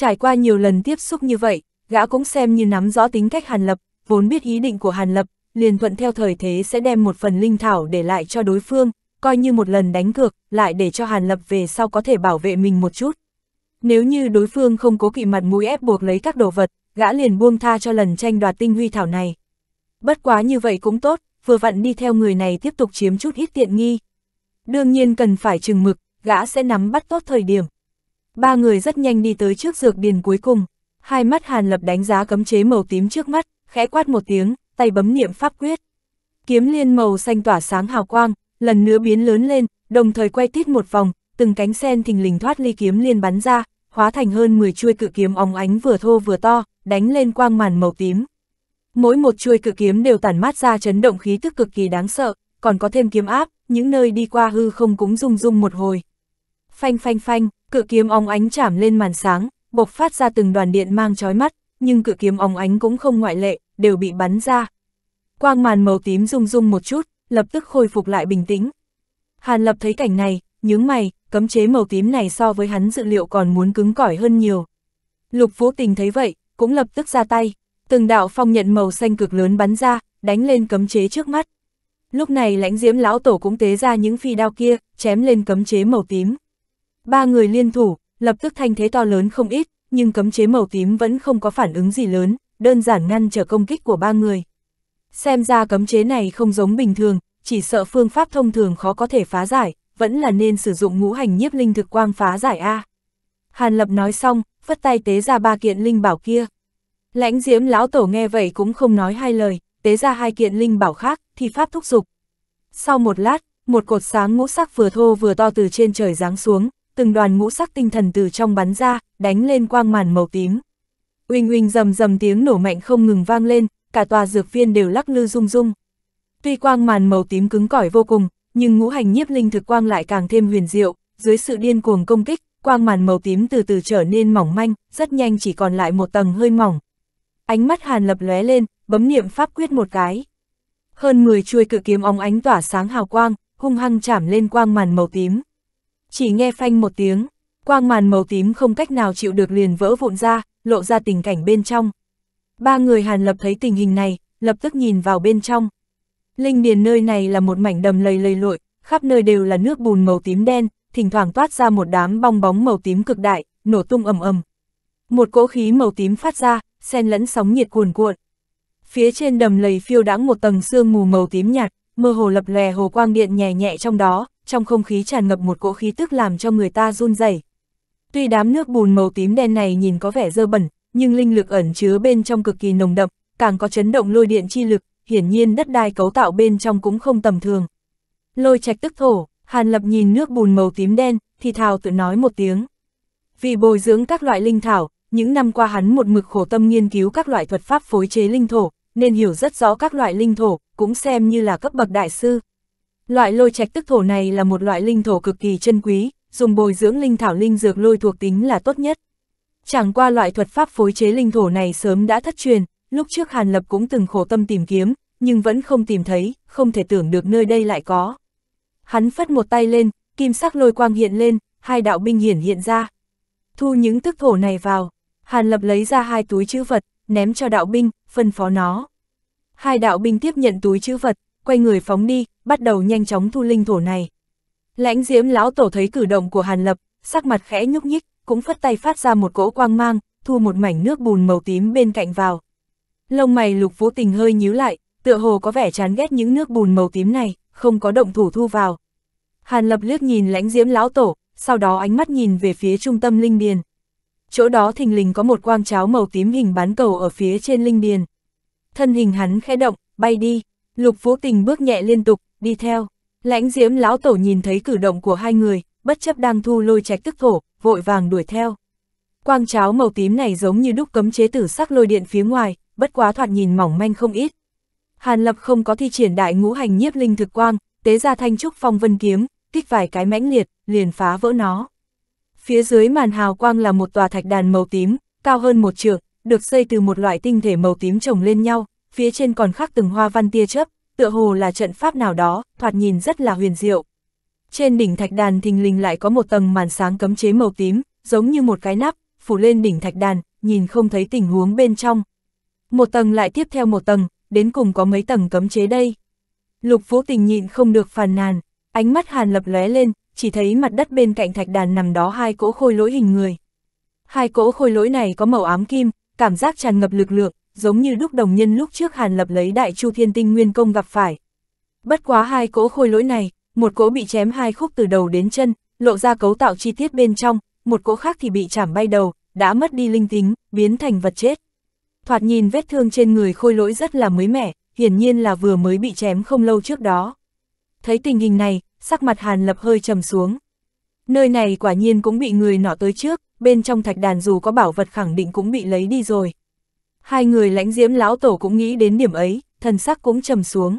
Trải qua nhiều lần tiếp xúc như vậy, gã cũng xem như nắm rõ tính cách Hàn Lập, vốn biết ý định của Hàn Lập, liền thuận theo thời thế sẽ đem một phần linh thảo để lại cho đối phương, coi như một lần đánh cược, lại để cho Hàn Lập về sau có thể bảo vệ mình một chút. Nếu như đối phương không cố kỵ mặt mũi ép buộc lấy các đồ vật, gã liền buông tha cho lần tranh đoạt tinh huy thảo này. Bất quá như vậy cũng tốt, vừa vặn đi theo người này tiếp tục chiếm chút ít tiện nghi. Đương nhiên cần phải chừng mực, gã sẽ nắm bắt tốt thời điểm. Ba người rất nhanh đi tới trước dược điền cuối cùng. Hai mắt Hàn Lập đánh giá cấm chế màu tím trước mắt, khẽ quát một tiếng, tay bấm niệm pháp quyết. Kiếm liên màu xanh tỏa sáng hào quang, lần nữa biến lớn lên, đồng thời quay tít một vòng, từng cánh sen thình lình thoát ly kiếm liên bắn ra, hóa thành hơn 10 chuôi cự kiếm óng ánh vừa thô vừa to, đánh lên quang màn màu tím. Mỗi một chuôi cự kiếm đều tản mát ra chấn động khí tức cực kỳ đáng sợ, còn có thêm kiếm áp, những nơi đi qua hư không cũng rung rung một hồi. Phanh phanh phanh, cự kiếm óng ánh chạm lên màn sáng, bộc phát ra từng đoàn điện mang chói mắt, nhưng cự kiếm óng ánh cũng không ngoại lệ, đều bị bắn ra. Quang màn màu tím rung rung một chút, lập tức khôi phục lại bình tĩnh. Hàn Lập thấy cảnh này, nhướng mày, cấm chế màu tím này so với hắn dự liệu còn muốn cứng cỏi hơn nhiều. Lục Vũ Tình thấy vậy, cũng lập tức ra tay, từng đạo phong nhận màu xanh cực lớn bắn ra, đánh lên cấm chế trước mắt. Lúc này lãnh diễm lão tổ cũng tế ra những phi đao kia, chém lên cấm chế màu tím. Ba người liên thủ, lập tức thanh thế to lớn không ít, nhưng cấm chế màu tím vẫn không có phản ứng gì lớn, đơn giản ngăn trở công kích của ba người. Xem ra cấm chế này không giống bình thường, chỉ sợ phương pháp thông thường khó có thể phá giải, vẫn là nên sử dụng ngũ hành nhiếp linh thực quang phá giải A. Hàn Lập nói xong, phất tay tế ra ba kiện linh bảo kia. Lãnh diễm lão tổ nghe vậy cũng không nói hai lời, tế ra hai kiện linh bảo khác, thì pháp thúc dục. Sau một lát, một cột sáng ngũ sắc vừa thô vừa to từ trên trời giáng xuống, từng đoàn ngũ sắc tinh thần từ trong bắn ra, đánh lên quang màn màu tím. Uỳnh uỳnh rầm rầm tiếng nổ mạnh không ngừng vang lên, cả tòa dược viên đều lắc lư rung rung. Tuy quang màn màu tím cứng cỏi vô cùng, nhưng ngũ hành nhiếp linh thực quang lại càng thêm huyền diệu, dưới sự điên cuồng công kích, quang màn màu tím từ từ trở nên mỏng manh, rất nhanh chỉ còn lại một tầng hơi mỏng. Ánh mắt Hàn Lập lóe lên, bấm niệm pháp quyết một cái. Hơn 10 chuôi cự kiếm óng ánh tỏa sáng hào quang, hung hăng chạm lên quang màn màu tím chỉ nghe phanh một tiếng, quang màn màu tím không cách nào chịu được liền vỡ vụn ra, lộ ra tình cảnh bên trong. Ba người Hàn Lập thấy tình hình này, lập tức nhìn vào bên trong. Linh điền nơi này là một mảnh đầm lầy lầy lội, khắp nơi đều là nước bùn màu tím đen, thỉnh thoảng toát ra một đám bong bóng màu tím cực đại, nổ tung ầm ầm. Một cỗ khí màu tím phát ra, xen lẫn sóng nhiệt cuồn cuộn. Phía trên đầm lầy phiêu đãng một tầng sương mù màu tím nhạt, mơ hồ lập lè hồ quang điện nhẹ nhẹ trong đó, trong không khí tràn ngập một cỗ khí tức làm cho người ta run rẩy. Tuy đám nước bùn màu tím đen này nhìn có vẻ dơ bẩn, nhưng linh lực ẩn chứa bên trong cực kỳ nồng đậm, càng có chấn động lôi điện chi lực, hiển nhiên đất đai cấu tạo bên trong cũng không tầm thường. Lôi trạch tức thổ, Hàn Lập nhìn nước bùn màu tím đen, thì thào tự nói một tiếng. Vì bồi dưỡng các loại linh thảo, những năm qua hắn một mực khổ tâm nghiên cứu các loại thuật pháp phối chế linh thổ, nên hiểu rất rõ các loại linh thổ, cũng xem như là cấp bậc đại sư, Loại lôi trạch tức thổ này là một loại linh thổ cực kỳ chân quý, dùng bồi dưỡng linh thảo linh dược lôi thuộc tính là tốt nhất. Chẳng qua loại thuật pháp phối chế linh thổ này sớm đã thất truyền, lúc trước Hàn Lập cũng từng khổ tâm tìm kiếm, nhưng vẫn không tìm thấy, không thể tưởng được nơi đây lại có. Hắn phất một tay lên, kim sắc lôi quang hiện lên, hai đạo binh hiển hiện ra. Thu những tức thổ này vào, Hàn Lập lấy ra hai túi chữ vật, ném cho đạo binh, phân phó nó. Hai đạo binh tiếp nhận túi chữ vật, quay người phóng đi, bắt đầu nhanh chóng thu linh thổ này. Lãnh diễm lão tổ thấy cử động của Hàn Lập, sắc mặt khẽ nhúc nhích, cũng phất tay phát ra một cỗ quang mang, thu một mảnh nước bùn màu tím bên cạnh vào. Lông mày lục vũ tình hơi nhíu lại, tựa hồ có vẻ chán ghét những nước bùn màu tím này, không có động thủ thu vào. Hàn Lập liếc nhìn lãnh diễm lão tổ, sau đó ánh mắt nhìn về phía trung tâm linh điền. Chỗ đó thình lình có một quang cháo màu tím hình bán cầu ở phía trên linh điền. Thân hình hắn khẽ động, bay đi, lục vũ tình bước nhẹ liên tục, đi theo. Lãnh diễm lão tổ nhìn thấy cử động của hai người, bất chấp đang thu lôi trạch tức thổ, vội vàng đuổi theo. Quang cháo màu tím này giống như đúc cấm chế tử sắc lôi điện phía ngoài, bất quá thoạt nhìn mỏng manh không ít. Hàn Lập không có thi triển đại ngũ hành nhiếp linh thực quang, tế ra thanh trúc phong vân kiếm, kích vài cái mãnh liệt, liền phá vỡ nó. Phía dưới màn hào quang là một tòa thạch đàn màu tím, cao hơn một trượng, được xây từ một loại tinh thể màu tím chồng lên nhau, phía trên còn khắc từng hoa văn tia chớp, tựa hồ là trận pháp nào đó, thoạt nhìn rất là huyền diệu. Trên đỉnh thạch đàn thình lình lại có một tầng màn sáng cấm chế màu tím, giống như một cái nắp, phủ lên đỉnh thạch đàn, nhìn không thấy tình huống bên trong. Một tầng lại tiếp theo một tầng, đến cùng có mấy tầng cấm chế đây. Lục Vũ Tình nhịn không được phàn nàn, ánh mắt Hàn Lập lóe lên, chỉ thấy mặt đất bên cạnh thạch đàn nằm đó hai cỗ khôi lỗi hình người. Hai cỗ khôi lỗi này có màu ám kim, cảm giác tràn ngập lực lượng, giống như đúc đồng nhân lúc trước Hàn Lập lấy đại chu thiên tinh nguyên công gặp phải. Bất quá hai cỗ khôi lỗi này, một cỗ bị chém hai khúc từ đầu đến chân, lộ ra cấu tạo chi tiết bên trong, một cỗ khác thì bị chảm bay đầu, đã mất đi linh tính, biến thành vật chết. Thoạt nhìn vết thương trên người khôi lỗi rất là mới mẻ, hiển nhiên là vừa mới bị chém không lâu trước đó. Thấy tình hình này, sắc mặt Hàn Lập hơi trầm xuống. Nơi này quả nhiên cũng bị người nọ tới trước, bên trong thạch đàn dù có bảo vật khẳng định cũng bị lấy đi rồi. Hai người lãnh diễm lão tổ cũng nghĩ đến điểm ấy, thần sắc cũng trầm xuống.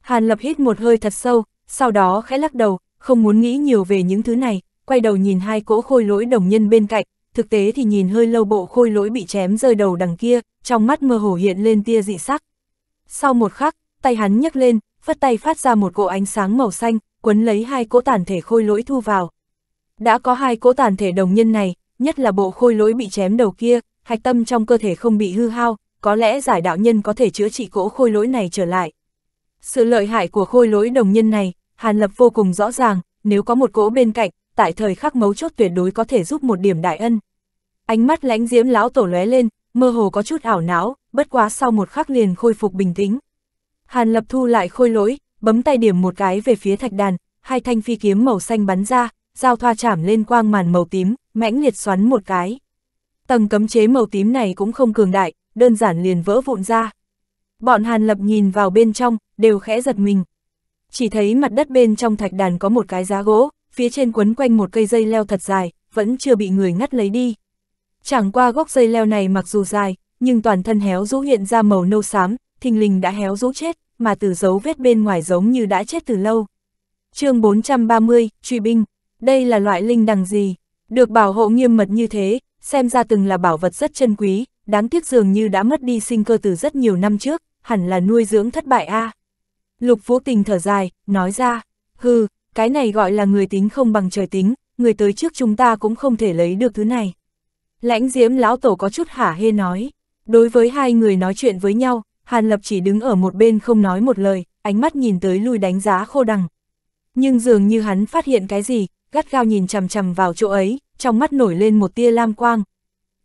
Hàn lập hít một hơi thật sâu, sau đó khẽ lắc đầu, không muốn nghĩ nhiều về những thứ này, quay đầu nhìn hai cỗ khôi lỗi đồng nhân bên cạnh, thực tế thì nhìn hơi lâu bộ khôi lỗi bị chém rơi đầu đằng kia, trong mắt mơ hồ hiện lên tia dị sắc. Sau một khắc, tay hắn nhấc lên, phất tay phát ra một cỗ ánh sáng màu xanh, quấn lấy hai cỗ tàn thể khôi lỗi thu vào. Đã có hai cỗ tàn thể đồng nhân này, nhất là bộ khôi lỗi bị chém đầu kia, hạch tâm trong cơ thể không bị hư hao, có lẽ giải đạo nhân có thể chữa trị cỗ khôi lỗi này trở lại. Sự lợi hại của khôi lỗi đồng nhân này, Hàn Lập vô cùng rõ ràng, nếu có một cỗ bên cạnh, tại thời khắc mấu chốt tuyệt đối có thể giúp một điểm đại ân. Ánh mắt lãnh diễm lão tổ lóe lên, mơ hồ có chút ảo não, bất quá sau một khắc liền khôi phục bình tĩnh. Hàn Lập thu lại khôi lỗi, bấm tay điểm một cái về phía thạch đàn, hai thanh phi kiếm màu xanh bắn ra, giao thoa chạm lên quang màn màu tím, mãnh liệt xoắn một cái. Tầng cấm chế màu tím này cũng không cường đại, đơn giản liền vỡ vụn ra. Bọn Hàn Lập nhìn vào bên trong, đều khẽ giật mình. Chỉ thấy mặt đất bên trong thạch đàn có một cái giá gỗ, phía trên quấn quanh một cây dây leo thật dài, vẫn chưa bị người ngắt lấy đi. Chẳng qua gốc dây leo này mặc dù dài, nhưng toàn thân héo rũ hiện ra màu nâu xám, thình lình đã héo rũ chết, mà từ dấu vết bên ngoài giống như đã chết từ lâu. chương 430, Truy Binh, đây là loại linh đằng gì? Được bảo hộ nghiêm mật như thế, xem ra từng là bảo vật rất chân quý, đáng tiếc dường như đã mất đi sinh cơ từ rất nhiều năm trước, hẳn là nuôi dưỡng thất bại a. À. Lục Vũ Tình thở dài, nói ra, hừ, cái này gọi là người tính không bằng trời tính, người tới trước chúng ta cũng không thể lấy được thứ này. Lãnh Diễm lão tổ có chút hả hê nói, đối với hai người nói chuyện với nhau, Hàn Lập chỉ đứng ở một bên không nói một lời, ánh mắt nhìn tới lui đánh giá khô đằng. Nhưng dường như hắn phát hiện cái gì, gắt gao nhìn chằm chằm vào chỗ ấy, trong mắt nổi lên một tia lam quang.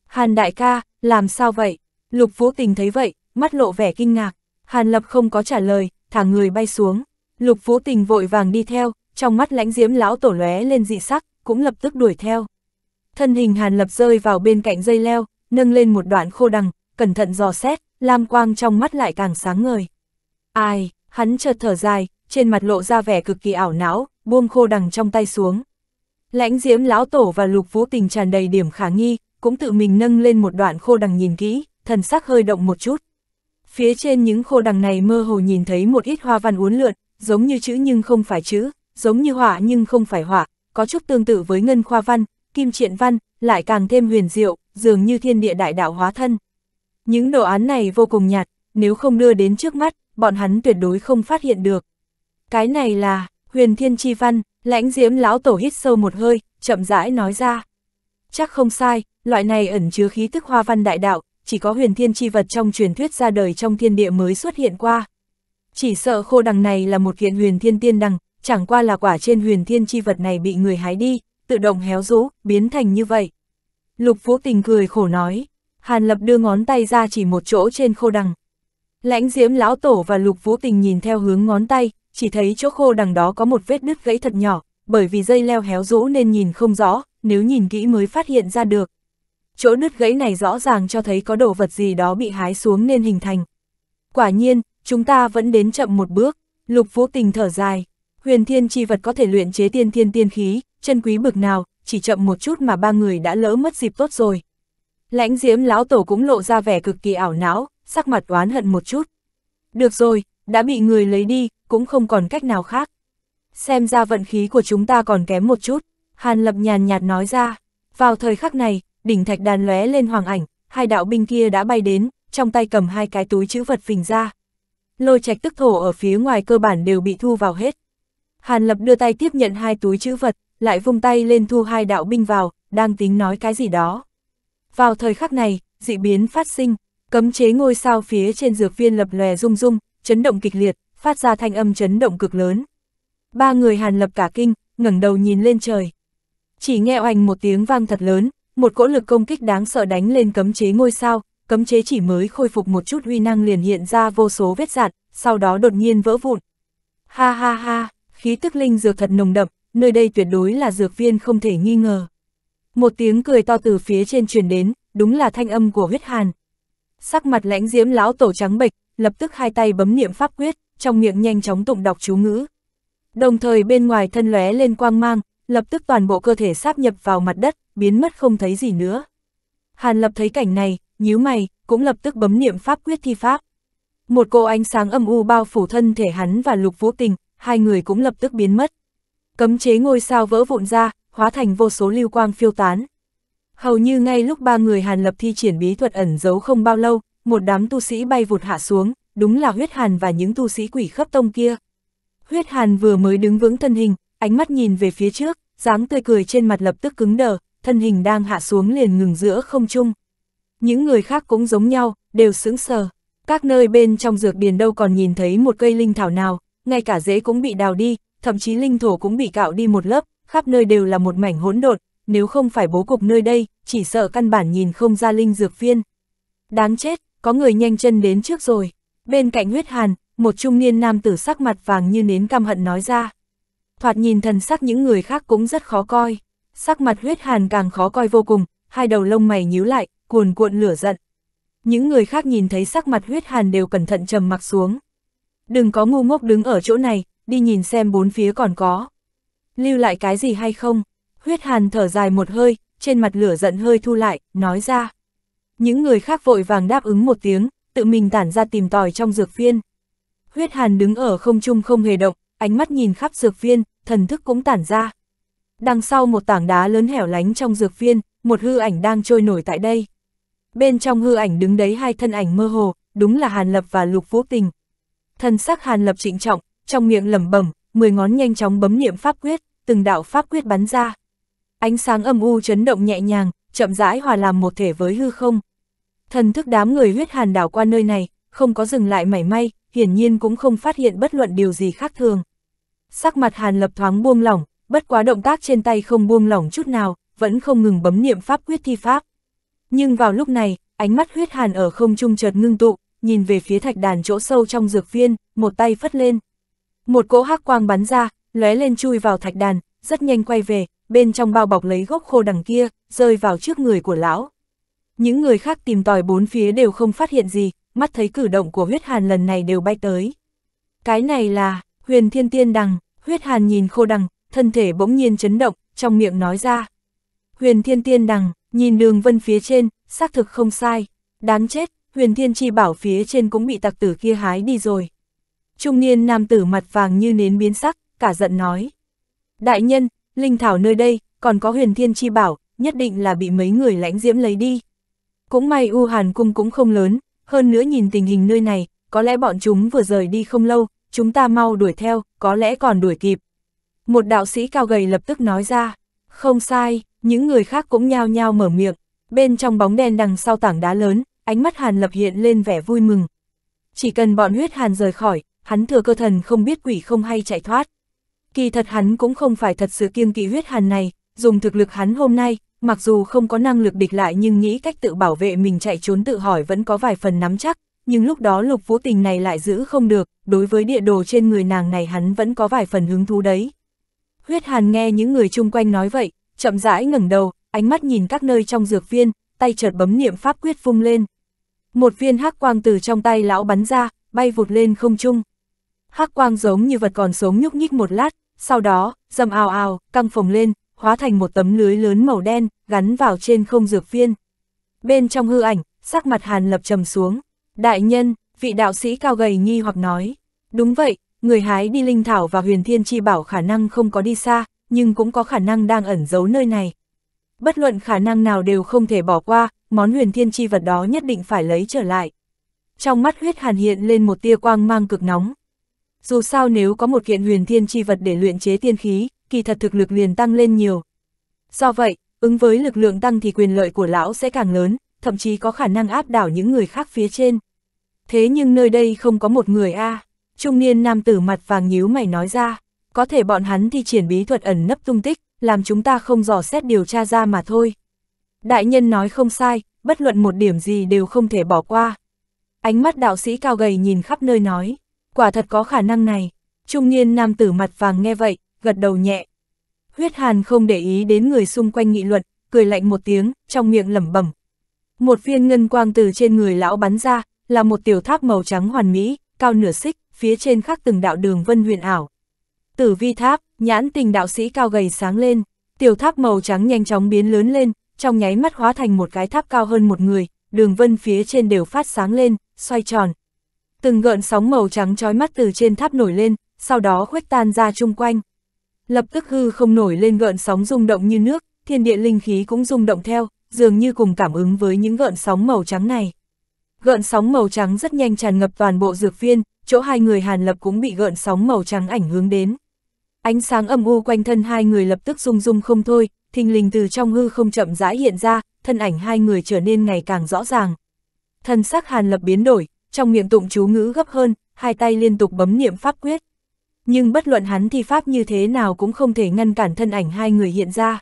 Hàn đại ca, làm sao vậy? Lục Vũ Tình thấy vậy, mắt lộ vẻ kinh ngạc. Hàn Lập không có trả lời, thả người bay xuống. Lục Vũ Tình vội vàng đi theo, trong mắt lãnh diễm lão tổ lóe lên dị sắc, cũng lập tức đuổi theo. Thân hình Hàn Lập rơi vào bên cạnh dây leo, nâng lên một đoạn khô đằng, cẩn thận dò xét, lam quang trong mắt lại càng sáng ngời. Ai, hắn chợt thở dài, trên mặt lộ ra vẻ cực kỳ ảo não, buông khô đằng trong tay xuống. Lãnh diễm lão tổ và lục vũ tình tràn đầy điểm khả nghi, cũng tự mình nâng lên một đoạn khô đằng nhìn kỹ, thần sắc hơi động một chút. Phía trên những khô đằng này mơ hồ nhìn thấy một ít hoa văn uốn lượn, giống như chữ nhưng không phải chữ, giống như họa nhưng không phải họa, có chút tương tự với ngân khoa văn, kim triện văn, lại càng thêm huyền diệu, dường như thiên địa đại đạo hóa thân. Những đồ án này vô cùng nhạt, nếu không đưa đến trước mắt, bọn hắn tuyệt đối không phát hiện được. Cái này là, huyền thiên chi văn, lãnh diễm lão tổ hít sâu một hơi, chậm rãi nói ra. Chắc không sai, loại này ẩn chứa khí tức hoa văn đại đạo, chỉ có huyền thiên chi vật trong truyền thuyết ra đời trong thiên địa mới xuất hiện qua. Chỉ sợ khô đằng này là một kiện huyền thiên tiên đằng, chẳng qua là quả trên huyền thiên chi vật này bị người hái đi, tự động héo rũ, biến thành như vậy. Lục Vũ Tình cười khổ nói, Hàn Lập đưa ngón tay ra chỉ một chỗ trên khô đằng. Lãnh Diễm Lão Tổ và Lục Vũ Tình nhìn theo hướng ngón tay, chỉ thấy chỗ khô đằng đó có một vết nứt gãy thật nhỏ, bởi vì dây leo héo rũ nên nhìn không rõ, nếu nhìn kỹ mới phát hiện ra được. Chỗ nứt gãy này rõ ràng cho thấy có đồ vật gì đó bị hái xuống nên hình thành. Quả nhiên, chúng ta vẫn đến chậm một bước, lục vũ tình thở dài. Huyền thiên chi vật có thể luyện chế tiên thiên tiên khí, chân quý bực nào, chỉ chậm một chút mà ba người đã lỡ mất dịp tốt rồi. Lãnh diễm lão tổ cũng lộ ra vẻ cực kỳ ảo não, sắc mặt oán hận một chút. Được rồi, đã bị người lấy đi, cũng không còn cách nào khác. Xem ra vận khí của chúng ta còn kém một chút, Hàn Lập nhàn nhạt nói ra. Vào thời khắc này, đỉnh thạch đàn lóe lên hoàng ảnh, hai đạo binh kia đã bay đến, trong tay cầm hai cái túi chữ vật phình ra. Lôi trạch tức thổ ở phía ngoài cơ bản đều bị thu vào hết. Hàn Lập đưa tay tiếp nhận hai túi chữ vật, lại vung tay lên thu hai đạo binh vào, đang tính nói cái gì đó. Vào thời khắc này, dị biến phát sinh, cấm chế ngôi sao phía trên dược viên lập lòe rung rung, chấn động kịch liệt, phát ra thanh âm chấn động cực lớn. Ba người hàn lập cả kinh, ngẩng đầu nhìn lên trời. Chỉ nghe oanh một tiếng vang thật lớn, một cỗ lực công kích đáng sợ đánh lên cấm chế ngôi sao, cấm chế chỉ mới khôi phục một chút uy năng liền hiện ra vô số vết dạn, sau đó đột nhiên vỡ vụn. Ha ha ha, khí tức linh dược thật nồng đậm, nơi đây tuyệt đối là dược viên không thể nghi ngờ. Một tiếng cười to từ phía trên truyền đến, đúng là thanh âm của huyết hàn. Sắc mặt lãnh diễm lão tổ trắng bệch, lập tức hai tay bấm niệm pháp quyết, trong miệng nhanh chóng tụng đọc chú ngữ. Đồng thời bên ngoài thân lóe lên quang mang, lập tức toàn bộ cơ thể sáp nhập vào mặt đất, biến mất không thấy gì nữa. Hàn Lập thấy cảnh này, nhíu mày, cũng lập tức bấm niệm pháp quyết thi pháp. Một cô ánh sáng âm u bao phủ thân thể hắn và Lục Vũ Tình, hai người cũng lập tức biến mất. Cấm chế ngôi sao vỡ vụn ra, hóa thành vô số lưu quang phiêu tán. Hầu như ngay lúc ba người Hàn Lập thi triển bí thuật ẩn giấu không bao lâu, một đám tu sĩ bay vụt hạ xuống, đúng là huyết hàn và những tu sĩ quỷ khắp tông kia. Huyết hàn vừa mới đứng vững thân hình, ánh mắt nhìn về phía trước, dáng tươi cười trên mặt lập tức cứng đờ, thân hình đang hạ xuống liền ngừng giữa không trung. Những người khác cũng giống nhau, đều sững sờ. Các nơi bên trong dược điền đâu còn nhìn thấy một cây linh thảo nào, ngay cả rễ cũng bị đào đi, thậm chí linh thổ cũng bị cạo đi một lớp, khắp nơi đều là một mảnh hỗn độn, nếu không phải bố cục nơi đây, chỉ sợ căn bản nhìn không ra linh dược viên. Đáng chết, có người nhanh chân đến trước rồi. Bên cạnh huyết hàn, một trung niên nam tử sắc mặt vàng như nến căm hận nói ra. Thoạt nhìn thần sắc những người khác cũng rất khó coi. Sắc mặt huyết hàn càng khó coi vô cùng, hai đầu lông mày nhíu lại, cuồn cuộn lửa giận. Những người khác nhìn thấy sắc mặt huyết hàn đều cẩn thận trầm mặc xuống. Đừng có ngu ngốc đứng ở chỗ này, đi nhìn xem bốn phía còn có. Lưu lại cái gì hay không? Huyết hàn thở dài một hơi, trên mặt lửa giận hơi thu lại, nói ra. Những người khác vội vàng đáp ứng một tiếng, tự mình tản ra tìm tòi trong dược viên. Huyết hàn đứng ở không trung không hề động, ánh mắt nhìn khắp dược viên, thần thức cũng tản ra. Đằng sau một tảng đá lớn hẻo lánh trong dược viên, một hư ảnh đang trôi nổi tại đây. Bên trong hư ảnh đứng đấy hai thân ảnh mơ hồ, đúng là Hàn Lập và Lục Vũ Tình. Thần sắc Hàn Lập trịnh trọng, trong miệng lẩm bẩm, mười ngón nhanh chóng bấm niệm pháp quyết, từng đạo pháp quyết bắn ra. Ánh sáng âm u chấn động nhẹ nhàng, chậm rãi hòa làm một thể với hư không. Thần thức đám người huyết hàn đảo qua nơi này, không có dừng lại mảy may, hiển nhiên cũng không phát hiện bất luận điều gì khác thường. Sắc mặt hàn lập thoáng buông lỏng, bất quá động tác trên tay không buông lỏng chút nào, vẫn không ngừng bấm niệm pháp quyết thi pháp. Nhưng vào lúc này, ánh mắt huyết hàn ở không trung chợt ngưng tụ, nhìn về phía thạch đàn chỗ sâu trong dược viên, một tay phất lên. Một cỗ hắc quang bắn ra, lóe lên chui vào thạch đàn, rất nhanh quay về, bên trong bao bọc lấy gốc khô đằng kia, rơi vào trước người của lão. Những người khác tìm tòi bốn phía đều không phát hiện gì, mắt thấy cử động của huyết hàn lần này đều bay tới. Cái này là, huyền thiên tiên đằng, huyết hàn nhìn khô đằng, thân thể bỗng nhiên chấn động, trong miệng nói ra. Huyền thiên tiên đằng, nhìn đường vân phía trên, xác thực không sai, đáng chết, huyền thiên chi bảo phía trên cũng bị tặc tử kia hái đi rồi. Trung niên nam tử mặt vàng như nến biến sắc, cả giận nói. Đại nhân, linh thảo nơi đây, còn có huyền thiên chi bảo, nhất định là bị mấy người lãnh diễm lấy đi. Cũng may U Hàn Cung cũng không lớn, hơn nữa nhìn tình hình nơi này, có lẽ bọn chúng vừa rời đi không lâu, chúng ta mau đuổi theo, có lẽ còn đuổi kịp. Một đạo sĩ cao gầy lập tức nói ra, không sai, những người khác cũng nhao nhao mở miệng, bên trong bóng đen đằng sau tảng đá lớn, ánh mắt Hàn Lập hiện lên vẻ vui mừng. Chỉ cần bọn huyết Hàn rời khỏi, hắn thừa cơ thần không biết quỷ không hay chạy thoát. Kỳ thật hắn cũng không phải thật sự kiêng kỵ huyết Hàn này, dùng thực lực hắn hôm nay, mặc dù không có năng lực địch lại nhưng nghĩ cách tự bảo vệ mình chạy trốn tự hỏi vẫn có vài phần nắm chắc, nhưng lúc đó lục vũ tình này lại giữ không được, đối với địa đồ trên người nàng này hắn vẫn có vài phần hứng thú đấy. Huyết hàn nghe những người chung quanh nói vậy, chậm rãi ngẩng đầu, ánh mắt nhìn các nơi trong dược viên, tay chợt bấm niệm pháp quyết phung lên. Một viên hắc quang từ trong tay lão bắn ra, bay vụt lên không trung. Hắc quang giống như vật còn sống nhúc nhích một lát, sau đó, dầm ào ào, căng phồng lên, hóa thành một tấm lưới lớn màu đen, gắn vào trên không dược viên. Bên trong hư ảnh, sắc mặt Hàn Lập trầm xuống. Đại nhân, vị đạo sĩ cao gầy nghi hoặc nói. Đúng vậy, người hái đi linh thảo và huyền thiên chi bảo khả năng không có đi xa, nhưng cũng có khả năng đang ẩn giấu nơi này. Bất luận khả năng nào đều không thể bỏ qua, món huyền thiên chi vật đó nhất định phải lấy trở lại. Trong mắt huyết hàn hiện lên một tia quang mang cực nóng. Dù sao nếu có một kiện huyền thiên chi vật để luyện chế tiên khí, kỳ thật thực lực liền tăng lên nhiều. Do vậy, ứng với lực lượng tăng thì quyền lợi của lão sẽ càng lớn, thậm chí có khả năng áp đảo những người khác phía trên. Thế nhưng nơi đây không có một người a trung niên nam tử mặt vàng nhíu mày nói ra, có thể bọn hắn thi triển bí thuật ẩn nấp tung tích, làm chúng ta không dò xét điều tra ra mà thôi. Đại nhân nói không sai, bất luận một điểm gì đều không thể bỏ qua. Ánh mắt đạo sĩ cao gầy nhìn khắp nơi nói, quả thật có khả năng này. Trung niên nam tử mặt vàng nghe vậy, gật đầu nhẹ. Huyết Hàn không để ý đến người xung quanh nghị luận, cười lạnh một tiếng, trong miệng lẩm bẩm. Một viên ngân quang từ trên người lão bắn ra, là một tiểu tháp màu trắng hoàn mỹ, cao nửa xích, phía trên khắc từng đạo đường vân huyền ảo. Tử vi tháp, nhãn tình đạo sĩ cao gầy sáng lên, tiểu tháp màu trắng nhanh chóng biến lớn lên, trong nháy mắt hóa thành một cái tháp cao hơn một người, đường vân phía trên đều phát sáng lên, xoay tròn. Từng gợn sóng màu trắng trói mắt từ trên tháp nổi lên, sau đó khuếch tan ra chung quanh. Lập tức hư không nổi lên gợn sóng rung động như nước, thiên địa linh khí cũng rung động theo, dường như cùng cảm ứng với những gợn sóng màu trắng này. Gợn sóng màu trắng rất nhanh tràn ngập toàn bộ dược viên, chỗ hai người Hàn Lập cũng bị gợn sóng màu trắng ảnh hướng đến. Ánh sáng âm u quanh thân hai người lập tức rung rung không thôi, thình lình từ trong hư không chậm rãi hiện ra, thân ảnh hai người trở nên ngày càng rõ ràng. Thân sắc Hàn Lập biến đổi, trong miệng tụng chú ngữ gấp hơn, hai tay liên tục bấm niệm pháp quyết nhưng bất luận hắn thi pháp như thế nào cũng không thể ngăn cản thân ảnh hai người hiện ra.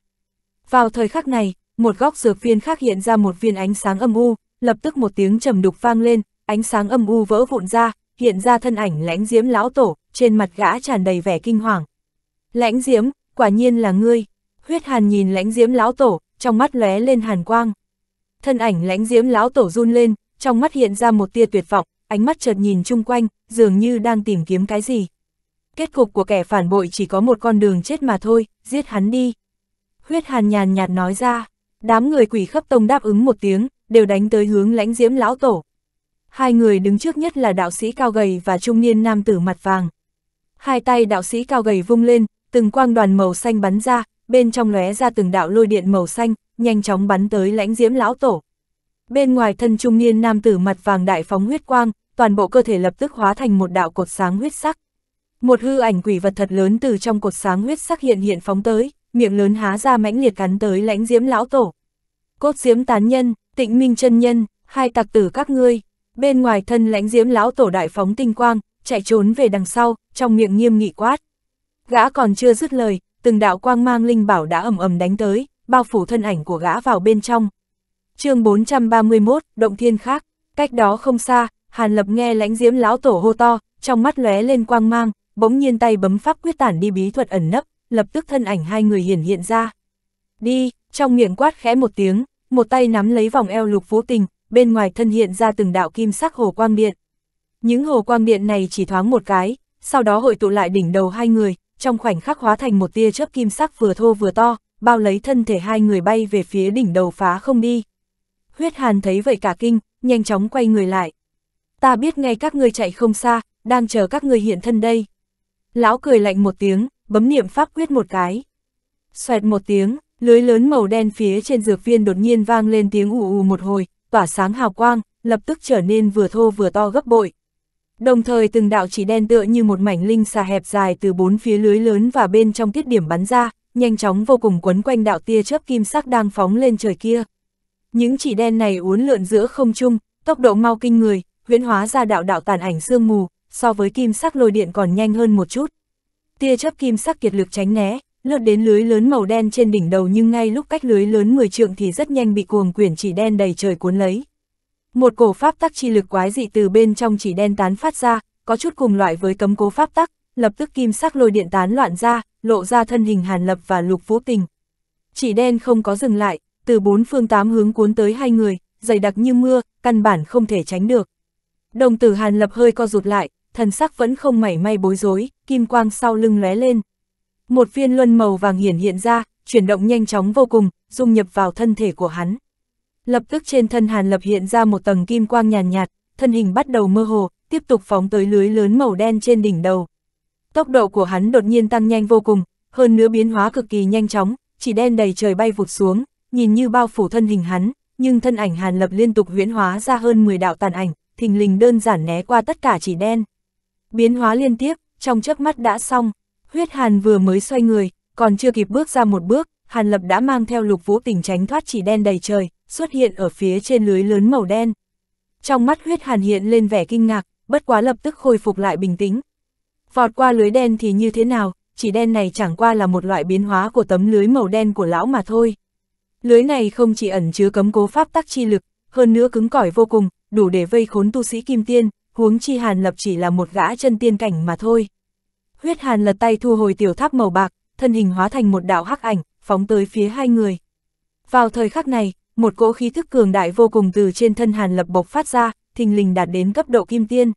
Vào thời khắc này, một góc dược viên khác hiện ra một viên ánh sáng âm u, lập tức một tiếng trầm đục vang lên, ánh sáng âm u vỡ vụn ra, hiện ra thân ảnh lãnh diễm lão tổ, trên mặt gã tràn đầy vẻ kinh hoàng. Lãnh diễm, quả nhiên là ngươi. Huyết hàn nhìn lãnh diễm lão tổ, trong mắt lóe lên hàn quang. Thân ảnh lãnh diễm lão tổ run lên, trong mắt hiện ra một tia tuyệt vọng, ánh mắt chợt nhìn chung quanh, dường như đang tìm kiếm cái gì kết cục của kẻ phản bội chỉ có một con đường chết mà thôi, giết hắn đi. Huyết hàn nhàn nhạt nói ra, đám người quỷ khắp tông đáp ứng một tiếng, đều đánh tới hướng lãnh diễm lão tổ. Hai người đứng trước nhất là đạo sĩ cao gầy và trung niên nam tử mặt vàng. Hai tay đạo sĩ cao gầy vung lên, từng quang đoàn màu xanh bắn ra, bên trong lóe ra từng đạo lôi điện màu xanh, nhanh chóng bắn tới lãnh diễm lão tổ. Bên ngoài thân trung niên nam tử mặt vàng đại phóng huyết quang, toàn bộ cơ thể lập tức hóa thành một đạo cột sáng huyết sắc. Một hư ảnh quỷ vật thật lớn từ trong cột sáng huyết sắc hiện hiện phóng tới, miệng lớn há ra mãnh liệt cắn tới lãnh diễm lão tổ. Cốt diễm tán nhân, tịnh minh chân nhân, hai tặc tử các ngươi, bên ngoài thân lãnh diễm lão tổ đại phóng tinh quang, chạy trốn về đằng sau, trong miệng nghiêm nghị quát. Gã còn chưa dứt lời, từng đạo quang mang linh bảo đã ầm ầm đánh tới, bao phủ thân ảnh của gã vào bên trong. chương 431, Động Thiên Khác, cách đó không xa, Hàn Lập nghe lãnh diễm lão tổ hô to, trong mắt lóe lên quang mang, bỗng nhiên tay bấm pháp quyết tản đi bí thuật ẩn nấp, lập tức thân ảnh hai người hiển hiện ra. Đi, trong miệng quát khẽ một tiếng, một tay nắm lấy vòng eo lục vũ tình, bên ngoài thân hiện ra từng đạo kim sắc hồ quang điện. Những hồ quang điện này chỉ thoáng một cái, sau đó hội tụ lại đỉnh đầu hai người, trong khoảnh khắc hóa thành một tia chớp kim sắc vừa thô vừa to, bao lấy thân thể hai người bay về phía đỉnh đầu phá không đi. Huyết Hàn thấy vậy cả kinh, nhanh chóng quay người lại. Ta biết ngay các ngươi chạy không xa, đang chờ các ngươi hiện thân đây. Lão cười lạnh một tiếng, bấm niệm pháp quyết một cái. Xoẹt một tiếng, lưới lớn màu đen phía trên dược viên đột nhiên vang lên tiếng ù ù một hồi, tỏa sáng hào quang, lập tức trở nên vừa thô vừa to gấp bội. Đồng thời từng đạo chỉ đen tựa như một mảnh linh xà hẹp dài từ bốn phía lưới lớn và bên trong tiết điểm bắn ra, nhanh chóng vô cùng quấn quanh đạo tia chớp kim sắc đang phóng lên trời kia. Những chỉ đen này uốn lượn giữa không trung, tốc độ mau kinh người, huyễn hóa ra đạo đạo tàn ảnh sương mù, so với kim sắc lôi điện còn nhanh hơn một chút. Tia chớp kim sắc kiệt lực tránh né, lướt đến lưới lớn màu đen trên đỉnh đầu nhưng ngay lúc cách lưới lớn 10 trượng thì rất nhanh bị cuồng quyển chỉ đen đầy trời cuốn lấy. Một cổ pháp tắc chi lực quái dị từ bên trong chỉ đen tán phát ra, có chút cùng loại với cấm cố pháp tắc, lập tức kim sắc lôi điện tán loạn ra, lộ ra thân hình Hàn Lập và Lục Vũ Tình. Chỉ đen không có dừng lại, từ bốn phương tám hướng cuốn tới hai người, dày đặc như mưa, căn bản không thể tránh được. Đồng tử Hàn Lập hơi co rụt lại, thần sắc vẫn không mảy may bối rối, kim quang sau lưng lóe lên. Một viên luân màu vàng hiển hiện ra, chuyển động nhanh chóng vô cùng, dung nhập vào thân thể của hắn. Lập tức trên thân Hàn Lập hiện ra một tầng kim quang nhàn nhạt, nhạt, thân hình bắt đầu mơ hồ, tiếp tục phóng tới lưới lớn màu đen trên đỉnh đầu. Tốc độ của hắn đột nhiên tăng nhanh vô cùng, hơn nữa biến hóa cực kỳ nhanh chóng, chỉ đen đầy trời bay vụt xuống, nhìn như bao phủ thân hình hắn, nhưng thân ảnh Hàn Lập liên tục huyễn hóa ra hơn 10 đạo tàn ảnh, thình lình đơn giản né qua tất cả chỉ đen. Biến hóa liên tiếp, trong chớp mắt đã xong, huyết hàn vừa mới xoay người, còn chưa kịp bước ra một bước, hàn lập đã mang theo lục vũ tỉnh tránh thoát chỉ đen đầy trời, xuất hiện ở phía trên lưới lớn màu đen. Trong mắt huyết hàn hiện lên vẻ kinh ngạc, bất quá lập tức khôi phục lại bình tĩnh. Vọt qua lưới đen thì như thế nào, chỉ đen này chẳng qua là một loại biến hóa của tấm lưới màu đen của lão mà thôi. Lưới này không chỉ ẩn chứa cấm cố pháp tắc chi lực, hơn nữa cứng cỏi vô cùng, đủ để vây khốn tu sĩ kim tiên, huống chi Hàn Lập chỉ là một gã chân tiên cảnh mà thôi. Huyết Hàn lật tay thu hồi tiểu tháp màu bạc, thân hình hóa thành một đạo hắc ảnh, phóng tới phía hai người. Vào thời khắc này, một cỗ khí thức cường đại vô cùng từ trên thân Hàn Lập bộc phát ra, thình lình đạt đến cấp độ kim tiên.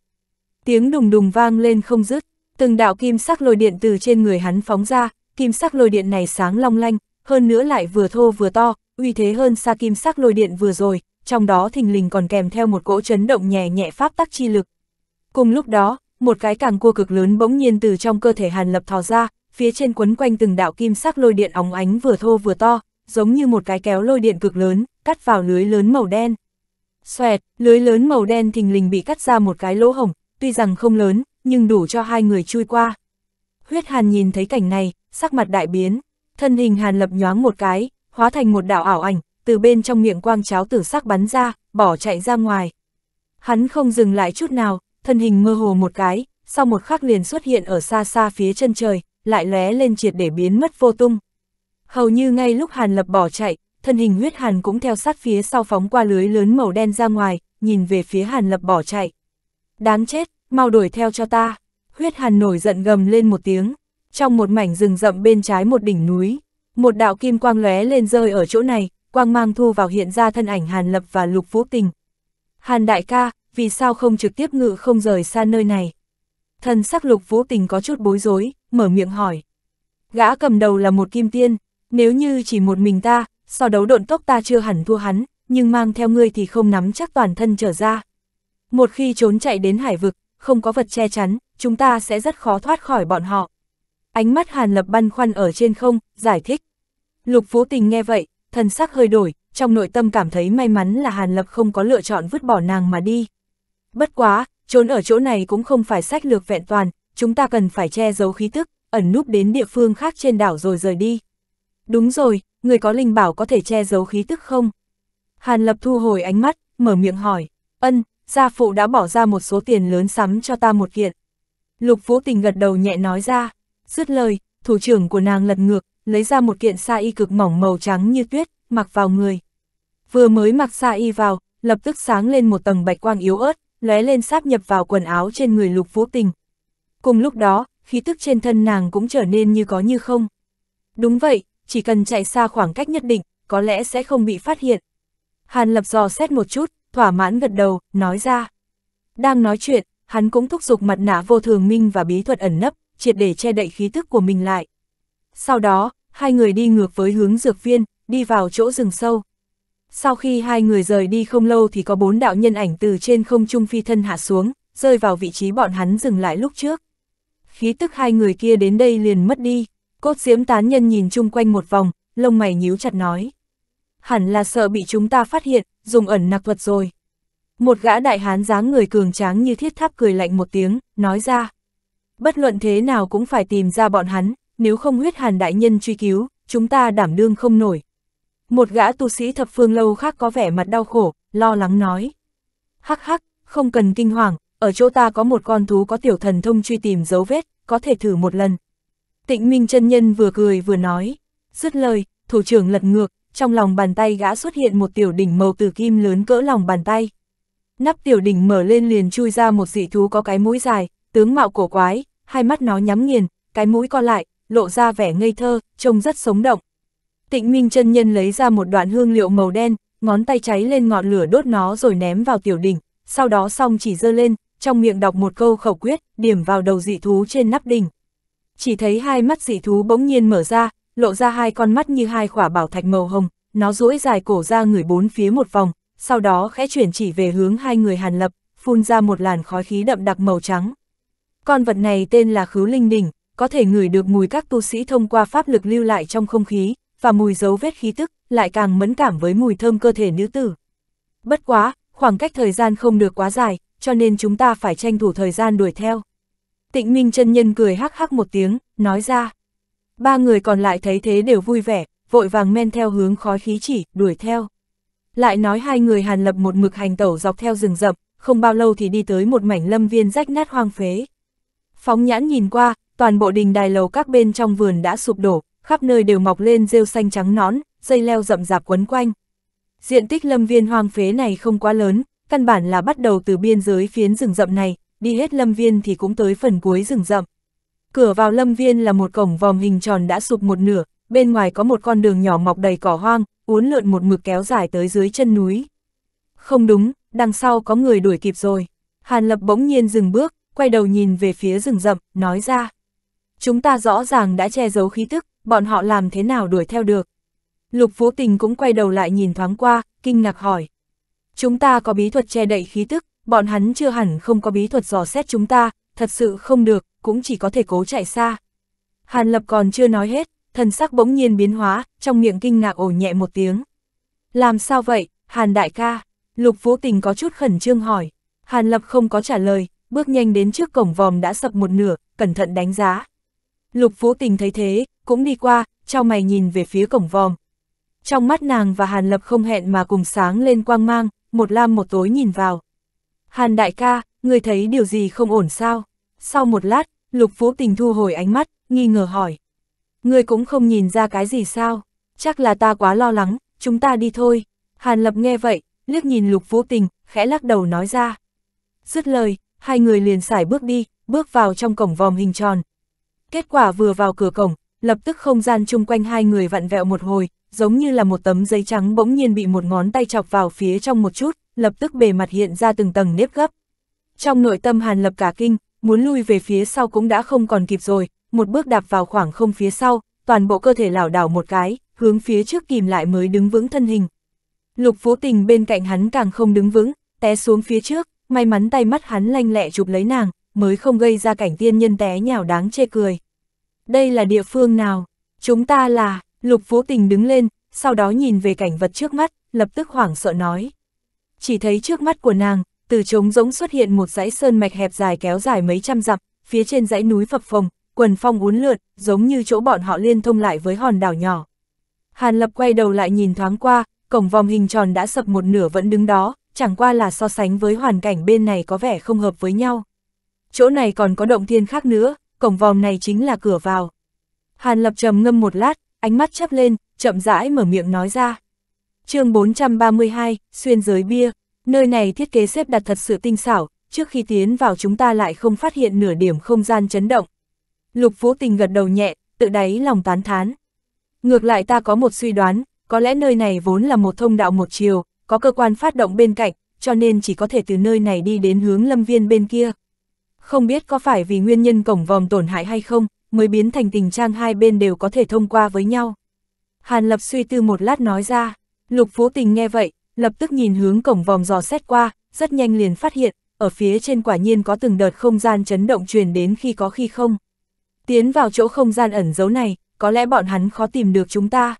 Tiếng đùng đùng vang lên không dứt, từng đạo kim sắc lôi điện từ trên người hắn phóng ra, kim sắc lôi điện này sáng long lanh, hơn nữa lại vừa thô vừa to, uy thế hơn xa kim sắc lôi điện vừa rồi, trong đó thình lình còn kèm theo một cỗ chấn động nhẹ nhẹ pháp tắc chi lực. Cùng lúc đó, một cái càng cua cực lớn bỗng nhiên từ trong cơ thể Hàn Lập thò ra, phía trên quấn quanh từng đạo kim sắc lôi điện óng ánh vừa thô vừa to, giống như một cái kéo lôi điện cực lớn, cắt vào lưới lớn màu đen. Xoẹt, lưới lớn màu đen thình lình bị cắt ra một cái lỗ hổng, tuy rằng không lớn, nhưng đủ cho hai người chui qua. Huyết Hàn nhìn thấy cảnh này, sắc mặt đại biến, thân hình Hàn Lập nhoáng một cái, hóa thành một đạo ảo ảnh, từ bên trong miệng quang cháo tử sắc bắn ra, bỏ chạy ra ngoài. Hắn không dừng lại chút nào, thân hình mơ hồ một cái, sau một khắc liền xuất hiện ở xa xa phía chân trời, lại lóe lên triệt để biến mất vô tung. Hầu như ngay lúc Hàn Lập bỏ chạy, thân hình huyết hàn cũng theo sát phía sau phóng qua lưới lớn màu đen ra ngoài, nhìn về phía Hàn Lập bỏ chạy. Đáng chết, mau đuổi theo cho ta. Huyết hàn nổi giận gầm lên một tiếng. Trong một mảnh rừng rậm bên trái một đỉnh núi, một đạo kim quang lóe lên rơi ở chỗ này, quang mang thu vào hiện ra thân ảnh Hàn Lập và Lục Vũ Tình. Hàn đại ca, vì sao không trực tiếp ngự không rời xa nơi này? Thần sắc Lục Vũ Tình có chút bối rối, mở miệng hỏi. Gã cầm đầu là một kim tiên, nếu như chỉ một mình ta, so đấu độn tốc ta chưa hẳn thua hắn, nhưng mang theo ngươi thì không nắm chắc toàn thân trở ra. Một khi trốn chạy đến hải vực, không có vật che chắn, chúng ta sẽ rất khó thoát khỏi bọn họ. Ánh mắt Hàn Lập băn khoăn ở trên không, giải thích. Lục Vũ Tình nghe vậy, thân sắc hơi đổi, trong nội tâm cảm thấy may mắn là Hàn Lập không có lựa chọn vứt bỏ nàng mà đi. Bất quá, trốn ở chỗ này cũng không phải sách lược vẹn toàn, chúng ta cần phải che giấu khí tức, ẩn núp đến địa phương khác trên đảo rồi rời đi. Đúng rồi, người có linh bảo có thể che giấu khí tức không? Hàn Lập thu hồi ánh mắt, mở miệng hỏi, ân, gia phụ đã bỏ ra một số tiền lớn sắm cho ta một kiện. Lục Vũ Tình gật đầu nhẹ nói ra, dứt lời, thủ trưởng của nàng lật ngược, lấy ra một kiện sa y cực mỏng màu trắng như tuyết, mặc vào người. Vừa mới mặc sa y vào, lập tức sáng lên một tầng bạch quang yếu ớt, lóe lên sáp nhập vào quần áo trên người lục vũ tình. Cùng lúc đó, khí tức trên thân nàng cũng trở nên như có như không. Đúng vậy, chỉ cần chạy xa khoảng cách nhất định, có lẽ sẽ không bị phát hiện. Hàn lập dò xét một chút, thỏa mãn gật đầu, nói ra. Đang nói chuyện, hắn cũng thúc giục mặt nạ vô thường minh và bí thuật ẩn nấp, triệt để che đậy khí tức của mình lại. Sau đó, hai người đi ngược với hướng dược viên, đi vào chỗ rừng sâu. Sau khi hai người rời đi không lâu thì có bốn đạo nhân ảnh từ trên không trung phi thân hạ xuống, rơi vào vị trí bọn hắn dừng lại lúc trước. Khí tức hai người kia đến đây liền mất đi, cốt diếm tán nhân nhìn chung quanh một vòng, lông mày nhíu chặt nói. Hẳn là sợ bị chúng ta phát hiện, dùng ẩn nặc thuật rồi. Một gã đại hán dáng người cường tráng như thiết tháp cười lạnh một tiếng, nói ra. Bất luận thế nào cũng phải tìm ra bọn hắn, nếu không huyết hàn đại nhân truy cứu, chúng ta đảm đương không nổi. Một gã tu sĩ thập phương lâu khác có vẻ mặt đau khổ, lo lắng nói. Hắc hắc, không cần kinh hoàng, ở chỗ ta có một con thú có tiểu thần thông truy tìm dấu vết, có thể thử một lần. Tịnh Minh chân nhân vừa cười vừa nói, dứt lời, thủ trưởng lật ngược, trong lòng bàn tay gã xuất hiện một tiểu đỉnh màu tử kim lớn cỡ lòng bàn tay. Nắp tiểu đỉnh mở lên liền chui ra một dị thú có cái mũi dài, tướng mạo cổ quái, hai mắt nó nhắm nghiền, cái mũi co lại, lộ ra vẻ ngây thơ, trông rất sống động. Tịnh Minh chân nhân lấy ra một đoạn hương liệu màu đen, ngón tay cháy lên ngọn lửa đốt nó rồi ném vào tiểu đỉnh, sau đó xong chỉ dơ lên, trong miệng đọc một câu khẩu quyết, điểm vào đầu dị thú trên nắp đỉnh. Chỉ thấy hai mắt dị thú bỗng nhiên mở ra, lộ ra hai con mắt như hai quả bảo thạch màu hồng, nó duỗi dài cổ ra người bốn phía một vòng, sau đó khẽ chuyển chỉ về hướng hai người Hàn Lập, phun ra một làn khói khí đậm đặc màu trắng. Con vật này tên là Khứu Linh Đỉnh, có thể ngửi được mùi các tu sĩ thông qua pháp lực lưu lại trong không khí, và mùi dấu vết khí tức, lại càng mẫn cảm với mùi thơm cơ thể nữ tử. Bất quá, khoảng cách thời gian không được quá dài, cho nên chúng ta phải tranh thủ thời gian đuổi theo. Tịnh Minh chân nhân cười hắc hắc một tiếng, nói ra. Ba người còn lại thấy thế đều vui vẻ, vội vàng men theo hướng khói khí chỉ, đuổi theo. Lại nói hai người hàn lập một mực hành tẩu dọc theo rừng rậm, không bao lâu thì đi tới một mảnh lâm viên rách nát hoang phế. Phóng nhãn nhìn qua, toàn bộ đình đài lầu các bên trong vườn đã sụp đổ, khắp nơi đều mọc lên rêu xanh trắng nón, dây leo rậm rạp quấn quanh. Diện tích lâm viên hoang phế này không quá lớn, căn bản là bắt đầu từ biên giới phiến rừng rậm này, đi hết lâm viên thì cũng tới phần cuối rừng rậm. Cửa vào lâm viên là một cổng vòm hình tròn đã sụp một nửa, bên ngoài có một con đường nhỏ mọc đầy cỏ hoang, uốn lượn một mực kéo dài tới dưới chân núi. Không đúng, đằng sau có người đuổi kịp rồi. Hàn Lập bỗng nhiên dừng bước, quay đầu nhìn về phía rừng rậm, nói ra. Chúng ta rõ ràng đã che giấu khí tức, bọn họ làm thế nào đuổi theo được. Lục Vũ Tình cũng quay đầu lại nhìn thoáng qua, kinh ngạc hỏi. Chúng ta có bí thuật che đậy khí tức, bọn hắn chưa hẳn không có bí thuật dò xét chúng ta, thật sự không được, cũng chỉ có thể cố chạy xa. Hàn Lập còn chưa nói hết, thần sắc bỗng nhiên biến hóa, trong miệng kinh ngạc ổ nhẹ một tiếng. Làm sao vậy, Hàn đại ca? Lục Vũ Tình có chút khẩn trương hỏi. Hàn Lập không có trả lời, bước nhanh đến trước cổng vòm đã sập một nửa, cẩn thận đánh giá. Lục Vũ Tình thấy thế, cũng đi qua, trao mày nhìn về phía cổng vòm. Trong mắt nàng và Hàn Lập không hẹn mà cùng sáng lên quang mang, một lam một tối nhìn vào. Hàn đại ca, người thấy điều gì không ổn sao? Sau một lát, Lục Vũ Tình thu hồi ánh mắt, nghi ngờ hỏi. Người cũng không nhìn ra cái gì sao? Chắc là ta quá lo lắng, chúng ta đi thôi. Hàn Lập nghe vậy, liếc nhìn Lục Vũ Tình, khẽ lắc đầu nói ra. Dứt lời, hai người liền xải bước đi, bước vào trong cổng vòm hình tròn, Kết quả vừa vào cửa cổng, lập tức không gian chung quanh hai người vặn vẹo một hồi, giống như là một tấm giấy trắng bỗng nhiên bị một ngón tay chọc vào phía trong một chút, lập tức bề mặt hiện ra từng tầng nếp gấp. Trong nội tâm Hàn Lập cả kinh, muốn lui về phía sau cũng đã không còn kịp rồi, một bước đạp vào khoảng không phía sau, toàn bộ cơ thể lảo đảo một cái, hướng phía trước kìm lại mới đứng vững thân hình. Lục Phú Tình bên cạnh hắn càng không đứng vững, té xuống phía trước, may mắn tay mắt hắn lanh lẹ chụp lấy nàng, mới không gây ra cảnh tiên nhân té nhào đáng chê cười. Đây là địa phương nào? Chúng ta là, lục vô tình đứng lên, sau đó nhìn về cảnh vật trước mắt, lập tức hoảng sợ nói. Chỉ thấy trước mắt của nàng, từ trống rỗng xuất hiện một dãy sơn mạch hẹp dài kéo dài mấy trăm dặm, phía trên dãy núi phập phồng, quần phong uốn lượn, giống như chỗ bọn họ liên thông lại với hòn đảo nhỏ. Hàn Lập quay đầu lại nhìn thoáng qua, cổng vòng hình tròn đã sập một nửa vẫn đứng đó, chẳng qua là so sánh với hoàn cảnh bên này có vẻ không hợp với nhau chỗ này còn có động thiên khác nữa, cổng vòm này chính là cửa vào. Hàn Lập trầm ngâm một lát, ánh mắt chắp lên, chậm rãi mở miệng nói ra. chương 432, xuyên giới bia, nơi này thiết kế xếp đặt thật sự tinh xảo, trước khi tiến vào chúng ta lại không phát hiện nửa điểm không gian chấn động. Lục Vũ Tình gật đầu nhẹ, tự đáy lòng tán thán. Ngược lại ta có một suy đoán, có lẽ nơi này vốn là một thông đạo một chiều, có cơ quan phát động bên cạnh, cho nên chỉ có thể từ nơi này đi đến hướng lâm viên bên kia, không biết có phải vì nguyên nhân cổng vòm tổn hại hay không, mới biến thành tình trạng hai bên đều có thể thông qua với nhau. Hàn Lập suy tư một lát nói ra, Lục Phú Tình nghe vậy, lập tức nhìn hướng cổng vòm dò xét qua, rất nhanh liền phát hiện, ở phía trên quả nhiên có từng đợt không gian chấn động truyền đến khi có khi không. Tiến vào chỗ không gian ẩn giấu này, có lẽ bọn hắn khó tìm được chúng ta.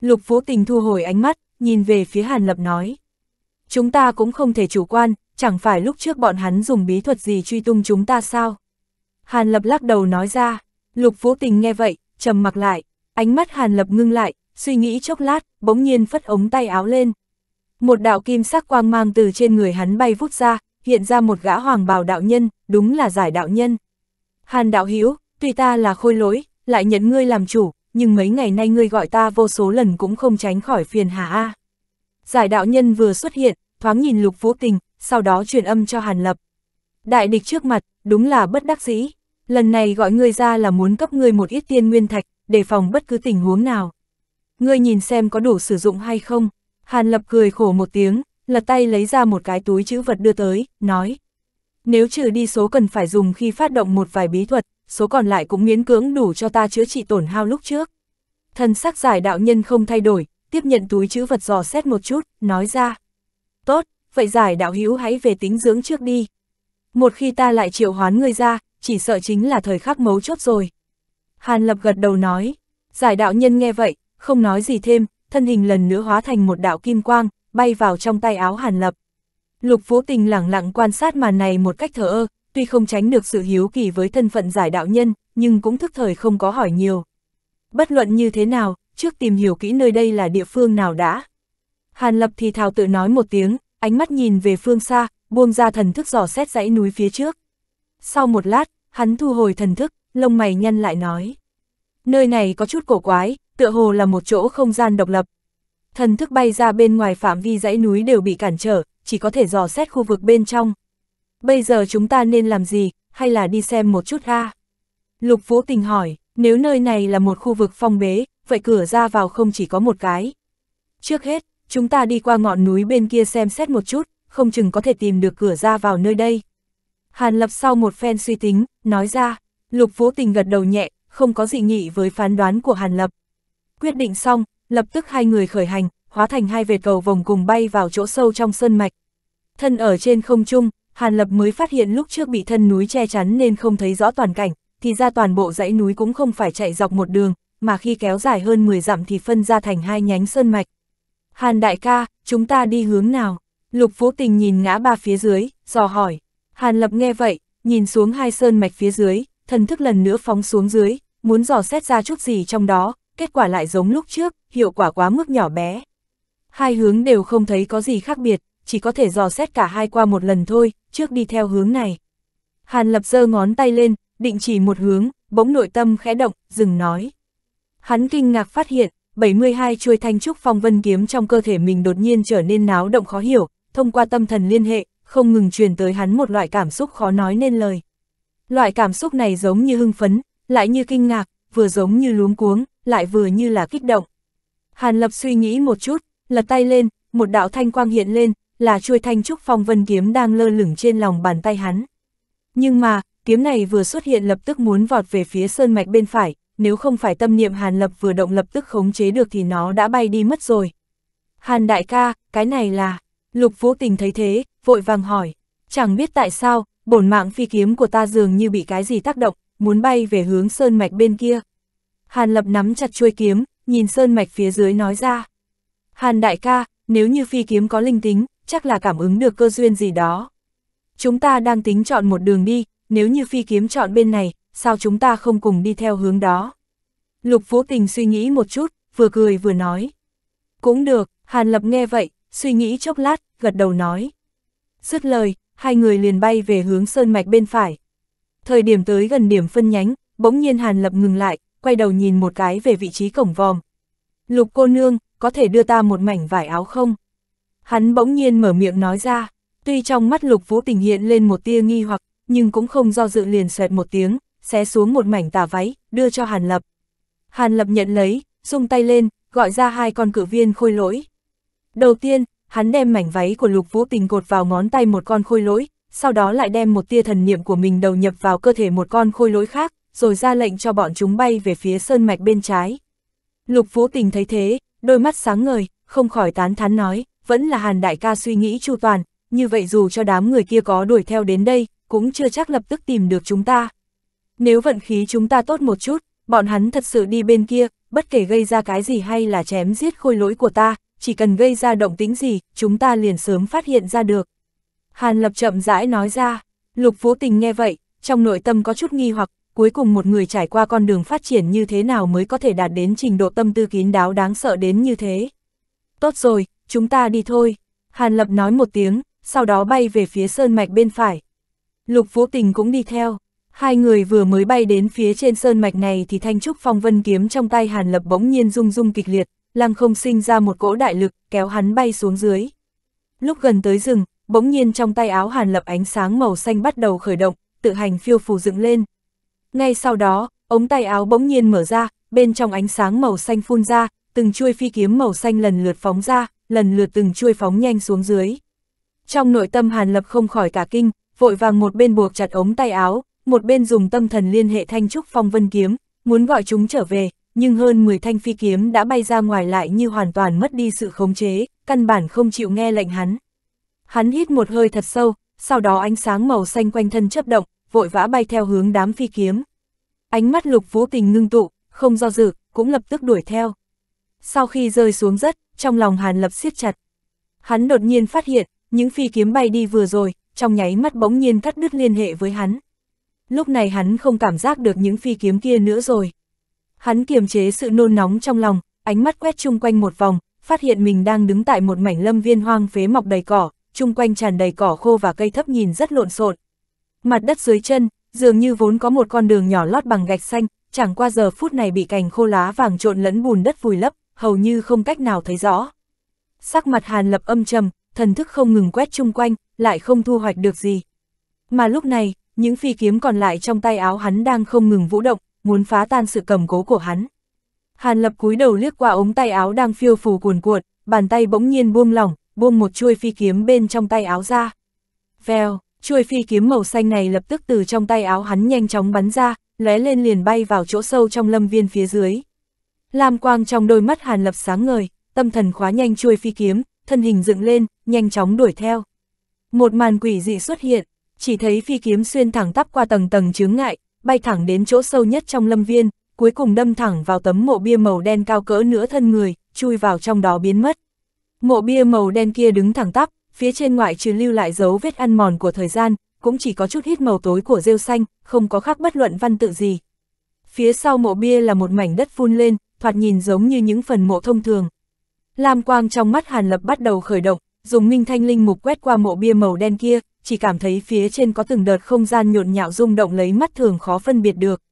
Lục Phú Tình thu hồi ánh mắt, nhìn về phía Hàn Lập nói. Chúng ta cũng không thể chủ quan, chẳng phải lúc trước bọn hắn dùng bí thuật gì truy tung chúng ta sao? Hàn Lập lắc đầu nói ra, Lục Vũ Tình nghe vậy, trầm mặc lại, ánh mắt Hàn Lập ngưng lại, suy nghĩ chốc lát, bỗng nhiên phất ống tay áo lên. Một đạo kim sắc quang mang từ trên người hắn bay vút ra, hiện ra một gã hoàng bào đạo nhân, đúng là giải đạo nhân. Hàn đạo Hiếu, tuy ta là khôi lỗi, lại nhận ngươi làm chủ, nhưng mấy ngày nay ngươi gọi ta vô số lần cũng không tránh khỏi phiền hà a. Giải đạo nhân vừa xuất hiện, thoáng nhìn Lục Vũ Tình, sau đó truyền âm cho Hàn Lập. Đại địch trước mặt, đúng là bất đắc dĩ. Lần này gọi ngươi ra là muốn cấp ngươi một ít tiên nguyên thạch, để phòng bất cứ tình huống nào. Ngươi nhìn xem có đủ sử dụng hay không? Hàn Lập cười khổ một tiếng, lật tay lấy ra một cái túi chữ vật đưa tới, nói. Nếu trừ đi số cần phải dùng khi phát động một vài bí thuật, số còn lại cũng miễn cưỡng đủ cho ta chữa trị tổn hao lúc trước. Thần sắc giải đạo nhân không thay đổi, tiếp nhận túi chữ vật dò xét một chút, nói ra. Tốt, vậy giải đạo hữu hãy về tính dưỡng trước đi. Một khi ta lại triệu hoán ngươi ra, chỉ sợ chính là thời khắc mấu chốt rồi. Hàn Lập gật đầu nói, giải đạo nhân nghe vậy, không nói gì thêm, thân hình lần nữa hóa thành một đạo kim quang, bay vào trong tay áo Hàn Lập. Lục Vũ Tình lặng lặng quan sát màn này một cách thờ ơ, tuy không tránh được sự hiếu kỳ với thân phận giải đạo nhân, nhưng cũng thức thời không có hỏi nhiều. Bất luận như thế nào, trước tìm hiểu kỹ nơi đây là địa phương nào đã. Hàn Lập thì thào tự nói một tiếng, ánh mắt nhìn về phương xa, buông ra thần thức dò xét dãy núi phía trước. Sau một lát, hắn thu hồi thần thức, lông mày nhăn lại nói. Nơi này có chút cổ quái, tựa hồ là một chỗ không gian độc lập. Thần thức bay ra bên ngoài phạm vi dãy núi đều bị cản trở, chỉ có thể dò xét khu vực bên trong. Bây giờ chúng ta nên làm gì, hay là đi xem một chút ha? Lục Vũ Tình hỏi, nếu nơi này là một khu vực phong bế, vậy cửa ra vào không chỉ có một cái. Trước hết, chúng ta đi qua ngọn núi bên kia xem xét một chút, không chừng có thể tìm được cửa ra vào nơi đây. Hàn Lập sau một phen suy tính, nói ra, Lục Vũ Tình gật đầu nhẹ, không có dị nghị với phán đoán của Hàn Lập. Quyết định xong, lập tức hai người khởi hành, hóa thành hai vệt cầu vòng cùng bay vào chỗ sâu trong sơn mạch. Thân ở trên không trung, Hàn Lập mới phát hiện lúc trước bị thân núi che chắn nên không thấy rõ toàn cảnh, thì ra toàn bộ dãy núi cũng không phải chạy dọc một đường, mà khi kéo dài hơn 10 dặm thì phân ra thành hai nhánh sơn mạch. Hàn đại ca, chúng ta đi hướng nào? Lục Vũ Tình nhìn ngã ba phía dưới, dò hỏi. Hàn Lập nghe vậy, nhìn xuống hai sơn mạch phía dưới, thần thức lần nữa phóng xuống dưới, muốn dò xét ra chút gì trong đó, kết quả lại giống lúc trước, hiệu quả quá mức nhỏ bé. Hai hướng đều không thấy có gì khác biệt, chỉ có thể dò xét cả hai qua một lần thôi, trước đi theo hướng này. Hàn Lập giơ ngón tay lên, định chỉ một hướng, bỗng nội tâm khẽ động, dừng nói. Hắn kinh ngạc phát hiện, 72 chuôi thanh trúc phong vân kiếm trong cơ thể mình đột nhiên trở nên náo động khó hiểu, thông qua tâm thần liên hệ, không ngừng truyền tới hắn một loại cảm xúc khó nói nên lời. Loại cảm xúc này giống như hưng phấn, lại như kinh ngạc, vừa giống như luống cuống, lại vừa như là kích động. Hàn Lập suy nghĩ một chút, lật tay lên, một đạo thanh quang hiện lên, là chuôi thanh trúc phong vân kiếm đang lơ lửng trên lòng bàn tay hắn. Nhưng mà, kiếm này vừa xuất hiện lập tức muốn vọt về phía sơn mạch bên phải, nếu không phải tâm niệm Hàn Lập vừa động lập tức khống chế được thì nó đã bay đi mất rồi. Hàn đại ca, cái này là... Lục Vũ Tình thấy thế, vội vàng hỏi. Chẳng biết tại sao, bổn mạng phi kiếm của ta dường như bị cái gì tác động, muốn bay về hướng sơn mạch bên kia. Hàn Lập nắm chặt chuôi kiếm, nhìn sơn mạch phía dưới nói ra. Hàn đại ca, nếu như phi kiếm có linh tính, chắc là cảm ứng được cơ duyên gì đó. Chúng ta đang tính chọn một đường đi, nếu như phi kiếm chọn bên này, sao chúng ta không cùng đi theo hướng đó? Lục Vũ Tình suy nghĩ một chút, vừa cười vừa nói. Cũng được, Hàn Lập nghe vậy, suy nghĩ chốc lát, gật đầu nói. Dứt lời, hai người liền bay về hướng sơn mạch bên phải. Thời điểm tới gần điểm phân nhánh, bỗng nhiên Hàn Lập ngừng lại, quay đầu nhìn một cái về vị trí cổng vòm. Lục cô nương, có thể đưa ta một mảnh vải áo không? Hắn bỗng nhiên mở miệng nói ra, tuy trong mắt Lục Vũ Tình hiện lên một tia nghi hoặc, nhưng cũng không do dự liền xoẹt một tiếng, xé xuống một mảnh tà váy, đưa cho Hàn Lập. Hàn Lập nhận lấy, rung tay lên, gọi ra hai con cử viên khôi lỗi. Đầu tiên, hắn đem mảnh váy của Lục Vũ Tình cột vào ngón tay một con khôi lỗi, sau đó lại đem một tia thần niệm của mình đầu nhập vào cơ thể một con khôi lỗi khác, rồi ra lệnh cho bọn chúng bay về phía sơn mạch bên trái. Lục Vũ Tình thấy thế, đôi mắt sáng ngời, không khỏi tán thán nói, vẫn là Hàn Đại ca suy nghĩ chu toàn, như vậy dù cho đám người kia có đuổi theo đến đây, cũng chưa chắc lập tức tìm được chúng ta. Nếu vận khí chúng ta tốt một chút, bọn hắn thật sự đi bên kia, bất kể gây ra cái gì hay là chém giết khôi lỗi của ta, chỉ cần gây ra động tĩnh gì, chúng ta liền sớm phát hiện ra được. Hàn Lập chậm rãi nói ra, Lục phú Tình nghe vậy, trong nội tâm có chút nghi hoặc, cuối cùng một người trải qua con đường phát triển như thế nào mới có thể đạt đến trình độ tâm tư kín đáo đáng sợ đến như thế. Tốt rồi, chúng ta đi thôi. Hàn Lập nói một tiếng, sau đó bay về phía sơn mạch bên phải. Lục phú Tình cũng đi theo. Hai người vừa mới bay đến phía trên sơn mạch này thì thanh trúc phong vân kiếm trong tay Hàn Lập bỗng nhiên rung rung kịch liệt, lăng không sinh ra một cỗ đại lực, kéo hắn bay xuống dưới. Lúc gần tới rừng, bỗng nhiên trong tay áo Hàn Lập ánh sáng màu xanh bắt đầu khởi động, tự hành phiêu phù dựng lên. Ngay sau đó, ống tay áo bỗng nhiên mở ra, bên trong ánh sáng màu xanh phun ra, từng chuôi phi kiếm màu xanh lần lượt phóng ra, lần lượt từng chuôi phóng nhanh xuống dưới. Trong nội tâm Hàn Lập không khỏi cả kinh, vội vàng một bên buộc chặt ống tay áo, một bên dùng tâm thần liên hệ thanh trúc phong vân kiếm, muốn gọi chúng trở về, nhưng hơn 10 thanh phi kiếm đã bay ra ngoài lại như hoàn toàn mất đi sự khống chế, căn bản không chịu nghe lệnh hắn. Hắn hít một hơi thật sâu, sau đó ánh sáng màu xanh quanh thân chấp động, vội vã bay theo hướng đám phi kiếm. Ánh mắt lục vũ tình ngưng tụ, không do dự, cũng lập tức đuổi theo. Sau khi rơi xuống rất, trong lòng hàn lập siết chặt. Hắn đột nhiên phát hiện, những phi kiếm bay đi vừa rồi, trong nháy mắt bỗng nhiên cắt đứt liên hệ với hắn lúc này hắn không cảm giác được những phi kiếm kia nữa rồi. Hắn kiềm chế sự nôn nóng trong lòng, ánh mắt quét chung quanh một vòng, phát hiện mình đang đứng tại một mảnh lâm viên hoang phế mọc đầy cỏ, chung quanh tràn đầy cỏ khô và cây thấp nhìn rất lộn xộn. Mặt đất dưới chân, dường như vốn có một con đường nhỏ lót bằng gạch xanh, chẳng qua giờ phút này bị cành khô lá vàng trộn lẫn bùn đất vùi lấp, hầu như không cách nào thấy rõ. Sắc mặt Hàn Lập âm trầm, thần thức không ngừng quét chung quanh, lại không thu hoạch được gì. Mà lúc này, những phi kiếm còn lại trong tay áo hắn đang không ngừng vũ động, muốn phá tan sự cầm cố của hắn. Hàn lập cúi đầu liếc qua ống tay áo đang phiêu phù cuồn cuộn, bàn tay bỗng nhiên buông lỏng, buông một chuôi phi kiếm bên trong tay áo ra. Vèo, chuôi phi kiếm màu xanh này lập tức từ trong tay áo hắn nhanh chóng bắn ra, lóe lên liền bay vào chỗ sâu trong lâm viên phía dưới. Lam quang trong đôi mắt Hàn Lập sáng ngời, tâm thần khóa nhanh chuôi phi kiếm, thân hình dựng lên, nhanh chóng đuổi theo. Một màn quỷ dị xuất hiện, chỉ thấy phi kiếm xuyên thẳng tắp qua tầng tầng chướng ngại, bay thẳng đến chỗ sâu nhất trong lâm viên, cuối cùng đâm thẳng vào tấm mộ bia màu đen cao cỡ nửa thân người, chui vào trong đó biến mất. Mộ bia màu đen kia đứng thẳng tắp, phía trên ngoại trừ lưu lại dấu vết ăn mòn của thời gian, cũng chỉ có chút hít màu tối của rêu xanh, không có khác bất luận văn tự gì. Phía sau mộ bia là một mảnh đất phun lên, thoạt nhìn giống như những phần mộ thông thường. Lam quang trong mắt Hàn Lập bắt đầu khởi động, dùng minh thanh linh mục quét qua mộ bia màu đen kia, chỉ cảm thấy phía trên có từng đợt không gian nhộn nhạo rung động lấy mắt thường khó phân biệt được.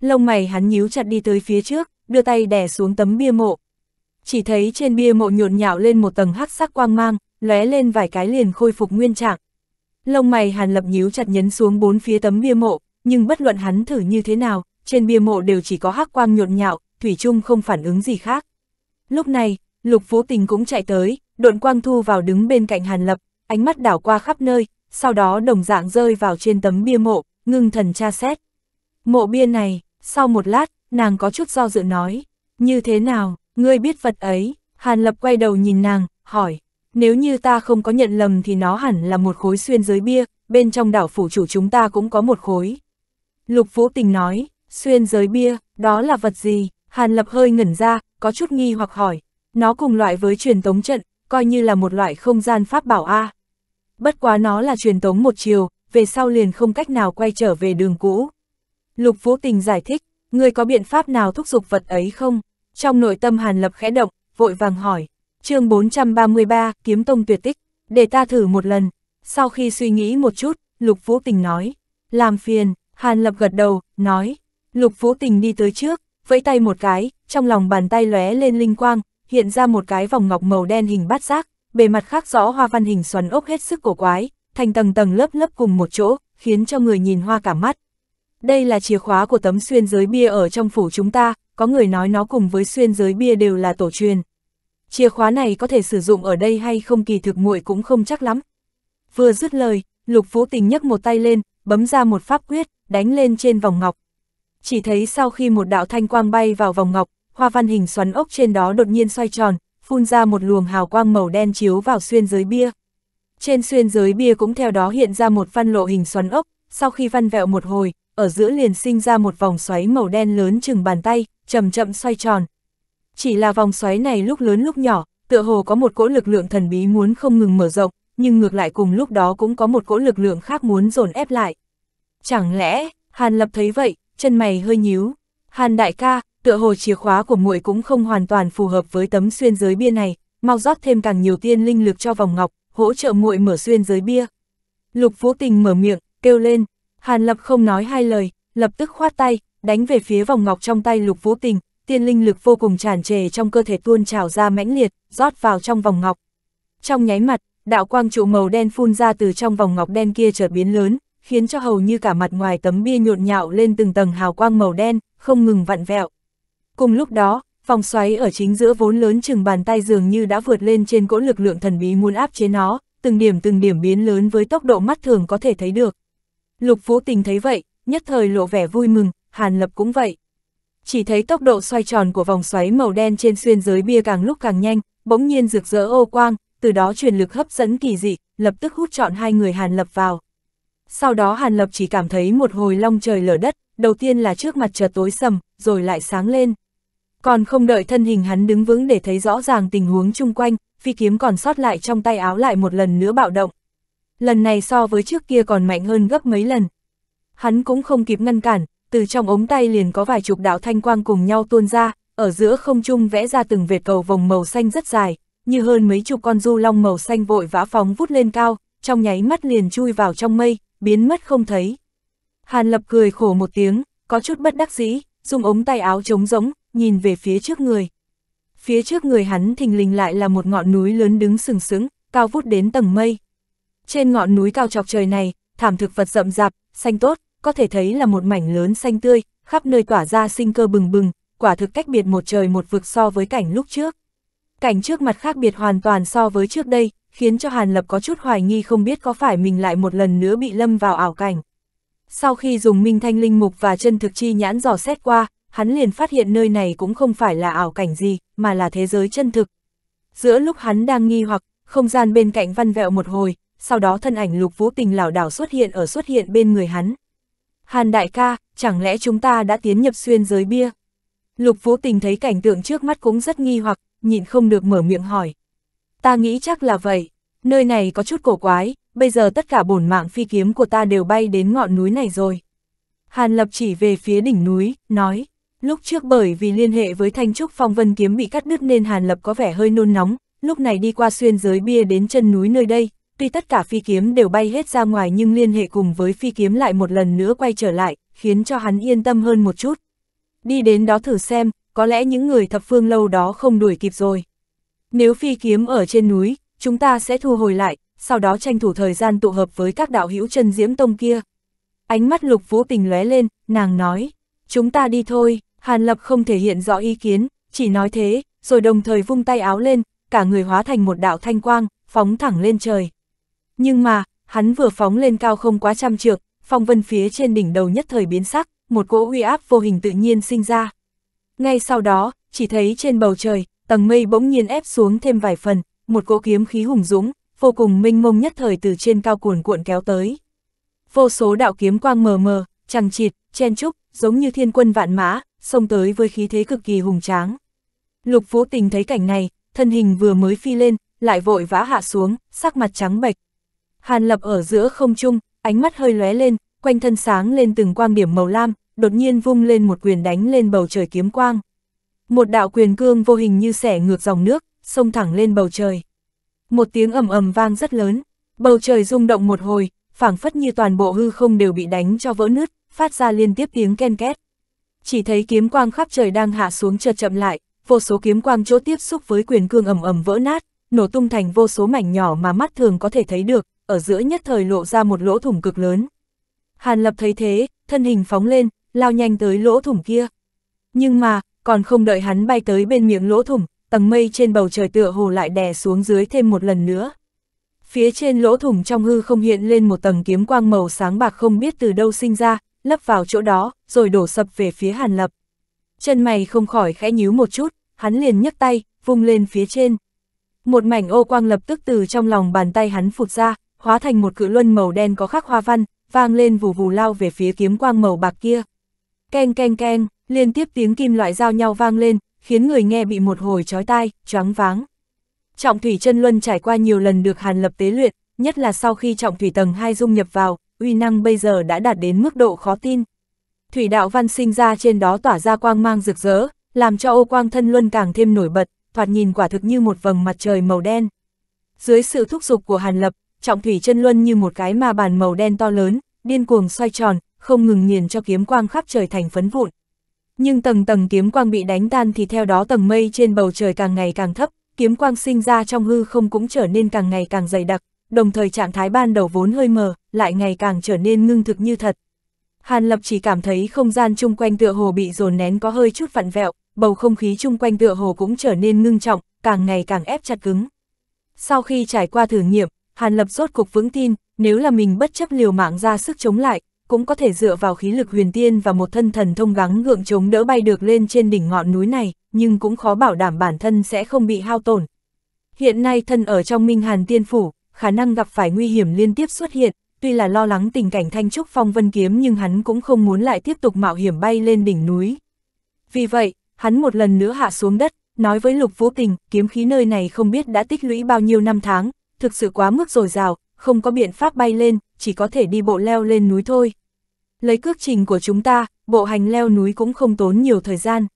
Lông mày hắn nhíu chặt đi tới phía trước, đưa tay đè xuống tấm bia mộ. Chỉ thấy trên bia mộ nhộn nhạo lên một tầng hắc sắc quang mang, lóe lên vài cái liền khôi phục nguyên trạng. Lông mày Hàn Lập nhíu chặt nhấn xuống bốn phía tấm bia mộ, nhưng bất luận hắn thử như thế nào, trên bia mộ đều chỉ có hắc quang nhộn nhạo, thủy chung không phản ứng gì khác. Lúc này, Lục Vũ Tình cũng chạy tới, độn quang thu vào đứng bên cạnh Hàn Lập, ánh mắt đảo qua khắp nơi, sau đó đồng dạng rơi vào trên tấm bia mộ, ngưng thần tra xét. Mộ bia này, sau một lát, nàng có chút do dự nói, như thế nào, ngươi biết vật ấy, Hàn Lập quay đầu nhìn nàng, hỏi, nếu như ta không có nhận lầm thì nó hẳn là một khối xuyên dưới bia, bên trong đảo phủ chủ chúng ta cũng có một khối. Lục Vũ Tình nói, xuyên giới bia, đó là vật gì? Hàn Lập hơi ngẩn ra, có chút nghi hoặc hỏi, nó cùng loại với truyền tống trận, coi như là một loại không gian pháp bảo A. Bất quá nó là truyền tống một chiều, về sau liền không cách nào quay trở về đường cũ. Lục Vũ Tình giải thích, người có biện pháp nào thúc giục vật ấy không? Trong nội tâm Hàn Lập khẽ động, vội vàng hỏi. chương 433, Kiếm Tông tuyệt tích, để ta thử một lần. Sau khi suy nghĩ một chút, Lục Vũ Tình nói, làm phiền, Hàn Lập gật đầu, nói. Lục Vũ Tình đi tới trước, vẫy tay một cái, trong lòng bàn tay lóe lên linh quang, hiện ra một cái vòng ngọc màu đen hình bát giác, bề mặt khác rõ hoa văn hình xoắn ốc hết sức cổ quái, thành tầng tầng lớp lớp cùng một chỗ, khiến cho người nhìn hoa cả mắt. Đây là chìa khóa của tấm xuyên giới bia ở trong phủ chúng ta, có người nói nó cùng với xuyên giới bia đều là tổ truyền. Chìa khóa này có thể sử dụng ở đây hay không kỳ thực nguội cũng không chắc lắm. Vừa dứt lời, Lục Vũ Tình nhấc một tay lên, bấm ra một pháp quyết, đánh lên trên vòng ngọc. Chỉ thấy sau khi một đạo thanh quang bay vào vòng ngọc, hoa văn hình xoắn ốc trên đó đột nhiên xoay tròn, phun ra một luồng hào quang màu đen chiếu vào xuyên giới bia. Trên xuyên giới bia cũng theo đó hiện ra một văn lộ hình xoắn ốc, sau khi văn vẹo một hồi, ở giữa liền sinh ra một vòng xoáy màu đen lớn chừng bàn tay, chậm chậm xoay tròn. Chỉ là vòng xoáy này lúc lớn lúc nhỏ, tựa hồ có một cỗ lực lượng thần bí muốn không ngừng mở rộng, nhưng ngược lại cùng lúc đó cũng có một cỗ lực lượng khác muốn dồn ép lại. Chẳng lẽ, Hàn Lập thấy vậy, chân mày hơi nhíu. Hàn đại ca, tựa hồ chìa khóa của muội cũng không hoàn toàn phù hợp với tấm xuyên giới bia này, mau rót thêm càng nhiều tiên linh lực cho vòng ngọc, hỗ trợ muội mở xuyên giới bia. Lục Vũ Tình mở miệng, kêu lên, Hàn Lập không nói hai lời, lập tức khoát tay, đánh về phía vòng ngọc trong tay Lục Vũ Tình, tiên linh lực vô cùng tràn trề trong cơ thể tuôn trào ra mãnh liệt, rót vào trong vòng ngọc. Trong nháy mặt, đạo quang trụ màu đen phun ra từ trong vòng ngọc đen kia chợt biến lớn, khiến cho hầu như cả mặt ngoài tấm bia nhộn nhạo lên từng tầng hào quang màu đen, không ngừng vặn vẹo, Cùng lúc đó, vòng xoáy ở chính giữa vốn lớn chừng bàn tay dường như đã vượt lên trên cỗ lực lượng thần bí muốn áp chế nó, từng điểm từng điểm biến lớn với tốc độ mắt thường có thể thấy được. Lục Vũ Tình thấy vậy, nhất thời lộ vẻ vui mừng, Hàn Lập cũng vậy. Chỉ thấy tốc độ xoay tròn của vòng xoáy màu đen trên xuyên giới bia càng lúc càng nhanh, bỗng nhiên rực rỡ ô quang, từ đó truyền lực hấp dẫn kỳ dị, lập tức hút chọn hai người Hàn Lập vào. Sau đó Hàn Lập chỉ cảm thấy một hồi long trời lở đất, đầu tiên là trước mặt chợt tối sầm, rồi lại sáng lên. Còn không đợi thân hình hắn đứng vững để thấy rõ ràng tình huống chung quanh, phi kiếm còn sót lại trong tay áo lại một lần nữa bạo động. Lần này so với trước kia còn mạnh hơn gấp mấy lần. Hắn cũng không kịp ngăn cản, từ trong ống tay liền có vài chục đạo thanh quang cùng nhau tuôn ra, ở giữa không trung vẽ ra từng vệt cầu vòng màu xanh rất dài, như hơn mấy chục con du long màu xanh vội vã phóng vút lên cao, trong nháy mắt liền chui vào trong mây, biến mất không thấy. Hàn Lập cười khổ một tiếng, có chút bất đắc dĩ, dùng ống tay áo trống rỗng, nhìn về phía trước người. Phía trước người hắn thình lình lại là một ngọn núi lớn đứng sừng sững, cao vút đến tầng mây. Trên ngọn núi cao chọc trời này, thảm thực vật rậm rạp, xanh tốt, có thể thấy là một mảnh lớn xanh tươi, khắp nơi tỏa ra sinh cơ bừng bừng, quả thực cách biệt một trời một vực so với cảnh lúc trước. Cảnh trước mặt khác biệt hoàn toàn so với trước đây, khiến cho Hàn Lập có chút hoài nghi không biết có phải mình lại một lần nữa bị lâm vào ảo cảnh. Sau khi dùng minh thanh linh mục và chân thực chi nhãn dò xét qua, hắn liền phát hiện nơi này cũng không phải là ảo cảnh gì, mà là thế giới chân thực. Giữa lúc hắn đang nghi hoặc, không gian bên cạnh văn vẹo một hồi, sau đó thân ảnh lục vũ tình lảo đảo xuất hiện ở xuất hiện bên người hắn. Hàn đại ca, chẳng lẽ chúng ta đã tiến nhập xuyên giới bia? Lục vũ tình thấy cảnh tượng trước mắt cũng rất nghi hoặc, nhịn không được mở miệng hỏi. Ta nghĩ chắc là vậy, nơi này có chút cổ quái, bây giờ tất cả bổn mạng phi kiếm của ta đều bay đến ngọn núi này rồi. Hàn lập chỉ về phía đỉnh núi, nói. Lúc trước bởi vì liên hệ với Thanh Trúc Phong Vân Kiếm bị cắt đứt nên Hàn Lập có vẻ hơi nôn nóng, lúc này đi qua xuyên giới bia đến chân núi nơi đây, tuy tất cả phi kiếm đều bay hết ra ngoài nhưng liên hệ cùng với phi kiếm lại một lần nữa quay trở lại, khiến cho hắn yên tâm hơn một chút. Đi đến đó thử xem, có lẽ những người thập phương lâu đó không đuổi kịp rồi. Nếu phi kiếm ở trên núi, chúng ta sẽ thu hồi lại, sau đó tranh thủ thời gian tụ hợp với các đạo hữu chân diễm tông kia. Ánh mắt lục vũ tình lóe lên, nàng nói, chúng ta đi thôi. Hàn Lập không thể hiện rõ ý kiến, chỉ nói thế, rồi đồng thời vung tay áo lên, cả người hóa thành một đạo thanh quang, phóng thẳng lên trời. Nhưng mà, hắn vừa phóng lên cao không quá trăm trượng, phong vân phía trên đỉnh đầu nhất thời biến sắc, một cỗ uy áp vô hình tự nhiên sinh ra. Ngay sau đó, chỉ thấy trên bầu trời, tầng mây bỗng nhiên ép xuống thêm vài phần, một cỗ kiếm khí hùng dũng, vô cùng minh mông nhất thời từ trên cao cuồn cuộn kéo tới. Vô số đạo kiếm quang mờ mờ, chằng chịt, chen trúc, giống như thiên quân vạn mã, xông tới với khí thế cực kỳ hùng tráng. Lục Vũ Tình thấy cảnh này, thân hình vừa mới phi lên, lại vội vã hạ xuống, sắc mặt trắng bệch. Hàn Lập ở giữa không trung, ánh mắt hơi lóe lên, quanh thân sáng lên từng quang điểm màu lam, đột nhiên vung lên một quyền đánh lên bầu trời kiếm quang. Một đạo quyền cương vô hình như xẻ ngược dòng nước, xông thẳng lên bầu trời. Một tiếng ầm ầm vang rất lớn, bầu trời rung động một hồi, phảng phất như toàn bộ hư không đều bị đánh cho vỡ nứt, phát ra liên tiếp tiếng ken két chỉ thấy kiếm quang khắp trời đang hạ xuống chợt chậm lại, vô số kiếm quang chỗ tiếp xúc với quyền cương ầm ầm vỡ nát, nổ tung thành vô số mảnh nhỏ mà mắt thường có thể thấy được, ở giữa nhất thời lộ ra một lỗ thủng cực lớn. Hàn Lập thấy thế, thân hình phóng lên, lao nhanh tới lỗ thủng kia. Nhưng mà, còn không đợi hắn bay tới bên miệng lỗ thủng, tầng mây trên bầu trời tựa hồ lại đè xuống dưới thêm một lần nữa. Phía trên lỗ thủng trong hư không hiện lên một tầng kiếm quang màu sáng bạc không biết từ đâu sinh ra, lấp vào chỗ đó, rồi đổ sập về phía Hàn Lập. Chân mày không khỏi khẽ nhíu một chút, hắn liền nhấc tay, vung lên phía trên. Một mảnh ô quang lập tức từ trong lòng bàn tay hắn phụt ra, hóa thành một cự luân màu đen có khắc hoa văn, vang lên vù vù lao về phía kiếm quang màu bạc kia. Keng keng keng, liên tiếp tiếng kim loại giao nhau vang lên, khiến người nghe bị một hồi chói tai, choáng váng. Trọng thủy chân luân trải qua nhiều lần được Hàn Lập tế luyện, nhất là sau khi trọng thủy tầng 2 dung nhập vào, uy năng bây giờ đã đạt đến mức độ khó tin. Thủy đạo văn sinh ra trên đó tỏa ra quang mang rực rỡ, làm cho ô quang thân luân càng thêm nổi bật, thoạt nhìn quả thực như một vầng mặt trời màu đen. Dưới sự thúc giục của Hàn Lập, trọng thủy chân luân như một cái ma bàn màu đen to lớn, điên cuồng xoay tròn, không ngừng nghiền cho kiếm quang khắp trời thành phấn vụn. Nhưng tầng tầng kiếm quang bị đánh tan thì theo đó tầng mây trên bầu trời càng ngày càng thấp, kiếm quang sinh ra trong hư không cũng trở nên càng ngày càng dày đặc, đồng thời trạng thái ban đầu vốn hơi mờ, lại ngày càng trở nên ngưng thực như thật. Hàn Lập chỉ cảm thấy không gian chung quanh tựa hồ bị dồn nén có hơi chút vặn vẹo, bầu không khí chung quanh tựa hồ cũng trở nên ngưng trọng, càng ngày càng ép chặt cứng. Sau khi trải qua thử nghiệm, Hàn Lập rốt cục vững tin, nếu là mình bất chấp liều mạng ra sức chống lại, cũng có thể dựa vào khí lực huyền tiên và một thân thần thông gắng gượng chống đỡ bay được lên trên đỉnh ngọn núi này, nhưng cũng khó bảo đảm bản thân sẽ không bị hao tổn. Hiện nay thân ở trong Minh Hàn Tiên Phủ, khả năng gặp phải nguy hiểm liên tiếp xuất hiện, tuy là lo lắng tình cảnh Thanh Trúc Phong Vân Kiếm nhưng hắn cũng không muốn lại tiếp tục mạo hiểm bay lên đỉnh núi. Vì vậy, hắn một lần nữa hạ xuống đất, nói với Lục Vũ Tình, kiếm khí nơi này không biết đã tích lũy bao nhiêu năm tháng, thực sự quá mức dồi dào, không có biện pháp bay lên, chỉ có thể đi bộ leo lên núi thôi. Lấy cước trình của chúng ta, bộ hành leo núi cũng không tốn nhiều thời gian.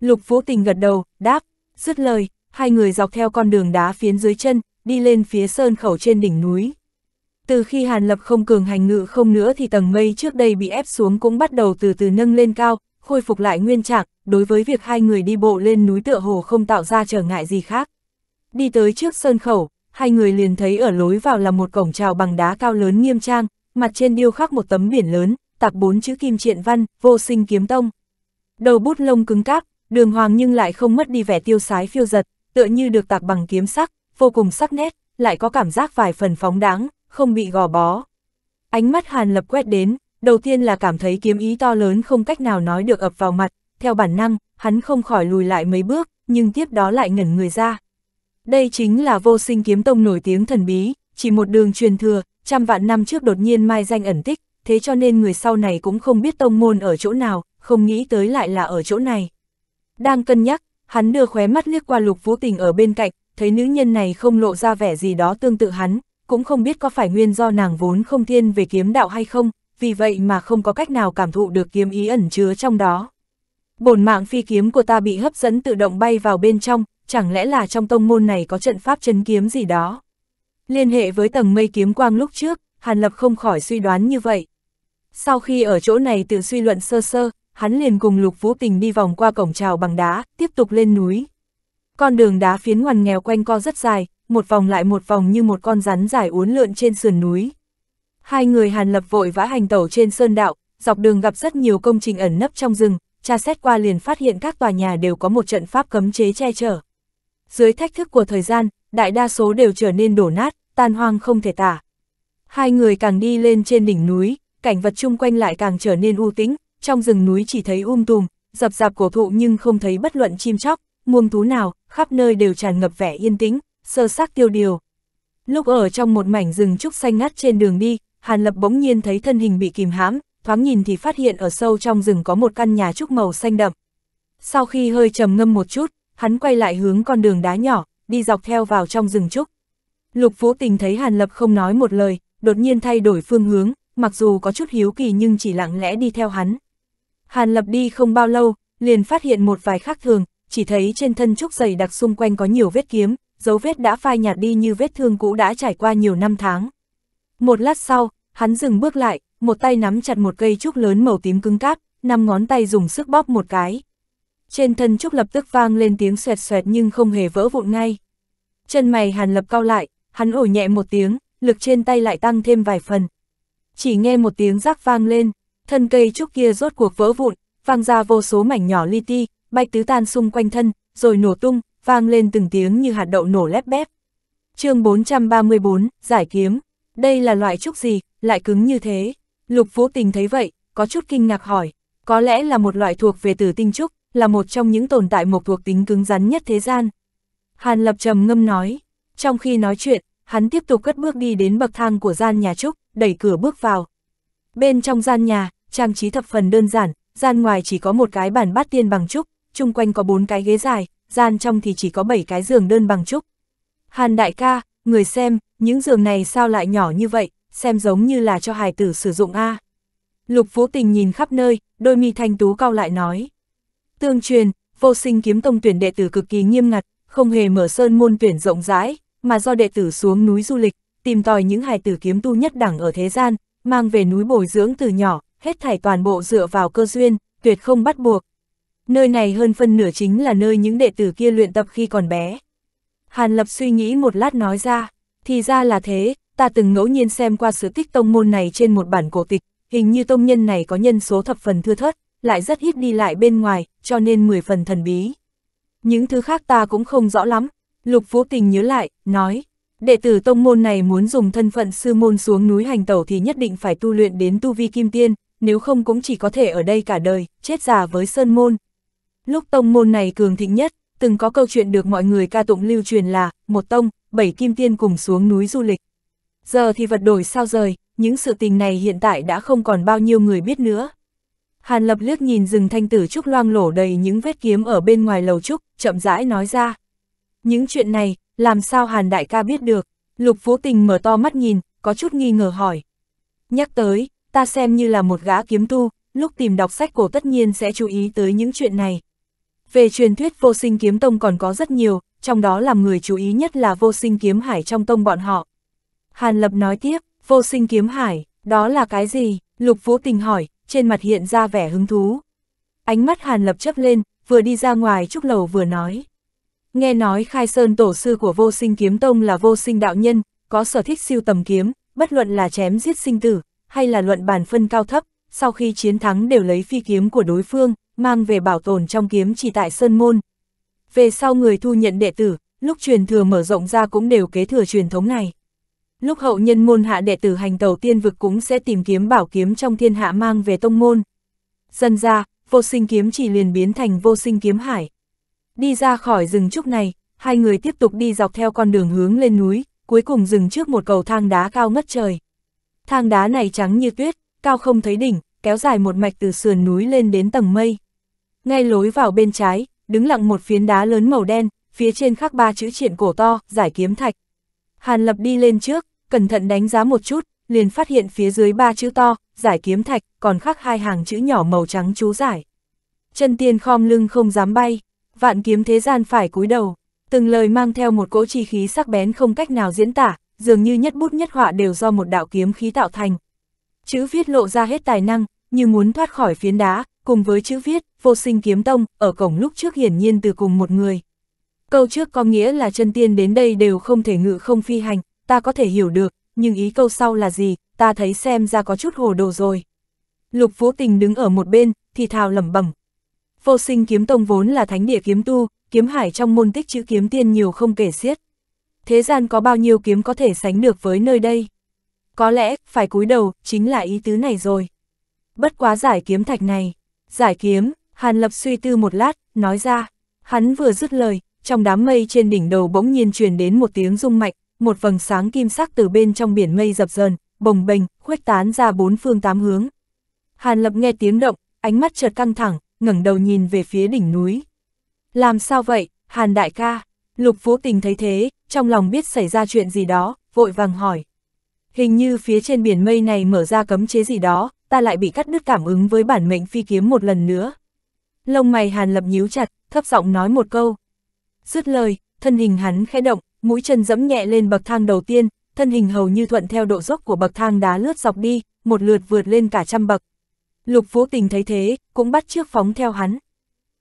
Lục Vũ Tình gật đầu, đáp, dứt lời, hai người dọc theo con đường đá phiến dưới chân, đi lên phía sơn khẩu trên đỉnh núi. Từ khi Hàn Lập không cường hành ngự không nữa thì tầng mây trước đây bị ép xuống cũng bắt đầu từ từ nâng lên cao, khôi phục lại nguyên trạng, đối với việc hai người đi bộ lên núi tựa hồ không tạo ra trở ngại gì khác. Đi tới trước sơn khẩu, hai người liền thấy ở lối vào là một cổng trào bằng đá cao lớn nghiêm trang, mặt trên điêu khắc một tấm biển lớn, tạc bốn chữ kim triện văn, vô sinh kiếm tông. Đầu bút lông cứng cáp, đường hoàng nhưng lại không mất đi vẻ tiêu sái phiêu giật, tựa như được tạc bằng kiếm sắc, vô cùng sắc nét, lại có cảm giác vài phần phóng đáng, không bị gò bó. Ánh mắt Hàn Lập quét đến, đầu tiên là cảm thấy kiếm ý to lớn không cách nào nói được ập vào mặt, theo bản năng, hắn không khỏi lùi lại mấy bước, nhưng tiếp đó lại ngẩn người ra. Đây chính là vô sinh kiếm tông nổi tiếng thần bí, chỉ một đường truyền thừa, trăm vạn năm trước đột nhiên mai danh ẩn tích, thế cho nên người sau này cũng không biết tông môn ở chỗ nào, không nghĩ tới lại là ở chỗ này. Đang cân nhắc, hắn đưa khóe mắt liếc qua lục vũ tình ở bên cạnh, thấy nữ nhân này không lộ ra vẻ gì đó tương tự hắn, cũng không biết có phải nguyên do nàng vốn không thiên về kiếm đạo hay không, vì vậy mà không có cách nào cảm thụ được kiếm ý ẩn chứa trong đó. Bổn mạng phi kiếm của ta bị hấp dẫn tự động bay vào bên trong, chẳng lẽ là trong tông môn này có trận pháp chân kiếm gì đó. Liên hệ với tầng mây kiếm quang lúc trước, Hàn Lập không khỏi suy đoán như vậy. Sau khi ở chỗ này tự suy luận sơ sơ, hắn liền cùng Lục Vũ Tình đi vòng qua cổng trào bằng đá, tiếp tục lên núi. Con đường đá phiến ngoằn nghèo quanh co rất dài, một vòng lại một vòng như một con rắn dài uốn lượn trên sườn núi. Hai người Hàn Lập vội vã hành tẩu trên sơn đạo, dọc đường gặp rất nhiều công trình ẩn nấp trong rừng, tra xét qua liền phát hiện các tòa nhà đều có một trận pháp cấm chế che chở. Dưới thách thức của thời gian, đại đa số đều trở nên đổ nát, tan hoang không thể tả. Hai người càng đi lên trên đỉnh núi, cảnh vật chung quanh lại càng trở nên u tĩnh, trong rừng núi chỉ thấy um tùm, dập dạp cổ thụ nhưng không thấy bất luận chim chóc, muông thú nào, khắp nơi đều tràn ngập vẻ yên tĩnh, sơ sắc tiêu điều. Lúc ở trong một mảnh rừng trúc xanh ngắt trên đường đi, Hàn Lập bỗng nhiên thấy thân hình bị kìm hãm, thoáng nhìn thì phát hiện ở sâu trong rừng có một căn nhà trúc màu xanh đậm. Sau khi hơi trầm ngâm một chút, hắn quay lại hướng con đường đá nhỏ, đi dọc theo vào trong rừng trúc. Lục Phú Tình thấy Hàn Lập không nói một lời, đột nhiên thay đổi phương hướng, mặc dù có chút hiếu kỳ nhưng chỉ lặng lẽ đi theo hắn. Hàn Lập đi không bao lâu, liền phát hiện một vài khác thường, chỉ thấy trên thân trúc dày đặc xung quanh có nhiều vết kiếm, dấu vết đã phai nhạt đi như vết thương cũ đã trải qua nhiều năm tháng. Một lát sau, hắn dừng bước lại, một tay nắm chặt một cây trúc lớn màu tím cứng cáp, năm ngón tay dùng sức bóp một cái. Trên thân trúc lập tức vang lên tiếng xoẹt xoẹt nhưng không hề vỡ vụn ngay. Chân mày hàn lập cao lại, hắn ổ nhẹ một tiếng, lực trên tay lại tăng thêm vài phần. Chỉ nghe một tiếng rắc vang lên, thân cây trúc kia rốt cuộc vỡ vụn, vang ra vô số mảnh nhỏ li ti, bạch tứ tan xung quanh thân, rồi nổ tung, vang lên từng tiếng như hạt đậu nổ lép bép. chương 434, giải kiếm. Đây là loại trúc gì, lại cứng như thế? Lục Vũ Tình thấy vậy, có chút kinh ngạc hỏi. Có lẽ là một loại thuộc về tử tinh trúc, là một trong những tồn tại một thuộc tính cứng rắn nhất thế gian. Hàn Lập trầm ngâm nói. Trong khi nói chuyện, hắn tiếp tục cất bước đi đến bậc thang của gian nhà trúc, đẩy cửa bước vào. Bên trong gian nhà, trang trí thập phần đơn giản, gian ngoài chỉ có một cái bàn bát tiên bằng trúc, chung quanh có bốn cái ghế dài, gian trong thì chỉ có bảy cái giường đơn bằng trúc. Hàn đại ca, người xem, những giường này sao lại nhỏ như vậy, xem giống như là cho hài tử sử dụng a. À. Lục Vũ Tình nhìn khắp nơi, đôi mi thanh tú cao lại nói. Tương truyền, vô sinh kiếm tông tuyển đệ tử cực kỳ nghiêm ngặt, không hề mở sơn môn tuyển rộng rãi, mà do đệ tử xuống núi du lịch, tìm tòi những hài tử kiếm tu nhất đẳng ở thế gian, mang về núi bồi dưỡng từ nhỏ, hết thảy toàn bộ dựa vào cơ duyên, tuyệt không bắt buộc, Nơi này hơn phân nửa chính là nơi những đệ tử kia luyện tập khi còn bé. Hàn Lập suy nghĩ một lát nói ra, thì ra là thế, ta từng ngẫu nhiên xem qua sự tích tông môn này trên một bản cổ tịch, hình như tông nhân này có nhân số thập phần thưa thớt, lại rất ít đi lại bên ngoài, cho nên mười phần thần bí. Những thứ khác ta cũng không rõ lắm, Lục phú Tình nhớ lại, nói, đệ tử tông môn này muốn dùng thân phận sư môn xuống núi hành tẩu thì nhất định phải tu luyện đến tu vi kim tiên, nếu không cũng chỉ có thể ở đây cả đời, chết già với sơn môn, Lúc tông môn này cường thịnh nhất, từng có câu chuyện được mọi người ca tụng lưu truyền là, một tông, bảy kim tiên cùng xuống núi du lịch. Giờ thì vật đổi sao rời, những sự tình này hiện tại đã không còn bao nhiêu người biết nữa. Hàn lập liếc nhìn rừng thanh tử trúc loang lổ đầy những vết kiếm ở bên ngoài lầu trúc, chậm rãi nói ra. Những chuyện này, làm sao hàn đại ca biết được? Lục phú tình mở to mắt nhìn, có chút nghi ngờ hỏi. Nhắc tới, ta xem như là một gã kiếm tu, lúc tìm đọc sách cổ tất nhiên sẽ chú ý tới những chuyện này. Về truyền thuyết vô sinh kiếm tông còn có rất nhiều, trong đó làm người chú ý nhất là vô sinh kiếm hải trong tông bọn họ. Hàn Lập nói tiếp, vô sinh kiếm hải, đó là cái gì? Lục Vũ Tình hỏi, trên mặt hiện ra vẻ hứng thú. Ánh mắt Hàn Lập chấp lên, vừa đi ra ngoài trúc lầu vừa nói. Nghe nói Khai Sơn tổ sư của vô sinh kiếm tông là vô sinh đạo nhân, có sở thích siêu tầm kiếm, bất luận là chém giết sinh tử, hay là luận bàn phân cao thấp, sau khi chiến thắng đều lấy phi kiếm của đối phương, mang về bảo tồn trong kiếm chỉ tại Sơn Môn. Về sau người thu nhận đệ tử, lúc truyền thừa mở rộng ra cũng đều kế thừa truyền thống này. Lúc hậu nhân môn hạ đệ tử hành tàu tiên vực cũng sẽ tìm kiếm bảo kiếm trong thiên hạ mang về tông môn. Dần ra, vô sinh kiếm chỉ liền biến thành vô sinh kiếm hải. Đi ra khỏi rừng trúc này, hai người tiếp tục đi dọc theo con đường hướng lên núi, cuối cùng dừng trước một cầu thang đá cao ngất trời. Thang đá này trắng như tuyết, cao không thấy đỉnh, kéo dài một mạch từ sườn núi lên đến tầng mây ngay lối vào bên trái, đứng lặng một phiến đá lớn màu đen, phía trên khắc ba chữ triển cổ to, giải kiếm thạch. Hàn Lập đi lên trước, cẩn thận đánh giá một chút, liền phát hiện phía dưới ba chữ to, giải kiếm thạch, còn khắc hai hàng chữ nhỏ màu trắng chú giải. Chân tiên khom lưng không dám bay, vạn kiếm thế gian phải cúi đầu, từng lời mang theo một cỗ chi khí sắc bén không cách nào diễn tả, dường như nhất bút nhất họa đều do một đạo kiếm khí tạo thành. Chữ viết lộ ra hết tài năng, như muốn thoát khỏi phiến đá, cùng với chữ viết, vô sinh kiếm tông, ở cổng lúc trước hiển nhiên từ cùng một người. Câu trước có nghĩa là chân tiên đến đây đều không thể ngự không phi hành, ta có thể hiểu được, nhưng ý câu sau là gì, ta thấy xem ra có chút hồ đồ rồi. Lục Vũ Tình đứng ở một bên, thì thào lẩm bẩm. Vô sinh kiếm tông vốn là thánh địa kiếm tu, kiếm hải trong môn tích chữ kiếm tiên nhiều không kể xiết. Thế gian có bao nhiêu kiếm có thể sánh được với nơi đây? Có lẽ, phải cúi đầu, chính là ý tứ này rồi. Bất quá giải kiếm thạch này. Giải kiếm, Hàn Lập suy tư một lát, nói ra. Hắn vừa dứt lời, trong đám mây trên đỉnh đầu bỗng nhiên truyền đến một tiếng rung mạnh, một vầng sáng kim sắc từ bên trong biển mây dập dờn, bồng bềnh, khuếch tán ra bốn phương tám hướng. Hàn Lập nghe tiếng động, ánh mắt chợt căng thẳng, ngẩng đầu nhìn về phía đỉnh núi. Làm sao vậy, Hàn đại ca? Lục Phú Tình thấy thế, trong lòng biết xảy ra chuyện gì đó, vội vàng hỏi. Hình như phía trên biển mây này mở ra cấm chế gì đó, ta lại bị cắt đứt cảm ứng với bản mệnh phi kiếm một lần nữa. Lông mày Hàn Lập nhíu chặt, thấp giọng nói một câu. Dứt lời, thân hình hắn khẽ động, mũi chân dẫm nhẹ lên bậc thang đầu tiên, thân hình hầu như thuận theo độ dốc của bậc thang đá lướt dọc đi, một lượt vượt lên cả trăm bậc. Lục Vũ Tình thấy thế, cũng bắt trước phóng theo hắn.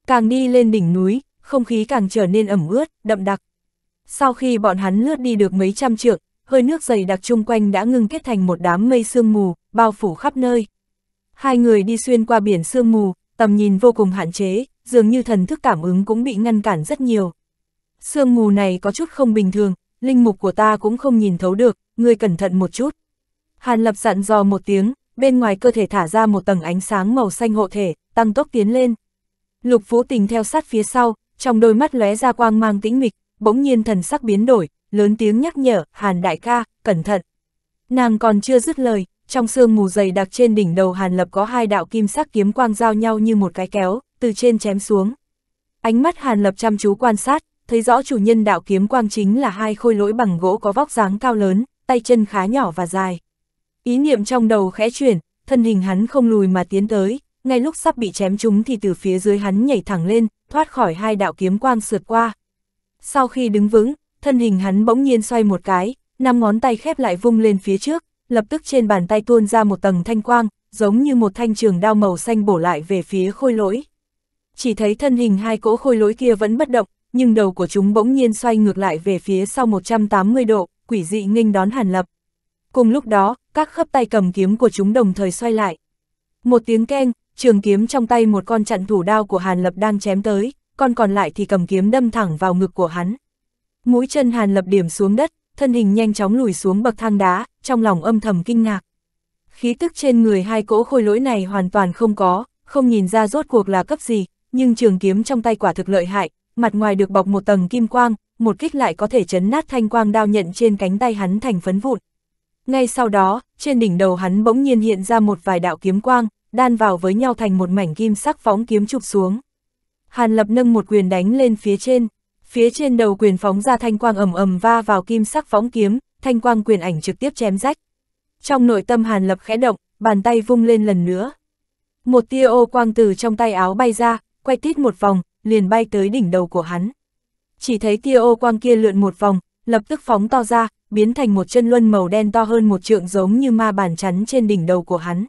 Càng đi lên đỉnh núi, không khí càng trở nên ẩm ướt, đậm đặc. Sau khi bọn hắn lướt đi được mấy trăm trượng, hơi nước dày đặc chung quanh đã ngưng kết thành một đám mây sương mù, bao phủ khắp nơi. Hai người đi xuyên qua biển sương mù, tầm nhìn vô cùng hạn chế, dường như thần thức cảm ứng cũng bị ngăn cản rất nhiều. Sương mù này có chút không bình thường, linh mục của ta cũng không nhìn thấu được, người cẩn thận một chút. Hàn lập dặn dò một tiếng, bên ngoài cơ thể thả ra một tầng ánh sáng màu xanh hộ thể, tăng tốc tiến lên. Lục Vũ Tình theo sát phía sau, trong đôi mắt lóe ra quang mang tĩnh mịch, bỗng nhiên thần sắc biến đổi, lớn tiếng nhắc nhở, Hàn đại ca, cẩn thận. Nàng còn chưa dứt lời, trong sương mù dày đặc trên đỉnh đầu Hàn Lập có hai đạo kim sắc kiếm quang giao nhau như một cái kéo, từ trên chém xuống. Ánh mắt Hàn Lập chăm chú quan sát, thấy rõ chủ nhân đạo kiếm quang chính là hai khôi lỗi bằng gỗ có vóc dáng cao lớn, tay chân khá nhỏ và dài. Ý niệm trong đầu khẽ chuyển, thân hình hắn không lùi mà tiến tới, ngay lúc sắp bị chém trúng thì từ phía dưới hắn nhảy thẳng lên, thoát khỏi hai đạo kiếm quang sượt qua. Sau khi đứng vững, thân hình hắn bỗng nhiên xoay một cái, năm ngón tay khép lại vung lên phía trước, lập tức trên bàn tay tuôn ra một tầng thanh quang, giống như một thanh trường đao màu xanh bổ lại về phía khôi lỗi. Chỉ thấy thân hình hai cỗ khôi lỗi kia vẫn bất động, nhưng đầu của chúng bỗng nhiên xoay ngược lại về phía sau 180 độ, quỷ dị nghênh đón Hàn Lập. Cùng lúc đó, các khớp tay cầm kiếm của chúng đồng thời xoay lại. Một tiếng keng, trường kiếm trong tay một con chặn thủ đao của Hàn Lập đang chém tới, con còn lại thì cầm kiếm đâm thẳng vào ngực của hắn mũi chân Hàn Lập điểm xuống đất, thân hình nhanh chóng lùi xuống bậc thang đá, trong lòng âm thầm kinh ngạc. Khí tức trên người hai cỗ khôi lỗi này hoàn toàn không có, không nhìn ra rốt cuộc là cấp gì, nhưng trường kiếm trong tay quả thực lợi hại, mặt ngoài được bọc một tầng kim quang, một kích lại có thể chấn nát thanh quang đao nhận trên cánh tay hắn thành phấn vụn. Ngay sau đó, trên đỉnh đầu hắn bỗng nhiên hiện ra một vài đạo kiếm quang, đan vào với nhau thành một mảnh kim sắc phóng kiếm chụp xuống. Hàn Lập nâng một quyền đánh lên phía trên. Phía trên đầu quyền phóng ra thanh quang ầm ầm va vào kim sắc phóng kiếm, thanh quang quyền ảnh trực tiếp chém rách. Trong nội tâm Hàn Lập khẽ động, bàn tay vung lên lần nữa. Một tia ô quang từ trong tay áo bay ra, quay tít một vòng, liền bay tới đỉnh đầu của hắn. Chỉ thấy tia ô quang kia lượn một vòng, lập tức phóng to ra, biến thành một chân luân màu đen to hơn một trượng giống như ma bàn chắn trên đỉnh đầu của hắn.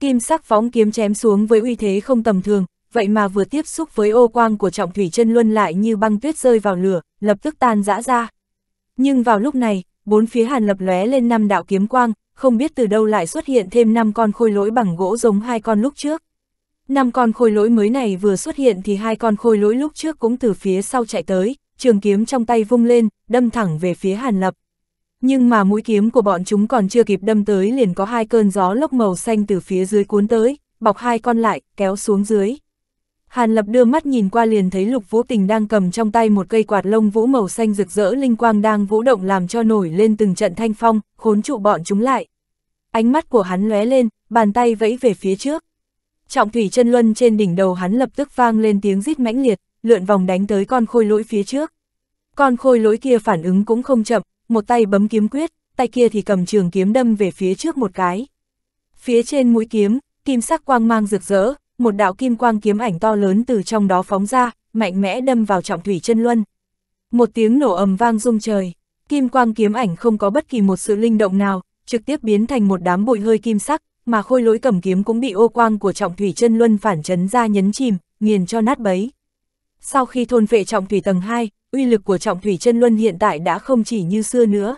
Kim sắc phóng kiếm chém xuống với uy thế không tầm thường, vậy mà vừa tiếp xúc với ô quang của trọng thủy chân luân lại như băng tuyết rơi vào lửa, lập tức tan rã ra. Nhưng vào lúc này, bốn phía hàn lập lóe lên năm đạo kiếm quang, không biết từ đâu lại xuất hiện thêm năm con khôi lỗi bằng gỗ giống hai con lúc trước. Năm con khôi lỗi mới này vừa xuất hiện thì hai con khôi lỗi lúc trước cũng từ phía sau chạy tới, trường kiếm trong tay vung lên, đâm thẳng về phía Hàn Lập. Nhưng mà mũi kiếm của bọn chúng còn chưa kịp đâm tới liền có hai cơn gió lốc màu xanh từ phía dưới cuốn tới, bọc hai con lại, kéo xuống dưới. Hàn Lập đưa mắt nhìn qua liền thấy Lục Vũ Tình đang cầm trong tay một cây quạt lông vũ màu xanh rực rỡ linh quang đang vũ động làm cho nổi lên từng trận thanh phong, khốn trụ bọn chúng lại. Ánh mắt của hắn lóe lên, bàn tay vẫy về phía trước. Trọng thủy chân luân trên đỉnh đầu hắn lập tức vang lên tiếng rít mãnh liệt, lượn vòng đánh tới con khôi lỗi phía trước. Con khôi lỗi kia phản ứng cũng không chậm, một tay bấm kiếm quyết, tay kia thì cầm trường kiếm đâm về phía trước một cái. Phía trên mũi kiếm, kim sắc quang mang rực rỡ, một đạo kim quang kiếm ảnh to lớn từ trong đó phóng ra, mạnh mẽ đâm vào trọng thủy chân luân. Một tiếng nổ ầm vang rung trời, kim quang kiếm ảnh không có bất kỳ một sự linh động nào, trực tiếp biến thành một đám bụi hơi kim sắc, mà khôi lỗi cầm kiếm cũng bị ô quang của trọng thủy chân luân phản chấn ra nhấn chìm, nghiền cho nát bấy. Sau khi thôn vệ trọng thủy tầng 2, uy lực của trọng thủy chân luân hiện tại đã không chỉ như xưa nữa.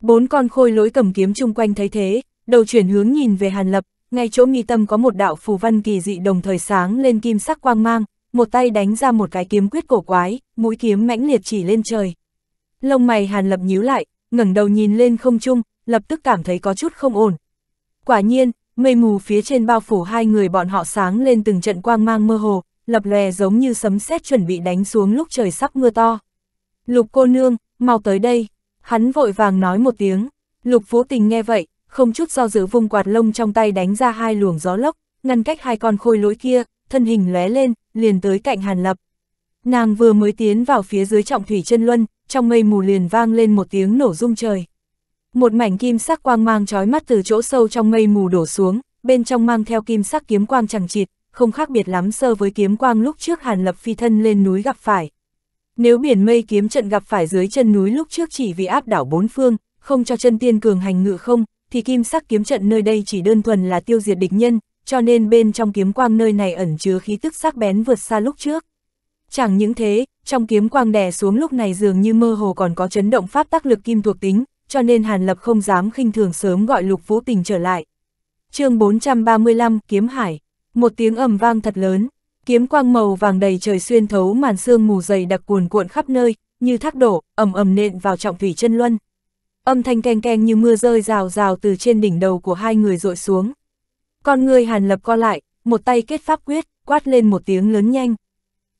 Bốn con khôi lỗi cầm kiếm chung quanh thấy thế, đầu chuyển hướng nhìn về Hàn Lập, ngay chỗ mi tâm có một đạo phù văn kỳ dị đồng thời sáng lên kim sắc quang mang, một tay đánh ra một cái kiếm quyết cổ quái, mũi kiếm mãnh liệt chỉ lên trời. Lông mày Hàn Lập nhíu lại, ngẩng đầu nhìn lên không trung, lập tức cảm thấy có chút không ổn. Quả nhiên, mây mù phía trên bao phủ hai người bọn họ sáng lên từng trận quang mang mơ hồ, lập lè giống như sấm sét chuẩn bị đánh xuống lúc trời sắp mưa to. Lục cô nương, mau tới đây, hắn vội vàng nói một tiếng. Lục Vũ Tình nghe vậy, không chút do dự vung quạt lông trong tay đánh ra hai luồng gió lốc, ngăn cách hai con khôi lỗi kia, thân hình lóe lên, liền tới cạnh Hàn Lập. Nàng vừa mới tiến vào phía dưới trọng thủy chân luân, trong mây mù liền vang lên một tiếng nổ rung trời. Một mảnh kim sắc quang mang trói mắt từ chỗ sâu trong mây mù đổ xuống, bên trong mang theo kim sắc kiếm quang chẳng chịt, không khác biệt lắm sơ với kiếm quang lúc trước Hàn Lập phi thân lên núi gặp phải. Nếu biển mây kiếm trận gặp phải dưới chân núi lúc trước chỉ vì áp đảo bốn phương, không cho chân tiên cường hành ngự không, thì kim sắc kiếm trận nơi đây chỉ đơn thuần là tiêu diệt địch nhân, cho nên bên trong kiếm quang nơi này ẩn chứa khí tức sắc bén vượt xa lúc trước. Chẳng những thế, trong kiếm quang đè xuống lúc này dường như mơ hồ còn có chấn động pháp tác lực kim thuộc tính, cho nên Hàn Lập không dám khinh thường sớm gọi Lục Vũ Tình trở lại. chương 435 Kiếm Hải Một tiếng ầm vang thật lớn, kiếm quang màu vàng đầy trời xuyên thấu màn sương mù dày đặc cuồn cuộn khắp nơi, như thác đổ, ầm ầm nện vào trọng thủy chân luân âm thanh keng keng như mưa rơi rào rào từ trên đỉnh đầu của hai người rội xuống. Con người hàn lập co lại, một tay kết pháp quyết, quát lên một tiếng lớn nhanh.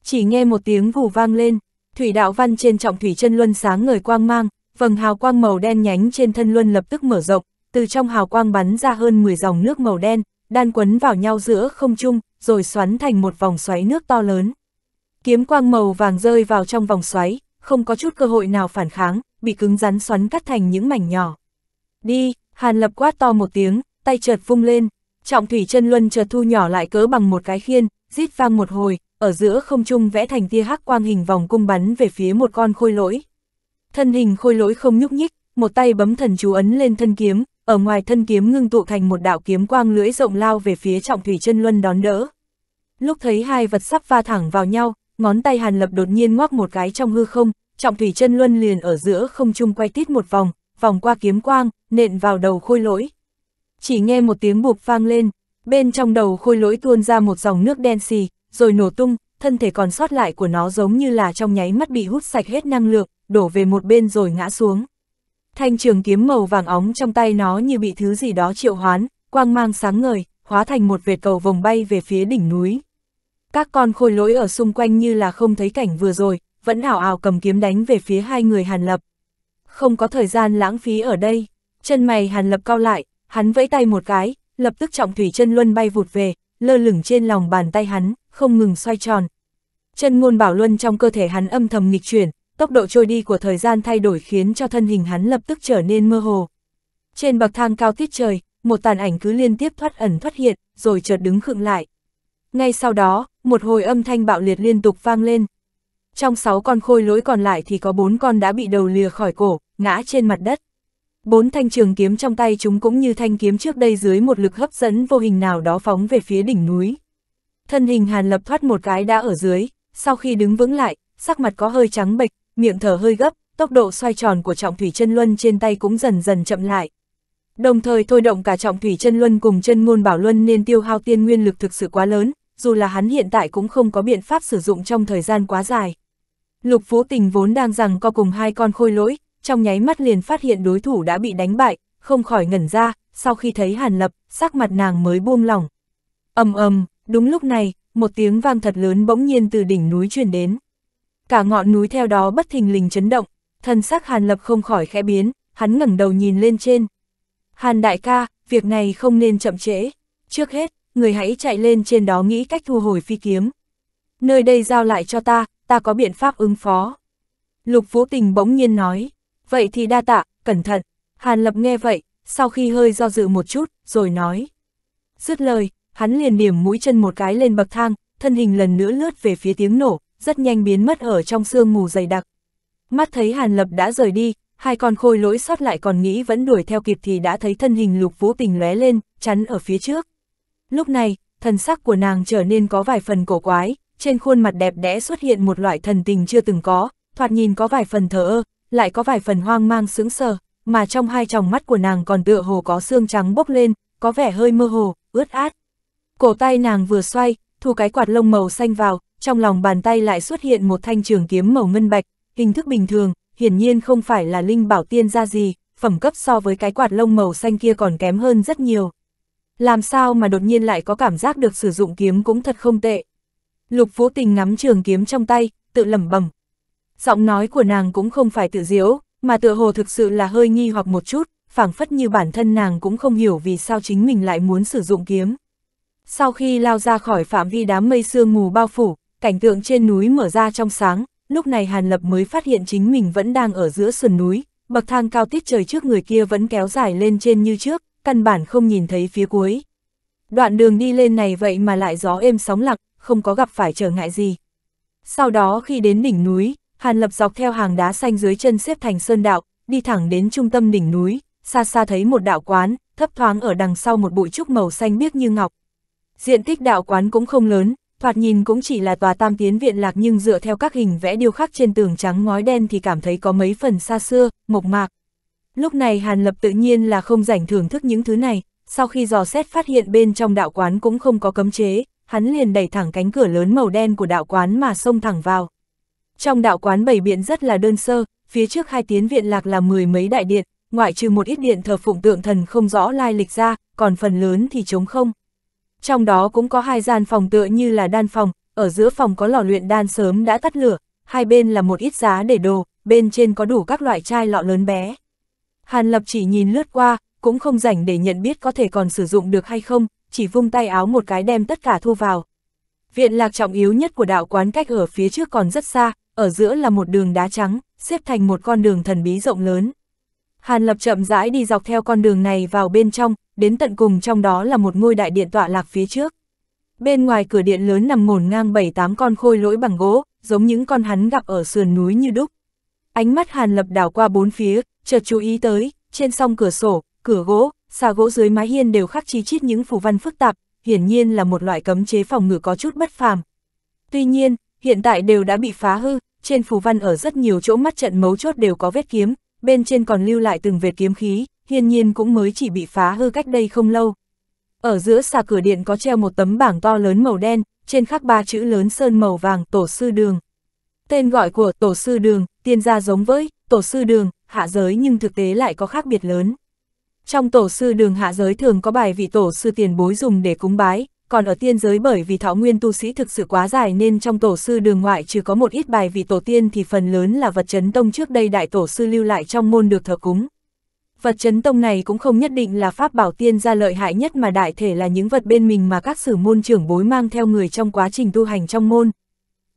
Chỉ nghe một tiếng vù vang lên, thủy đạo văn trên trọng thủy chân luân sáng người quang mang, vầng hào quang màu đen nhánh trên thân luân lập tức mở rộng, từ trong hào quang bắn ra hơn 10 dòng nước màu đen, đan quấn vào nhau giữa không trung, rồi xoắn thành một vòng xoáy nước to lớn. Kiếm quang màu vàng rơi vào trong vòng xoáy, không có chút cơ hội nào phản kháng, bị cứng rắn xoắn cắt thành những mảnh nhỏ. Đi, Hàn Lập quát to một tiếng, tay chợt vung lên, trọng thủy chân luân chợt thu nhỏ lại cỡ bằng một cái khiên, rít vang một hồi, ở giữa không trung vẽ thành tia hắc quang hình vòng cung bắn về phía một con khôi lỗi. Thân hình khôi lỗi không nhúc nhích, một tay bấm thần chú ấn lên thân kiếm, ở ngoài thân kiếm ngưng tụ thành một đạo kiếm quang lưỡi rộng lao về phía trọng thủy chân luân đón đỡ. Lúc thấy hai vật sắp va thẳng vào nhau, ngón tay Hàn Lập đột nhiên ngoắc một cái trong hư không, trọng thủy chân luân liền ở giữa không trung quay tít một vòng, vòng qua kiếm quang, nện vào đầu khôi lỗi. Chỉ nghe một tiếng bụp vang lên, bên trong đầu khôi lỗi tuôn ra một dòng nước đen xì, rồi nổ tung, thân thể còn sót lại của nó giống như là trong nháy mắt bị hút sạch hết năng lượng, đổ về một bên rồi ngã xuống. Thanh trường kiếm màu vàng óng trong tay nó như bị thứ gì đó triệu hoán, quang mang sáng ngời, hóa thành một vệt cầu vòng bay về phía đỉnh núi. Các con khôi lỗi ở xung quanh như là không thấy cảnh vừa rồi, vẫn ảo ảo cầm kiếm đánh về phía hai người Hàn Lập. Không có thời gian lãng phí ở đây, chân mày Hàn Lập cao lại, hắn vẫy tay một cái, lập tức trọng thủy chân luân bay vụt về, lơ lửng trên lòng bàn tay hắn, không ngừng xoay tròn. Chân ngôn bảo luân trong cơ thể hắn âm thầm nghịch chuyển, tốc độ trôi đi của thời gian thay đổi khiến cho thân hình hắn lập tức trở nên mơ hồ. Trên bậc thang cao tiết trời, một tàn ảnh cứ liên tiếp thoát ẩn thoát hiện, rồi chợt đứng khựng lại. Ngay sau đó, một hồi âm thanh bạo liệt liên tục vang lên, trong 6 con khôi lỗi còn lại thì có 4 con đã bị đầu lìa khỏi cổ, ngã trên mặt đất. Bốn thanh trường kiếm trong tay chúng cũng như thanh kiếm trước đây dưới một lực hấp dẫn vô hình nào đó phóng về phía đỉnh núi. Thân hình Hàn Lập thoát một cái đã ở dưới, sau khi đứng vững lại, sắc mặt có hơi trắng bệch, miệng thở hơi gấp, tốc độ xoay tròn của trọng thủy chân luân trên tay cũng dần dần chậm lại. Đồng thời thôi động cả trọng thủy chân luân cùng chân ngôn bảo luân nên tiêu hao tiên nguyên lực thực sự quá lớn, dù là hắn hiện tại cũng không có biện pháp sử dụng trong thời gian quá dài. Lục Phú Tình vốn đang rằng co cùng hai con khôi lỗi, trong nháy mắt liền phát hiện đối thủ đã bị đánh bại, không khỏi ngẩn ra, sau khi thấy Hàn Lập, sắc mặt nàng mới buông lỏng. ầm ầm, đúng lúc này, một tiếng vang thật lớn bỗng nhiên từ đỉnh núi truyền đến. Cả ngọn núi theo đó bất thình lình chấn động, thân sắc Hàn Lập không khỏi khẽ biến, hắn ngẩng đầu nhìn lên trên. Hàn đại ca, việc này không nên chậm trễ, trước hết, người hãy chạy lên trên đó nghĩ cách thu hồi phi kiếm nơi đây giao lại cho ta, ta có biện pháp ứng phó. Lục Vũ Tình bỗng nhiên nói, vậy thì đa tạ, cẩn thận. Hàn Lập nghe vậy, sau khi hơi do dự một chút, rồi nói. Dứt lời, hắn liền điểm mũi chân một cái lên bậc thang, thân hình lần nữa lướt về phía tiếng nổ, rất nhanh biến mất ở trong sương mù dày đặc. Mắt thấy Hàn Lập đã rời đi, hai con khôi lỗi sót lại còn nghĩ vẫn đuổi theo kịp thì đã thấy thân hình Lục Vũ Tình lóe lên, chắn ở phía trước. Lúc này, thần sắc của nàng trở nên có vài phần cổ quái, trên khuôn mặt đẹp đẽ xuất hiện một loại thần tình chưa từng có, thoạt nhìn có vài phần thờ ơ, lại có vài phần hoang mang sững sờ, mà trong hai tròng mắt của nàng còn tựa hồ có xương trắng bốc lên, có vẻ hơi mơ hồ, ướt át. Cổ tay nàng vừa xoay, thu cái quạt lông màu xanh vào, trong lòng bàn tay lại xuất hiện một thanh trường kiếm màu ngân bạch, hình thức bình thường, hiển nhiên không phải là linh bảo tiên ra gì, phẩm cấp so với cái quạt lông màu xanh kia còn kém hơn rất nhiều. Làm sao mà đột nhiên lại có cảm giác được sử dụng kiếm cũng thật không tệ. Lục Vũ Tình ngắm trường kiếm trong tay, tự lẩm bẩm. Giọng nói của nàng cũng không phải tự diễu, mà tựa hồ thực sự là hơi nghi hoặc một chút, phảng phất như bản thân nàng cũng không hiểu vì sao chính mình lại muốn sử dụng kiếm. Sau khi lao ra khỏi phạm vi đám mây sương mù bao phủ, cảnh tượng trên núi mở ra trong sáng, lúc này Hàn Lập mới phát hiện chính mình vẫn đang ở giữa sườn núi, bậc thang cao tiết trời trước người kia vẫn kéo dài lên trên như trước, căn bản không nhìn thấy phía cuối. Đoạn đường đi lên này vậy mà lại gió êm sóng lặng, không có gặp phải trở ngại gì. Sau đó khi đến đỉnh núi, Hàn Lập dọc theo hàng đá xanh dưới chân xếp thành sơn đạo, đi thẳng đến trung tâm đỉnh núi, xa xa thấy một đạo quán, thấp thoáng ở đằng sau một bụi trúc màu xanh biếc như ngọc. Diện tích đạo quán cũng không lớn, thoạt nhìn cũng chỉ là tòa tam tiến viện lạc nhưng dựa theo các hình vẽ điêu khắc trên tường trắng ngói đen thì cảm thấy có mấy phần xa xưa, mộc mạc. Lúc này Hàn Lập tự nhiên là không rảnh thưởng thức những thứ này, sau khi dò xét phát hiện bên trong đạo quán cũng không có cấm chế, hắn liền đẩy thẳng cánh cửa lớn màu đen của đạo quán mà xông thẳng vào. Trong đạo quán bảy biện rất là đơn sơ, phía trước hai tiến viện lạc là mười mấy đại điện, ngoại trừ một ít điện thờ phụng tượng thần không rõ lai lịch ra, còn phần lớn thì trống không. Trong đó cũng có hai gian phòng tựa như là đan phòng, ở giữa phòng có lò luyện đan sớm đã tắt lửa, hai bên là một ít giá để đồ, bên trên có đủ các loại chai lọ lớn bé. Hàn Lập chỉ nhìn lướt qua, cũng không rảnh để nhận biết có thể còn sử dụng được hay không, chỉ vung tay áo một cái đem tất cả thu vào. Viện lạc trọng yếu nhất của đạo quán cách ở phía trước còn rất xa, ở giữa là một đường đá trắng, xếp thành một con đường thần bí rộng lớn. Hàn Lập chậm rãi đi dọc theo con đường này vào bên trong, đến tận cùng trong đó là một ngôi đại điện tọa lạc phía trước. Bên ngoài cửa điện lớn nằm ngổn ngang bảy tám con khôi lỗi bằng gỗ, giống những con hắn gặp ở sườn núi như đúc. Ánh mắt Hàn Lập đảo qua bốn phía, chợt chú ý tới, trên song cửa sổ, cửa gỗ, xà gỗ dưới mái hiên đều khắc chi chít những phù văn phức tạp, hiển nhiên là một loại cấm chế phòng ngự có chút bất phàm. Tuy nhiên, hiện tại đều đã bị phá hư, trên phù văn ở rất nhiều chỗ mắt trận mấu chốt đều có vết kiếm, bên trên còn lưu lại từng vệt kiếm khí, hiển nhiên cũng mới chỉ bị phá hư cách đây không lâu. Ở giữa xà cửa điện có treo một tấm bảng to lớn màu đen, trên khắc ba chữ lớn sơn màu vàng tổ sư đường. Tên gọi của tổ sư đường, tiên gia giống với tổ sư đường, hạ giới nhưng thực tế lại có khác biệt lớn. Trong tổ sư đường hạ giới thường có bài vị tổ sư tiền bối dùng để cúng bái, còn ở tiên giới bởi vì thọ nguyên tu sĩ thực sự quá dài nên trong tổ sư đường ngoại trừ có một ít bài vị tổ tiên thì phần lớn là vật chấn tông trước đây đại tổ sư lưu lại trong môn được thờ cúng. Vật chấn tông này cũng không nhất định là pháp bảo tiên gia lợi hại nhất mà đại thể là những vật bên mình mà các sử môn trưởng bối mang theo người trong quá trình tu hành trong môn,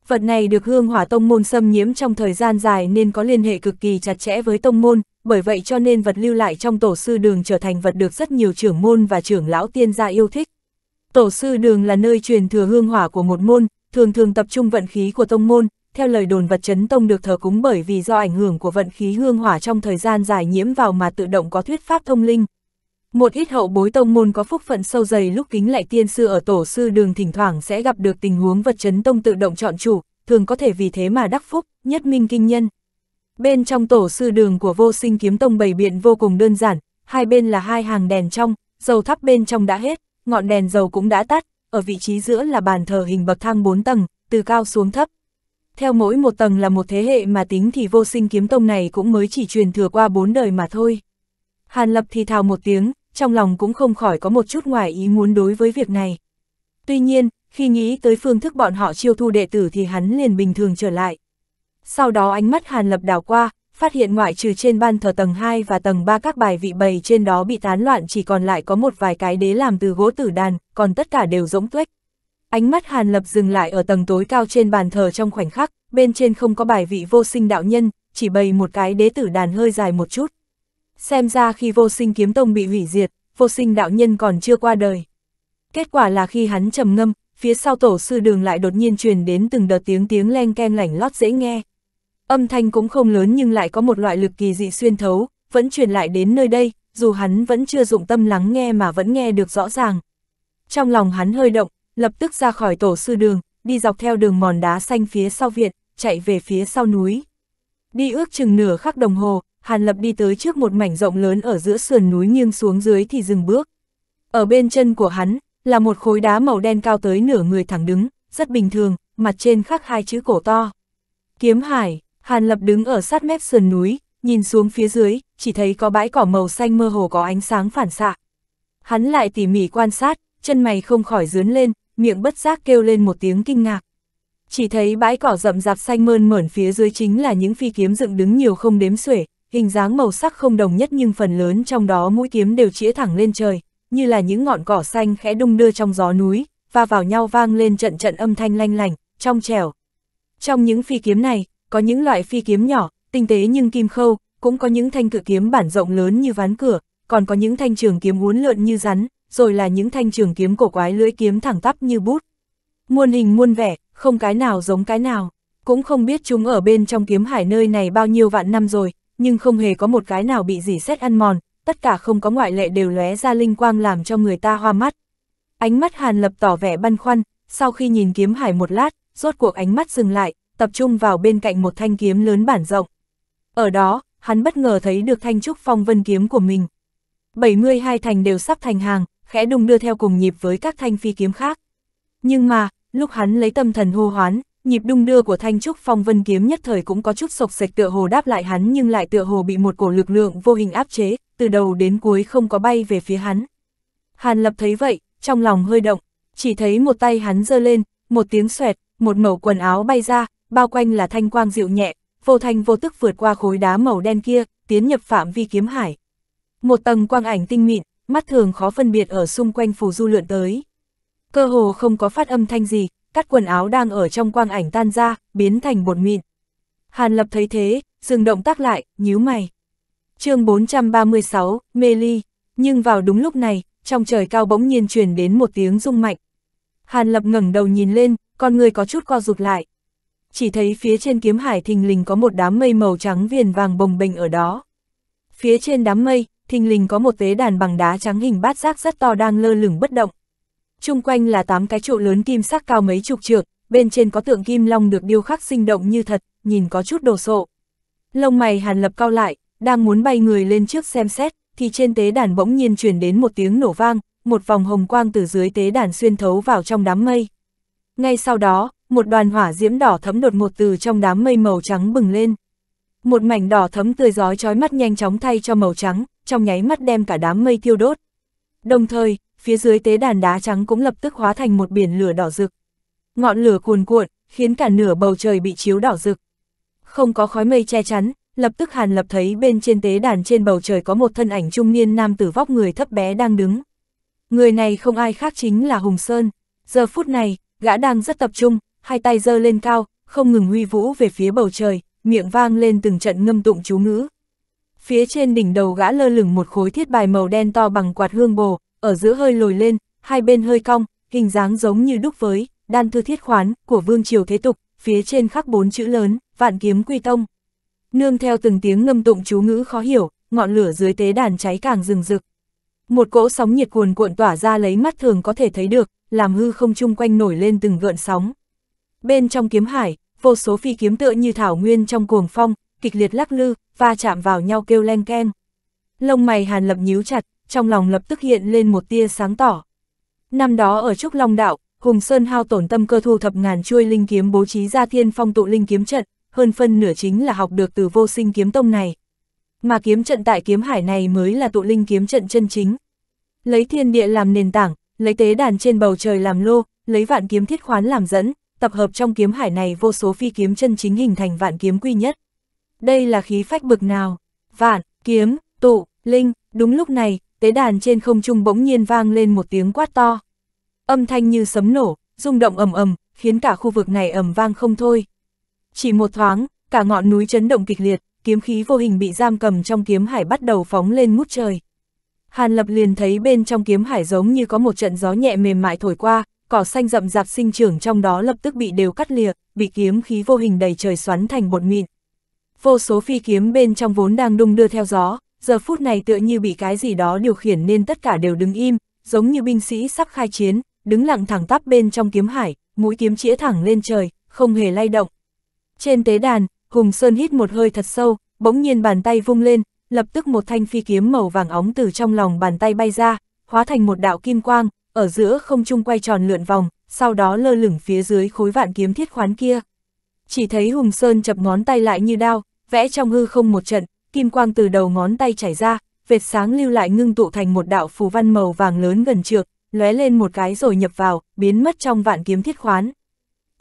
vật này được hương hỏa tông môn xâm nhiễm trong thời gian dài nên có liên hệ cực kỳ chặt chẽ với tông môn, bởi vậy cho nên vật lưu lại trong tổ sư đường trở thành vật được rất nhiều trưởng môn và trưởng lão tiên gia yêu thích. Tổ sư đường là nơi truyền thừa hương hỏa của một môn, thường thường tập trung vận khí của tông môn, theo lời đồn vật chấn tông được thờ cúng bởi vì do ảnh hưởng của vận khí hương hỏa trong thời gian dài nhiễm vào mà tự động có thuyết pháp thông linh, một ít hậu bối tông môn có phúc phận sâu dày lúc kính lại tiên sư ở tổ sư đường thỉnh thoảng sẽ gặp được tình huống vật chấn tông tự động chọn chủ, thường có thể vì thế mà đắc phúc, nhất minh kinh nhân. Bên trong tổ sư đường của vô sinh kiếm tông bày biện vô cùng đơn giản, hai bên là hai hàng đèn trong, dầu thắp bên trong đã hết, ngọn đèn dầu cũng đã tắt, ở vị trí giữa là bàn thờ hình bậc thang 4 tầng, từ cao xuống thấp. Theo mỗi một tầng là một thế hệ mà tính thì vô sinh kiếm tông này cũng mới chỉ truyền thừa qua bốn đời mà thôi. Hàn Lập thì thào một tiếng, trong lòng cũng không khỏi có một chút ngoài ý muốn đối với việc này. Tuy nhiên, khi nghĩ tới phương thức bọn họ chiêu thu đệ tử thì hắn liền bình thường trở lại. Sau đó ánh mắt Hàn Lập đảo qua, phát hiện ngoại trừ trên ban thờ tầng 2 và tầng 3 các bài vị bày trên đó bị tán loạn chỉ còn lại có một vài cái đế làm từ gỗ tử đàn, còn tất cả đều rỗng tuếch. Ánh mắt Hàn Lập dừng lại ở tầng tối cao trên bàn thờ trong khoảnh khắc, bên trên không có bài vị vô sinh đạo nhân, chỉ bày một cái đế tử đàn hơi dài một chút. Xem ra khi vô sinh kiếm tông bị hủy diệt, vô sinh đạo nhân còn chưa qua đời. Kết quả là khi hắn trầm ngâm, phía sau tổ sư đường lại đột nhiên truyền đến từng đợt tiếng tiếng len ken lảnh lót dễ nghe. Âm thanh cũng không lớn nhưng lại có một loại lực kỳ dị xuyên thấu, vẫn truyền lại đến nơi đây, dù hắn vẫn chưa dụng tâm lắng nghe mà vẫn nghe được rõ ràng. Trong lòng hắn hơi động, lập tức ra khỏi tổ sư đường, đi dọc theo đường mòn đá xanh phía sau viện, chạy về phía sau núi. Đi ước chừng nửa khắc đồng hồ, Hàn Lập đi tới trước một mảnh rộng lớn ở giữa sườn núi nghiêng xuống dưới thì dừng bước. Ở bên chân của hắn, là một khối đá màu đen cao tới nửa người thẳng đứng, rất bình thường, mặt trên khắc hai chữ cổ to. Kiếm hải, Hàn Lập đứng ở sát mép sườn núi, nhìn xuống phía dưới, chỉ thấy có bãi cỏ màu xanh mơ hồ có ánh sáng phản xạ. Hắn lại tỉ mỉ quan sát, chân mày không khỏi dướn lên, miệng bất giác kêu lên một tiếng kinh ngạc. Chỉ thấy bãi cỏ rậm rạp xanh mơn mởn phía dưới chính là những phi kiếm dựng đứng nhiều không đếm xuể, Hình dáng màu sắc không đồng nhất nhưng phần lớn trong đó mũi kiếm đều chĩa thẳng lên trời, như là những ngọn cỏ xanh khẽ đung đưa trong gió núi, và vào nhau vang lên trận trận âm thanh lanh lành, trong trẻo. Trong những phi kiếm này, có những loại phi kiếm nhỏ, tinh tế nhưng kim khâu, cũng có những thanh cự kiếm bản rộng lớn như ván cửa, còn có những thanh trường kiếm uốn lượn như rắn, rồi là những thanh trường kiếm cổ quái lưỡi kiếm thẳng tắp như bút. Muôn hình muôn vẻ, không cái nào giống cái nào, cũng không biết chúng ở bên trong kiếm hải nơi này bao nhiêu vạn năm rồi, nhưng không hề có một cái nào bị dỉ xét ăn mòn, tất cả không có ngoại lệ đều lóe ra linh quang làm cho người ta hoa mắt. Ánh mắt Hàn Lập tỏ vẻ băn khoăn, sau khi nhìn kiếm hải một lát, rốt cuộc ánh mắt dừng lại, tập trung vào bên cạnh một thanh kiếm lớn bản rộng. Ở đó, hắn bất ngờ thấy được thanh trúc phong vân kiếm của mình. 72 thành đều sắp thành hàng, khẽ đùng đưa theo cùng nhịp với các thanh phi kiếm khác. Nhưng mà, lúc hắn lấy tâm thần hô hoán, nhịp đung đưa của thanh trúc phong vân kiếm nhất thời cũng có chút sộc sạch tựa hồ đáp lại hắn nhưng lại tựa hồ bị một cổ lực lượng vô hình áp chế, từ đầu đến cuối không có bay về phía hắn. Hàn lập thấy vậy, trong lòng hơi động, chỉ thấy một tay hắn giơ lên, một tiếng xoẹt, một mẩu quần áo bay ra, bao quanh là thanh quang dịu nhẹ, vô thanh vô tức vượt qua khối đá màu đen kia, tiến nhập phạm vi kiếm hải. Một tầng quang ảnh tinh mịn, mắt thường khó phân biệt ở xung quanh phù du lượn tới. Cơ hồ không có phát âm thanh gì, cắt quần áo đang ở trong quang ảnh tan ra, biến thành bột mịn. Hàn Lập thấy thế, dừng động tác lại, nhíu mày. chương 436, mê ly. Nhưng vào đúng lúc này, trong trời cao bỗng nhiên truyền đến một tiếng rung mạnh. Hàn Lập ngẩng đầu nhìn lên, con người có chút co rụt lại. Chỉ thấy phía trên kiếm hải thình lình có một đám mây màu trắng viền vàng bồng bềnh ở đó. Phía trên đám mây, thình lình có một tế đàn bằng đá trắng hình bát giác rất to đang lơ lửng bất động, chung quanh là tám cái trụ lớn kim sắc cao mấy chục trượng, bên trên có tượng kim long được điêu khắc sinh động như thật, nhìn có chút đồ sộ. Lông mày Hàn Lập cao lại, đang muốn bay người lên trước xem xét, thì trên tế đàn bỗng nhiên truyền đến một tiếng nổ vang, một vòng hồng quang từ dưới tế đàn xuyên thấu vào trong đám mây. Ngay sau đó, một đoàn hỏa diễm đỏ thấm đột ngột từ trong đám mây màu trắng bừng lên. Một mảnh đỏ thấm tươi gió chói mắt nhanh chóng thay cho màu trắng, trong nháy mắt đem cả đám mây thiêu đốt. Đồng thời, phía dưới tế đàn đá trắng cũng lập tức hóa thành một biển lửa đỏ rực. Ngọn lửa cuồn cuộn, khiến cả nửa bầu trời bị chiếu đỏ rực. Không có khói mây che chắn, lập tức Hàn Lập thấy bên trên tế đàn trên bầu trời có một thân ảnh trung niên nam tử vóc người thấp bé đang đứng. Người này không ai khác chính là Hùng Sơn. Giờ phút này, gã đang rất tập trung, hai tay giơ lên cao, không ngừng huy vũ về phía bầu trời, miệng vang lên từng trận ngâm tụng chú ngữ. Phía trên đỉnh đầu gã lơ lửng một khối thiết bài màu đen to bằng quạt hương bồ, ở giữa hơi lồi lên, hai bên hơi cong, hình dáng giống như đúc với, đan thư thiết khoán, của vương triều thế tục, phía trên khắc bốn chữ lớn, vạn kiếm quy tông. Nương theo từng tiếng ngâm tụng chú ngữ khó hiểu, ngọn lửa dưới tế đàn cháy càng rừng rực. Một cỗ sóng nhiệt cuồn cuộn tỏa ra lấy mắt thường có thể thấy được, làm hư không chung quanh nổi lên từng gợn sóng. Bên trong kiếm hải, vô số phi kiếm tựa như thảo nguyên trong cuồng phong, kịch liệt lắc lư, va chạm vào nhau kêu leng keng. Lông mày Hàn Lập nhíu chặt, trong lòng lập tức hiện lên một tia sáng tỏ. Năm đó ở Trúc Long Đạo, Hùng Sơn hao tổn tâm cơ thu thập ngàn chuôi linh kiếm bố trí ra thiên phong tụ linh kiếm trận, hơn phân nửa chính là học được từ vô sinh kiếm tông này. Mà kiếm trận tại kiếm hải này mới là tụ linh kiếm trận chân chính. Lấy thiên địa làm nền tảng, lấy tế đàn trên bầu trời làm lô, lấy vạn kiếm thiết khoán làm dẫn, tập hợp trong kiếm hải này vô số phi kiếm chân chính hình thành vạn kiếm quy nhất. Đây là khí phách bực nào? Vạn, kiếm, tụ, linh, đúng lúc này, tế đàn trên không trung bỗng nhiên vang lên một tiếng quát to. Âm thanh như sấm nổ, rung động ầm ầm, khiến cả khu vực này ầm vang không thôi. Chỉ một thoáng, cả ngọn núi chấn động kịch liệt, kiếm khí vô hình bị giam cầm trong kiếm hải bắt đầu phóng lên ngút trời. Hàn Lập liền thấy bên trong kiếm hải giống như có một trận gió nhẹ mềm mại thổi qua, cỏ xanh rậm rạp sinh trưởng trong đó lập tức bị đều cắt lìa, bị kiếm khí vô hình đầy trời xoắn thành bột mịn. Vô số phi kiếm bên trong vốn đang đung đưa theo gió, giờ phút này tựa như bị cái gì đó điều khiển nên tất cả đều đứng im, giống như binh sĩ sắp khai chiến, đứng lặng thẳng tắp bên trong kiếm hải, mũi kiếm chĩa thẳng lên trời, không hề lay động. Trên tế đàn, Hùng Sơn hít một hơi thật sâu, bỗng nhiên bàn tay vung lên, lập tức một thanh phi kiếm màu vàng óng từ trong lòng bàn tay bay ra, hóa thành một đạo kim quang, ở giữa không trung quay tròn lượn vòng, sau đó lơ lửng phía dưới khối vạn kiếm thiết khoán kia. Chỉ thấy Hùng Sơn chập ngón tay lại như đao, vẽ trong hư không một trận, kim quang từ đầu ngón tay chảy ra, vệt sáng lưu lại ngưng tụ thành một đạo phù văn màu vàng lớn gần trượt, lóe lên một cái rồi nhập vào, biến mất trong vạn kiếm thiết khoán.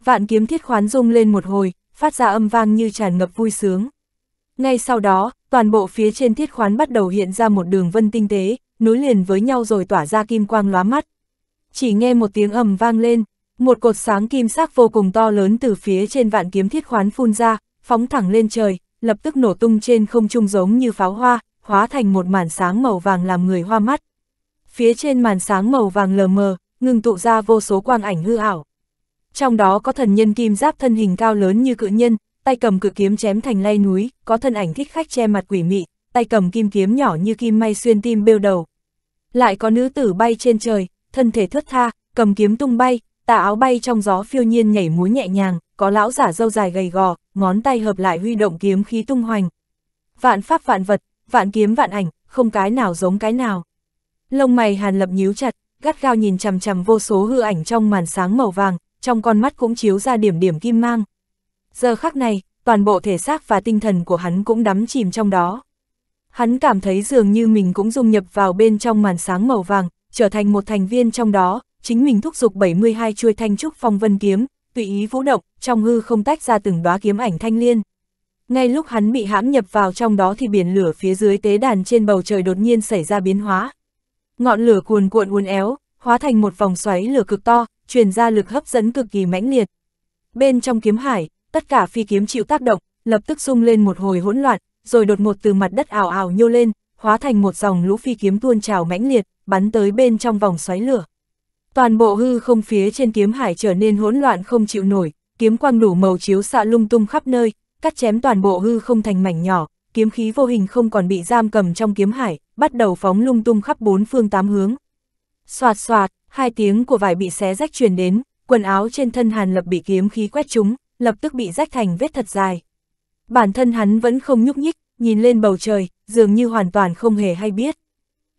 Vạn kiếm thiết khoán rung lên một hồi, phát ra âm vang như tràn ngập vui sướng. Ngay sau đó, toàn bộ phía trên thiết khoán bắt đầu hiện ra một đường vân tinh tế, nối liền với nhau rồi tỏa ra kim quang lóa mắt. Chỉ nghe một tiếng ầm vang lên, một cột sáng kim sắc vô cùng to lớn từ phía trên vạn kiếm thiết khoán phun ra, phóng thẳng lên trời, lập tức nổ tung trên không trung giống như pháo hoa, hóa thành một màn sáng màu vàng làm người hoa mắt. Phía trên màn sáng màu vàng lờ mờ, ngừng tụ ra vô số quang ảnh hư ảo. Trong đó có thần nhân kim giáp thân hình cao lớn như cự nhân, tay cầm cự kiếm chém thành lay núi, có thân ảnh thích khách che mặt quỷ mị, tay cầm kim kiếm nhỏ như kim may xuyên tim bêu đầu. Lại có nữ tử bay trên trời, thân thể thướt tha, cầm kiếm tung bay, tà áo bay trong gió phiêu nhiên nhảy múa nhẹ nhàng, có lão giả dâu dài gầy gò, ngón tay hợp lại huy động kiếm khí tung hoành. Vạn pháp vạn vật, vạn kiếm vạn ảnh, không cái nào giống cái nào. Lông mày Hàn Lập nhíu chặt, gắt gao nhìn chằm chằm vô số hư ảnh trong màn sáng màu vàng, trong con mắt cũng chiếu ra điểm điểm kim mang. Giờ khắc này, toàn bộ thể xác và tinh thần của hắn cũng đắm chìm trong đó. Hắn cảm thấy dường như mình cũng dung nhập vào bên trong màn sáng màu vàng, trở thành một thành viên trong đó, chính mình thúc giục 72 chuôi thanh trúc phong vân kiếm, tùy ý vũ động, trong hư không tách ra từng đóa kiếm ảnh thanh liên. Ngay lúc hắn bị hãm nhập vào trong đó thì biển lửa phía dưới tế đàn trên bầu trời đột nhiên xảy ra biến hóa. Ngọn lửa cuồn cuộn uốn éo, hóa thành một vòng xoáy lửa cực to, truyền ra lực hấp dẫn cực kỳ mãnh liệt. Bên trong kiếm hải, tất cả phi kiếm chịu tác động, lập tức rung lên một hồi hỗn loạn, rồi đột ngột từ mặt đất ảo ảo nhô lên, hóa thành một dòng lũ phi kiếm tuôn trào mãnh liệt, bắn tới bên trong vòng xoáy lửa. Toàn bộ hư không phía trên kiếm hải trở nên hỗn loạn không chịu nổi, kiếm quang đủ màu chiếu xạ lung tung khắp nơi, cắt chém toàn bộ hư không thành mảnh nhỏ, kiếm khí vô hình không còn bị giam cầm trong kiếm hải, bắt đầu phóng lung tung khắp bốn phương tám hướng. Soạt soạt, hai tiếng của vải bị xé rách truyền đến, quần áo trên thân Hàn Lập bị kiếm khí quét trúng, lập tức bị rách thành vết thật dài. Bản thân hắn vẫn không nhúc nhích, nhìn lên bầu trời, dường như hoàn toàn không hề hay biết.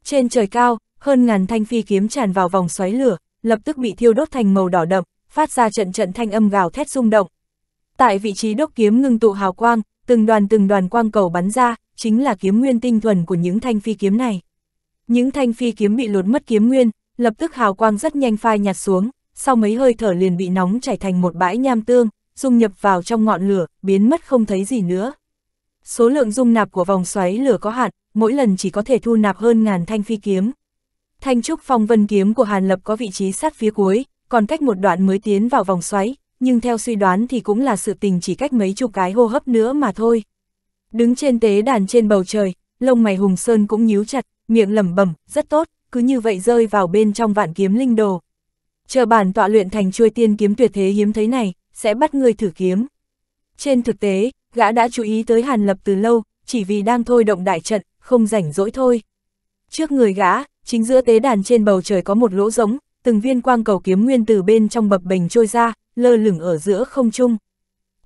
Trên trời cao, hơn ngàn thanh phi kiếm tràn vào vòng xoáy lửa, lập tức bị thiêu đốt thành màu đỏ đậm, phát ra trận trận thanh âm gào thét rung động. Tại vị trí đốc kiếm ngưng tụ hào quang, từng đoàn từng đoàn quang cầu bắn ra, chính là kiếm nguyên tinh thuần của những thanh phi kiếm này. Những thanh phi kiếm bị lột mất kiếm nguyên, lập tức hào quang rất nhanh phai nhạt xuống, sau mấy hơi thở liền bị nóng chảy thành một bãi nham tương, dung nhập vào trong ngọn lửa, biến mất không thấy gì nữa. Số lượng dung nạp của vòng xoáy lửa có hạn, mỗi lần chỉ có thể thu nạp hơn ngàn thanh phi kiếm. Thanh trúc phong vân kiếm của Hàn Lập có vị trí sát phía cuối, còn cách một đoạn mới tiến vào vòng xoáy, nhưng theo suy đoán thì cũng là sự tình chỉ cách mấy chục cái hô hấp nữa mà thôi. Đứng trên tế đàn trên bầu trời, lông mày Hùng Sơn cũng nhíu chặt, miệng lẩm bẩm, rất tốt, cứ như vậy rơi vào bên trong vạn kiếm linh đồ. Chờ bản tọa luyện thành chuôi tiên kiếm tuyệt thế hiếm thấy này, sẽ bắt người thử kiếm. Trên thực tế, gã đã chú ý tới Hàn Lập từ lâu, chỉ vì đang thôi động đại trận, không rảnh rỗi thôi. Trước người gã, chính giữa tế đàn trên bầu trời có một lỗ rỗng, từng viên quang cầu kiếm nguyên từ bên trong bập bềnh trôi ra, lơ lửng ở giữa không trung.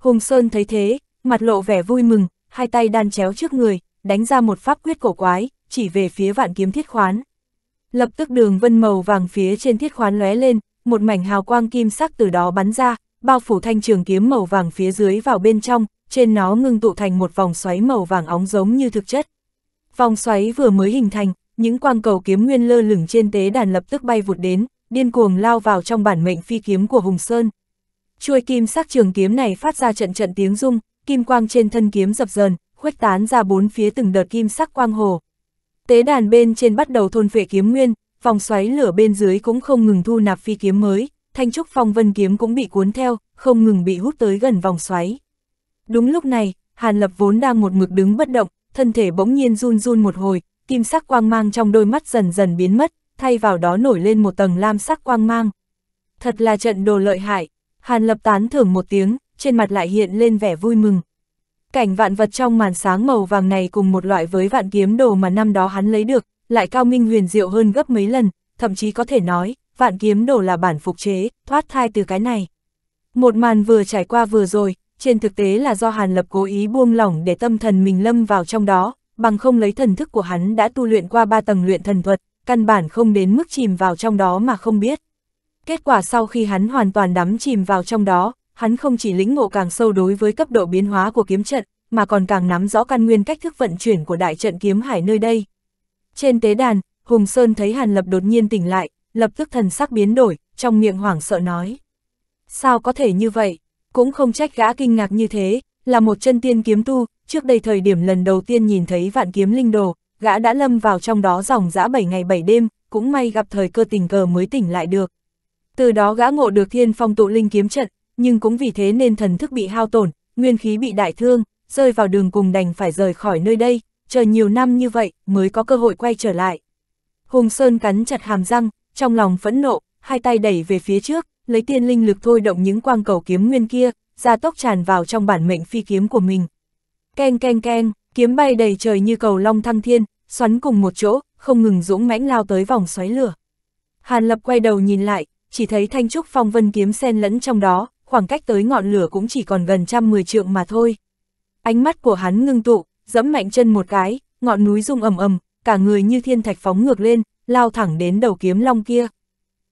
Hùng Sơn thấy thế, mặt lộ vẻ vui mừng, hai tay đan chéo trước người, đánh ra một pháp quyết cổ quái, chỉ về phía vạn kiếm thiết khoán. Lập tức đường vân màu vàng phía trên thiết khoán lóe lên, một mảnh hào quang kim sắc từ đó bắn ra, bao phủ thanh trường kiếm màu vàng phía dưới vào bên trong, trên nó ngưng tụ thành một vòng xoáy màu vàng óng giống như thực chất. Vòng xoáy vừa mới hình thành, những quang cầu kiếm nguyên lơ lửng trên tế đàn lập tức bay vụt đến, điên cuồng lao vào trong bản mệnh phi kiếm của Hùng Sơn. Chuôi kim sắc trường kiếm này phát ra trận trận tiếng rung, kim quang trên thân kiếm dập dờn, khuếch tán ra bốn phía từng đợt kim sắc quang hồ. Tế đàn bên trên bắt đầu thôn phệ kiếm nguyên, vòng xoáy lửa bên dưới cũng không ngừng thu nạp phi kiếm mới, thanh trúc phong vân kiếm cũng bị cuốn theo, không ngừng bị hút tới gần vòng xoáy. Đúng lúc này, Hàn Lập vốn đang một mực đứng bất động, thân thể bỗng nhiên run run một hồi, kim sắc quang mang trong đôi mắt dần dần biến mất, thay vào đó nổi lên một tầng lam sắc quang mang. Thật là trận đồ lợi hại, Hàn Lập tán thưởng một tiếng, trên mặt lại hiện lên vẻ vui mừng. Cảnh vạn vật trong màn sáng màu vàng này cùng một loại với vạn kiếm đồ mà năm đó hắn lấy được, lại cao minh huyền diệu hơn gấp mấy lần, thậm chí có thể nói, vạn kiếm đồ là bản phục chế, thoát thai từ cái này. Một màn vừa trải qua vừa rồi, trên thực tế là do Hàn Lập cố ý buông lỏng để tâm thần mình lâm vào trong đó, bằng không lấy thần thức của hắn đã tu luyện qua ba tầng luyện thần thuật, căn bản không đến mức chìm vào trong đó mà không biết. Kết quả sau khi hắn hoàn toàn đắm chìm vào trong đó, hắn không chỉ lĩnh ngộ càng sâu đối với cấp độ biến hóa của kiếm trận, mà còn càng nắm rõ căn nguyên cách thức vận chuyển của đại trận kiếm hải nơi đây. Trên tế đàn, Hùng Sơn thấy Hàn Lập đột nhiên tỉnh lại, lập tức thần sắc biến đổi, trong miệng hoảng sợ nói. Sao có thể như vậy? Cũng không trách gã kinh ngạc như thế, là một chân tiên kiếm tu, trước đây thời điểm lần đầu tiên nhìn thấy vạn kiếm linh đồ, gã đã lâm vào trong đó dòng dã 7 ngày 7 đêm, cũng may gặp thời cơ tình cờ mới tỉnh lại được. Từ đó gã ngộ được thiên phong tụ linh kiếm trận, nhưng cũng vì thế nên thần thức bị hao tổn, nguyên khí bị đại thương, rơi vào đường cùng đành phải rời khỏi nơi đây, chờ nhiều năm như vậy mới có cơ hội quay trở lại. Hùng Sơn cắn chặt hàm răng, trong lòng phẫn nộ, hai tay đẩy về phía trước, lấy tiên linh lực thôi động những quang cầu kiếm nguyên kia, ra tốc tràn vào trong bản mệnh phi kiếm của mình. Keng keng keng, kiếm bay đầy trời như cầu long thăng thiên, xoắn cùng một chỗ, không ngừng dũng mãnh lao tới vòng xoáy lửa. Hàn Lập quay đầu nhìn lại, chỉ thấy thanh trúc phong vân kiếm xen lẫn trong đó, khoảng cách tới ngọn lửa cũng chỉ còn gần trăm mười trượng mà thôi. Ánh mắt của hắn ngưng tụ, dẫm mạnh chân một cái, ngọn núi rung ầm ầm, cả người như thiên thạch phóng ngược lên, lao thẳng đến đầu kiếm long kia.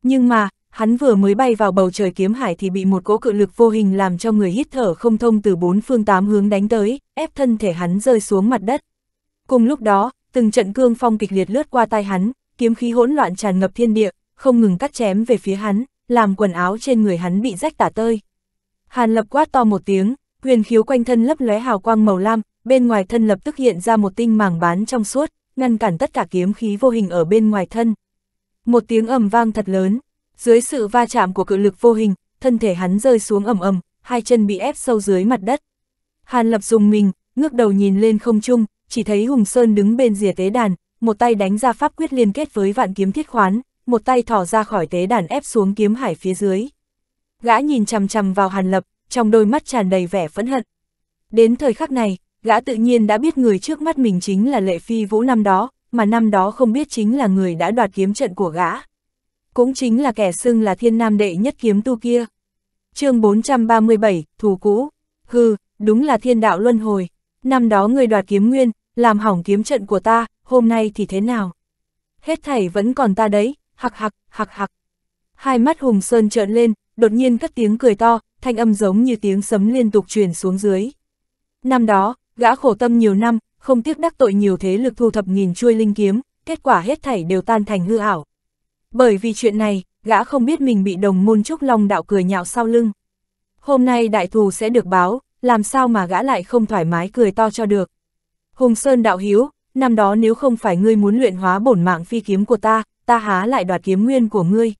Nhưng mà, Hắn vừa mới bay vào bầu trời kiếm hải thì bị một cỗ cự lực vô hình làm cho người hít thở không thông từ bốn phương tám hướng đánh tới, ép thân thể hắn rơi xuống mặt đất. Cùng lúc đó, từng trận cương phong kịch liệt lướt qua tai hắn, kiếm khí hỗn loạn tràn ngập thiên địa, không ngừng cắt chém về phía hắn, làm quần áo trên người hắn bị rách tả tơi. Hàn lập quát to một tiếng, quyền khiếu quanh thân lấp lóe hào quang màu lam, bên ngoài thân lập tức hiện ra một tinh màng bán trong suốt, ngăn cản tất cả kiếm khí vô hình ở bên ngoài thân. Một tiếng ầm vang thật lớn, dưới sự va chạm của cự lực vô hình, thân thể hắn rơi xuống ầm ầm, hai chân bị ép sâu dưới mặt đất. Hàn Lập dùng mình, ngước đầu nhìn lên không trung, chỉ thấy Hùng Sơn đứng bên rìa tế đàn, một tay đánh ra pháp quyết liên kết với vạn kiếm thiết khoán, một tay thỏ ra khỏi tế đàn ép xuống kiếm hải phía dưới. Gã nhìn chằm chằm vào Hàn Lập, trong đôi mắt tràn đầy vẻ phẫn hận. Đến thời khắc này, gã tự nhiên đã biết người trước mắt mình chính là Lệ Phi Vũ năm đó, mà năm đó không biết chính là người đã đoạt kiếm trận của gã cũng chính là kẻ xưng là thiên nam đệ nhất kiếm tu kia. chương 437, thủ Cũ, hư đúng là thiên đạo luân hồi, năm đó người đoạt kiếm nguyên, làm hỏng kiếm trận của ta, hôm nay thì thế nào? Hết thảy vẫn còn ta đấy, hặc hặc, hặc hặc. Hai mắt Hùng Sơn trợn lên, đột nhiên cất tiếng cười to, thanh âm giống như tiếng sấm liên tục truyền xuống dưới. Năm đó, gã khổ tâm nhiều năm, không tiếc đắc tội nhiều thế lực thu thập nghìn chuôi linh kiếm, kết quả hết thảy đều tan thành hư ảo, bởi vì chuyện này, gã không biết mình bị đồng môn Trúc Long đạo cười nhạo sau lưng. Hôm nay đại thù sẽ được báo, làm sao mà gã lại không thoải mái cười to cho được. Hùng Sơn đạo hiếu, năm đó nếu không phải ngươi muốn luyện hóa bổn mạng phi kiếm của ta, ta há lại đoạt kiếm nguyên của ngươi.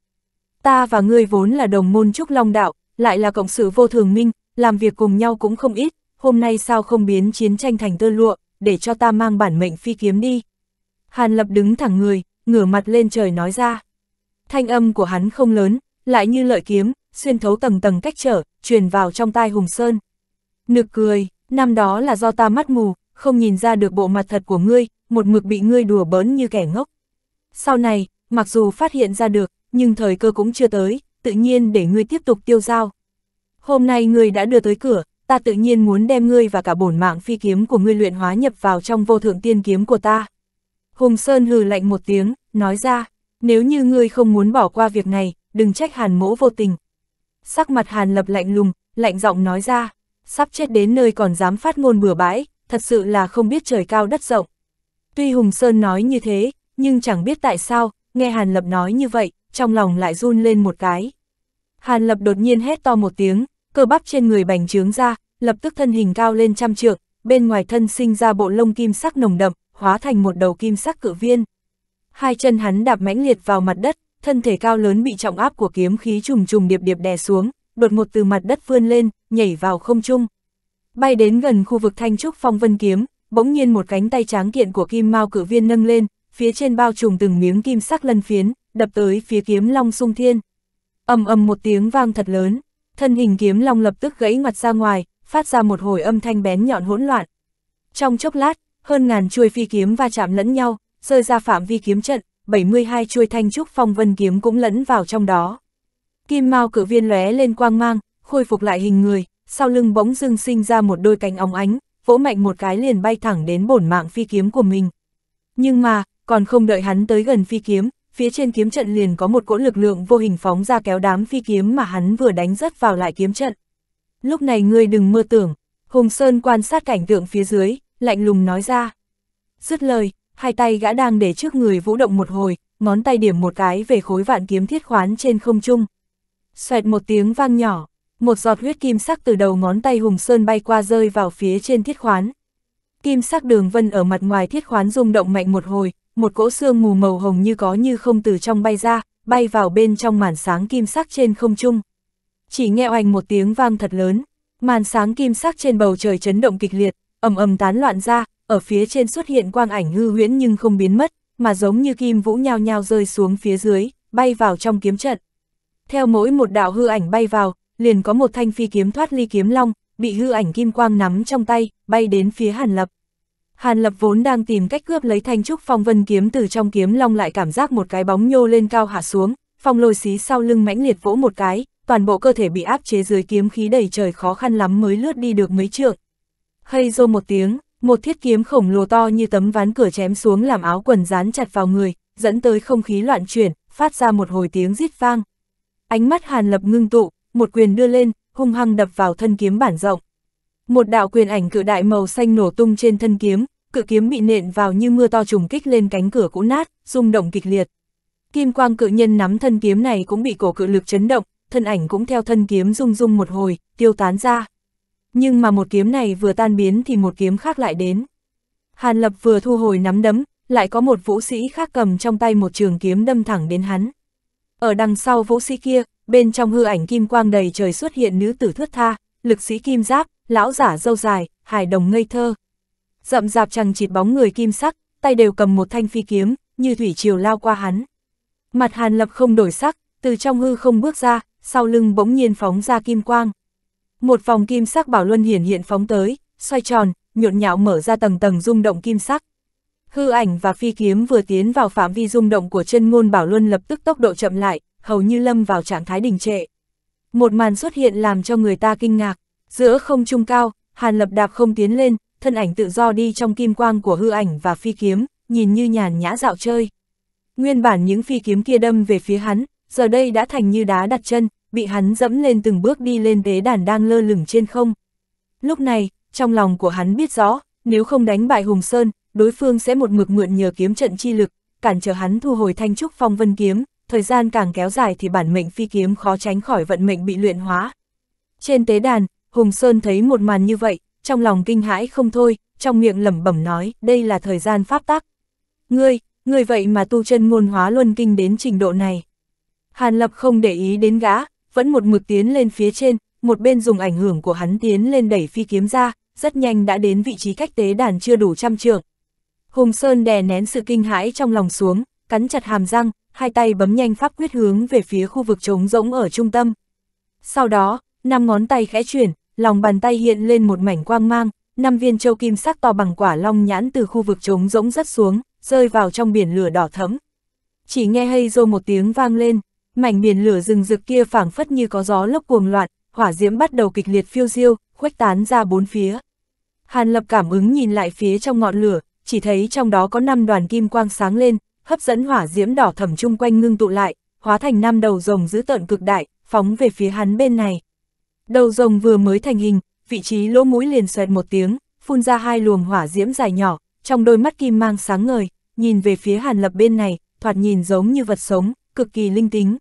Ta và ngươi vốn là đồng môn Trúc Long đạo, lại là cộng sự vô thường minh, làm việc cùng nhau cũng không ít, hôm nay sao không biến chiến tranh thành tơ lụa, để cho ta mang bản mệnh phi kiếm đi. Hàn Lập đứng thẳng người, ngửa mặt lên trời nói ra thanh âm của hắn không lớn, lại như lợi kiếm, xuyên thấu tầng tầng cách trở, truyền vào trong tai Hùng Sơn. Nực cười, năm đó là do ta mắt mù, không nhìn ra được bộ mặt thật của ngươi, một mực bị ngươi đùa bỡn như kẻ ngốc. Sau này, mặc dù phát hiện ra được, nhưng thời cơ cũng chưa tới, tự nhiên để ngươi tiếp tục tiêu giao. Hôm nay ngươi đã đưa tới cửa, ta tự nhiên muốn đem ngươi và cả bổn mạng phi kiếm của ngươi luyện hóa nhập vào trong vô thượng tiên kiếm của ta. Hùng Sơn hừ lạnh một tiếng, nói ra nếu như ngươi không muốn bỏ qua việc này, đừng trách hàn mỗ vô tình. Sắc mặt hàn lập lạnh lùng, lạnh giọng nói ra, sắp chết đến nơi còn dám phát ngôn bừa bãi, thật sự là không biết trời cao đất rộng. Tuy Hùng Sơn nói như thế, nhưng chẳng biết tại sao, nghe Hàn Lập nói như vậy, trong lòng lại run lên một cái. Hàn Lập đột nhiên hét to một tiếng, cơ bắp trên người bành trướng ra, lập tức thân hình cao lên trăm trượng, bên ngoài thân sinh ra bộ lông kim sắc nồng đậm, hóa thành một đầu kim sắc cự viên hai chân hắn đạp mãnh liệt vào mặt đất, thân thể cao lớn bị trọng áp của kiếm khí trùng trùng điệp điệp đè xuống, đột một từ mặt đất vươn lên, nhảy vào không trung. Bay đến gần khu vực thanh trúc phong vân kiếm, bỗng nhiên một cánh tay tráng kiện của kim mao cử viên nâng lên, phía trên bao trùm từng miếng kim sắc lân phiến, đập tới phía kiếm long sung thiên. ầm ầm một tiếng vang thật lớn, thân hình kiếm long lập tức gãy ngoặt ra ngoài, phát ra một hồi âm thanh bén nhọn hỗn loạn. Trong chốc lát, hơn ngàn chuôi phi kiếm va chạm lẫn nhau, rơi ra phạm vi kiếm trận, 72 chuôi thanh trúc phong vân kiếm cũng lẫn vào trong đó. Kim Mao cử viên lóe lên quang mang, khôi phục lại hình người, sau lưng bỗng dưng sinh ra một đôi cánh óng ánh, vỗ mạnh một cái liền bay thẳng đến bổn mạng phi kiếm của mình. Nhưng mà, còn không đợi hắn tới gần phi kiếm, phía trên kiếm trận liền có một cỗ lực lượng vô hình phóng ra kéo đám phi kiếm mà hắn vừa đánh rất vào lại kiếm trận. Lúc này ngươi đừng mơ tưởng, Hùng Sơn quan sát cảnh tượng phía dưới, lạnh lùng nói ra. Dứt lời, hai tay gã đang để trước người vũ động một hồi, ngón tay điểm một cái về khối vạn kiếm thiết khoán trên không trung. Xoẹt một tiếng vang nhỏ, một giọt huyết kim sắc từ đầu ngón tay Hùng Sơn bay qua rơi vào phía trên thiết khoán. Kim sắc đường vân ở mặt ngoài thiết khoán rung động mạnh một hồi, một cỗ xương mù màu hồng như có như không từ trong bay ra, bay vào bên trong màn sáng kim sắc trên không trung. Chỉ nghe oanh một tiếng vang thật lớn, màn sáng kim sắc trên bầu trời chấn động kịch liệt, ầm ầm tán loạn ra, ở phía trên xuất hiện quang ảnh hư huyễn nhưng không biến mất, mà giống như kim vũ nhao nhao rơi xuống phía dưới, bay vào trong kiếm trận. Theo mỗi một đạo hư ảnh bay vào, liền có một thanh phi kiếm thoát ly kiếm long, bị hư ảnh kim quang nắm trong tay, bay đến phía Hàn Lập. Hàn Lập vốn đang tìm cách cướp lấy thanh trúc phong vân kiếm từ trong kiếm long lại cảm giác một cái bóng nhô lên cao hạ xuống, phong lôi xí sau lưng mãnh liệt vỗ một cái, toàn bộ cơ thể bị áp chế dưới kiếm khí đầy trời khó khăn lắm mới lướt đi được mấy trượng. Hây rô một tiếng, một thiết kiếm khổng lồ to như tấm ván cửa chém xuống làm áo quần dán chặt vào người, dẫn tới không khí loạn chuyển, phát ra một hồi tiếng rít vang. Ánh mắt Hàn Lập ngưng tụ, một quyền đưa lên, hung hăng đập vào thân kiếm bản rộng. Một đạo quyền ảnh cự đại màu xanh nổ tung trên thân kiếm, cự kiếm bị nện vào như mưa to trùng kích lên cánh cửa cũ nát, rung động kịch liệt. Kim quang cự nhân nắm thân kiếm này cũng bị cổ cự lực chấn động, thân ảnh cũng theo thân kiếm rung rung một hồi, tiêu tán ra. Nhưng mà một kiếm này vừa tan biến thì một kiếm khác lại đến. Hàn Lập vừa thu hồi nắm đấm, lại có một vũ sĩ khác cầm trong tay một trường kiếm đâm thẳng đến hắn. Ở đằng sau vũ sĩ kia, bên trong hư ảnh kim quang đầy trời xuất hiện nữ tử thướt tha, lực sĩ kim giáp, lão giả dâu dài, hài đồng ngây thơ. Rậm rạp chẳng chịt bóng người kim sắc, tay đều cầm một thanh phi kiếm, như thủy triều lao qua hắn. Mặt Hàn Lập không đổi sắc, từ trong hư không bước ra, sau lưng bỗng nhiên phóng ra kim quang. Một vòng kim sắc bảo luân hiển hiện phóng tới, xoay tròn, nhộn nhạo mở ra tầng tầng rung động kim sắc. Hư ảnh và phi kiếm vừa tiến vào phạm vi rung động của chân ngôn bảo luân lập tức tốc độ chậm lại, hầu như lâm vào trạng thái đình trệ. Một màn xuất hiện làm cho người ta kinh ngạc, giữa không trung cao, Hàn Lập đạp không tiến lên, thân ảnh tự do đi trong kim quang của hư ảnh và phi kiếm, nhìn như nhàn nhã dạo chơi. Nguyên bản những phi kiếm kia đâm về phía hắn, giờ đây đã thành như đá đặt chân, bị hắn dẫm lên từng bước đi lên tế đàn đang lơ lửng trên không. Lúc này, trong lòng của hắn biết rõ, nếu không đánh bại Hùng Sơn, đối phương sẽ một mực mượn nhờ kiếm trận chi lực, cản trở hắn thu hồi thanh trúc phong vân kiếm, thời gian càng kéo dài thì bản mệnh phi kiếm khó tránh khỏi vận mệnh bị luyện hóa. Trên tế đàn, Hùng Sơn thấy một màn như vậy, trong lòng kinh hãi không thôi, trong miệng lẩm bẩm nói, đây là thời gian pháp tắc. Ngươi, ngươi vậy mà tu chân ngôn hóa luân kinh đến trình độ này. Hàn Lập không để ý đến gã, vẫn một mực tiến lên phía trên, một bên dùng ảnh hưởng của hắn tiến lên đẩy phi kiếm ra, rất nhanh đã đến vị trí cách tế đàn chưa đủ trăm trượng. Hùng Sơn đè nén sự kinh hãi trong lòng xuống, cắn chặt hàm răng, hai tay bấm nhanh pháp quyết hướng về phía khu vực trống rỗng ở trung tâm. Sau đó, năm ngón tay khẽ chuyển, lòng bàn tay hiện lên một mảnh quang mang, năm viên châu kim sắc to bằng quả long nhãn từ khu vực trống rỗng rất xuống, rơi vào trong biển lửa đỏ thẫm. Chỉ nghe hay rô một tiếng vang lên, mảnh miền lửa rừng rực kia phảng phất như có gió lốc cuồng loạn, hỏa diễm bắt đầu kịch liệt phiêu diêu, khuếch tán ra bốn phía. Hàn Lập cảm ứng nhìn lại phía trong ngọn lửa, chỉ thấy trong đó có năm đoàn kim quang sáng lên, hấp dẫn hỏa diễm đỏ thầm chung quanh ngưng tụ lại, hóa thành năm đầu rồng dữ tợn cực đại, phóng về phía hắn bên này. Đầu rồng vừa mới thành hình, vị trí lỗ mũi liền xoẹt một tiếng, phun ra hai luồng hỏa diễm dài nhỏ, trong đôi mắt kim mang sáng ngời, nhìn về phía Hàn Lập bên này, thoạt nhìn giống như vật sống, cực kỳ linh tính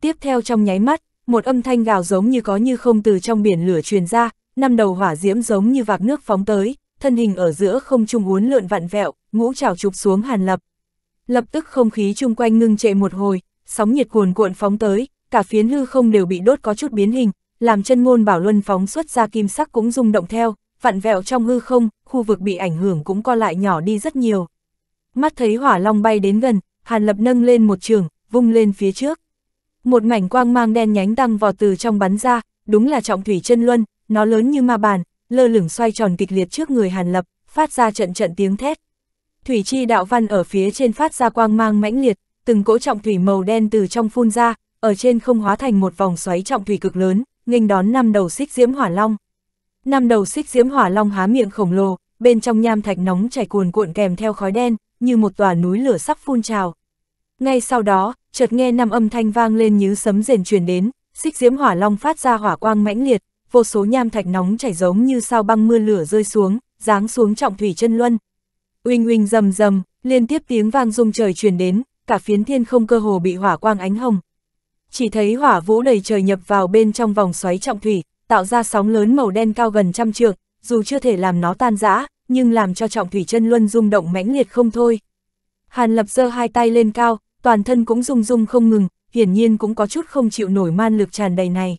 tiếp theo trong nháy mắt, một âm thanh gào giống như có như không từ trong biển lửa truyền ra, năm đầu hỏa diễm giống như vạc nước phóng tới, thân hình ở giữa không trung uốn lượn vặn vẹo, ngũ trảo chụp xuống Hàn Lập. Lập tức không khí chung quanh ngưng trệ một hồi, sóng nhiệt cuồn cuộn phóng tới, cả phiến hư không đều bị đốt có chút biến hình, làm chân ngôn bảo luân phóng xuất ra kim sắc cũng rung động theo, vặn vẹo trong hư không, khu vực bị ảnh hưởng cũng co lại nhỏ đi rất nhiều. Mắt thấy hỏa long bay đến gần, Hàn Lập nâng lên một trường, vung lên phía trước một mảnh quang mang đen nhánh tăng vọt từ trong bắn ra, đúng là trọng thủy chân luân, nó lớn như ma bàn, lơ lửng xoay tròn kịch liệt trước người Hàn Lập, phát ra trận trận tiếng thét. Thủy chi đạo văn ở phía trên phát ra quang mang mãnh liệt, từng cỗ trọng thủy màu đen từ trong phun ra, ở trên không hóa thành một vòng xoáy trọng thủy cực lớn, nghênh đón năm đầu xích diễm hỏa long. Năm đầu xích diễm hỏa long há miệng khổng lồ, bên trong nham thạch nóng chảy cuồn cuộn kèm theo khói đen, như một tòa núi lửa sắp phun trào. Ngay sau đó, chợt nghe năm âm thanh vang lên như sấm rền truyền đến, xích diễm hỏa long phát ra hỏa quang mãnh liệt, vô số nham thạch nóng chảy giống như sao băng mưa lửa rơi xuống, giáng xuống trọng thủy chân luân. Uỳnh uỳnh rầm rầm, liên tiếp tiếng vang rung trời truyền đến, cả phiến thiên không cơ hồ bị hỏa quang ánh hồng. Chỉ thấy hỏa vũ đầy trời nhập vào bên trong vòng xoáy trọng thủy, tạo ra sóng lớn màu đen cao gần trăm trượng, dù chưa thể làm nó tan rã, nhưng làm cho trọng thủy chân luân rung động mãnh liệt không thôi. Hàn Lập giơ hai tay lên cao, toàn thân cũng rung rung không ngừng, hiển nhiên cũng có chút không chịu nổi man lực tràn đầy này.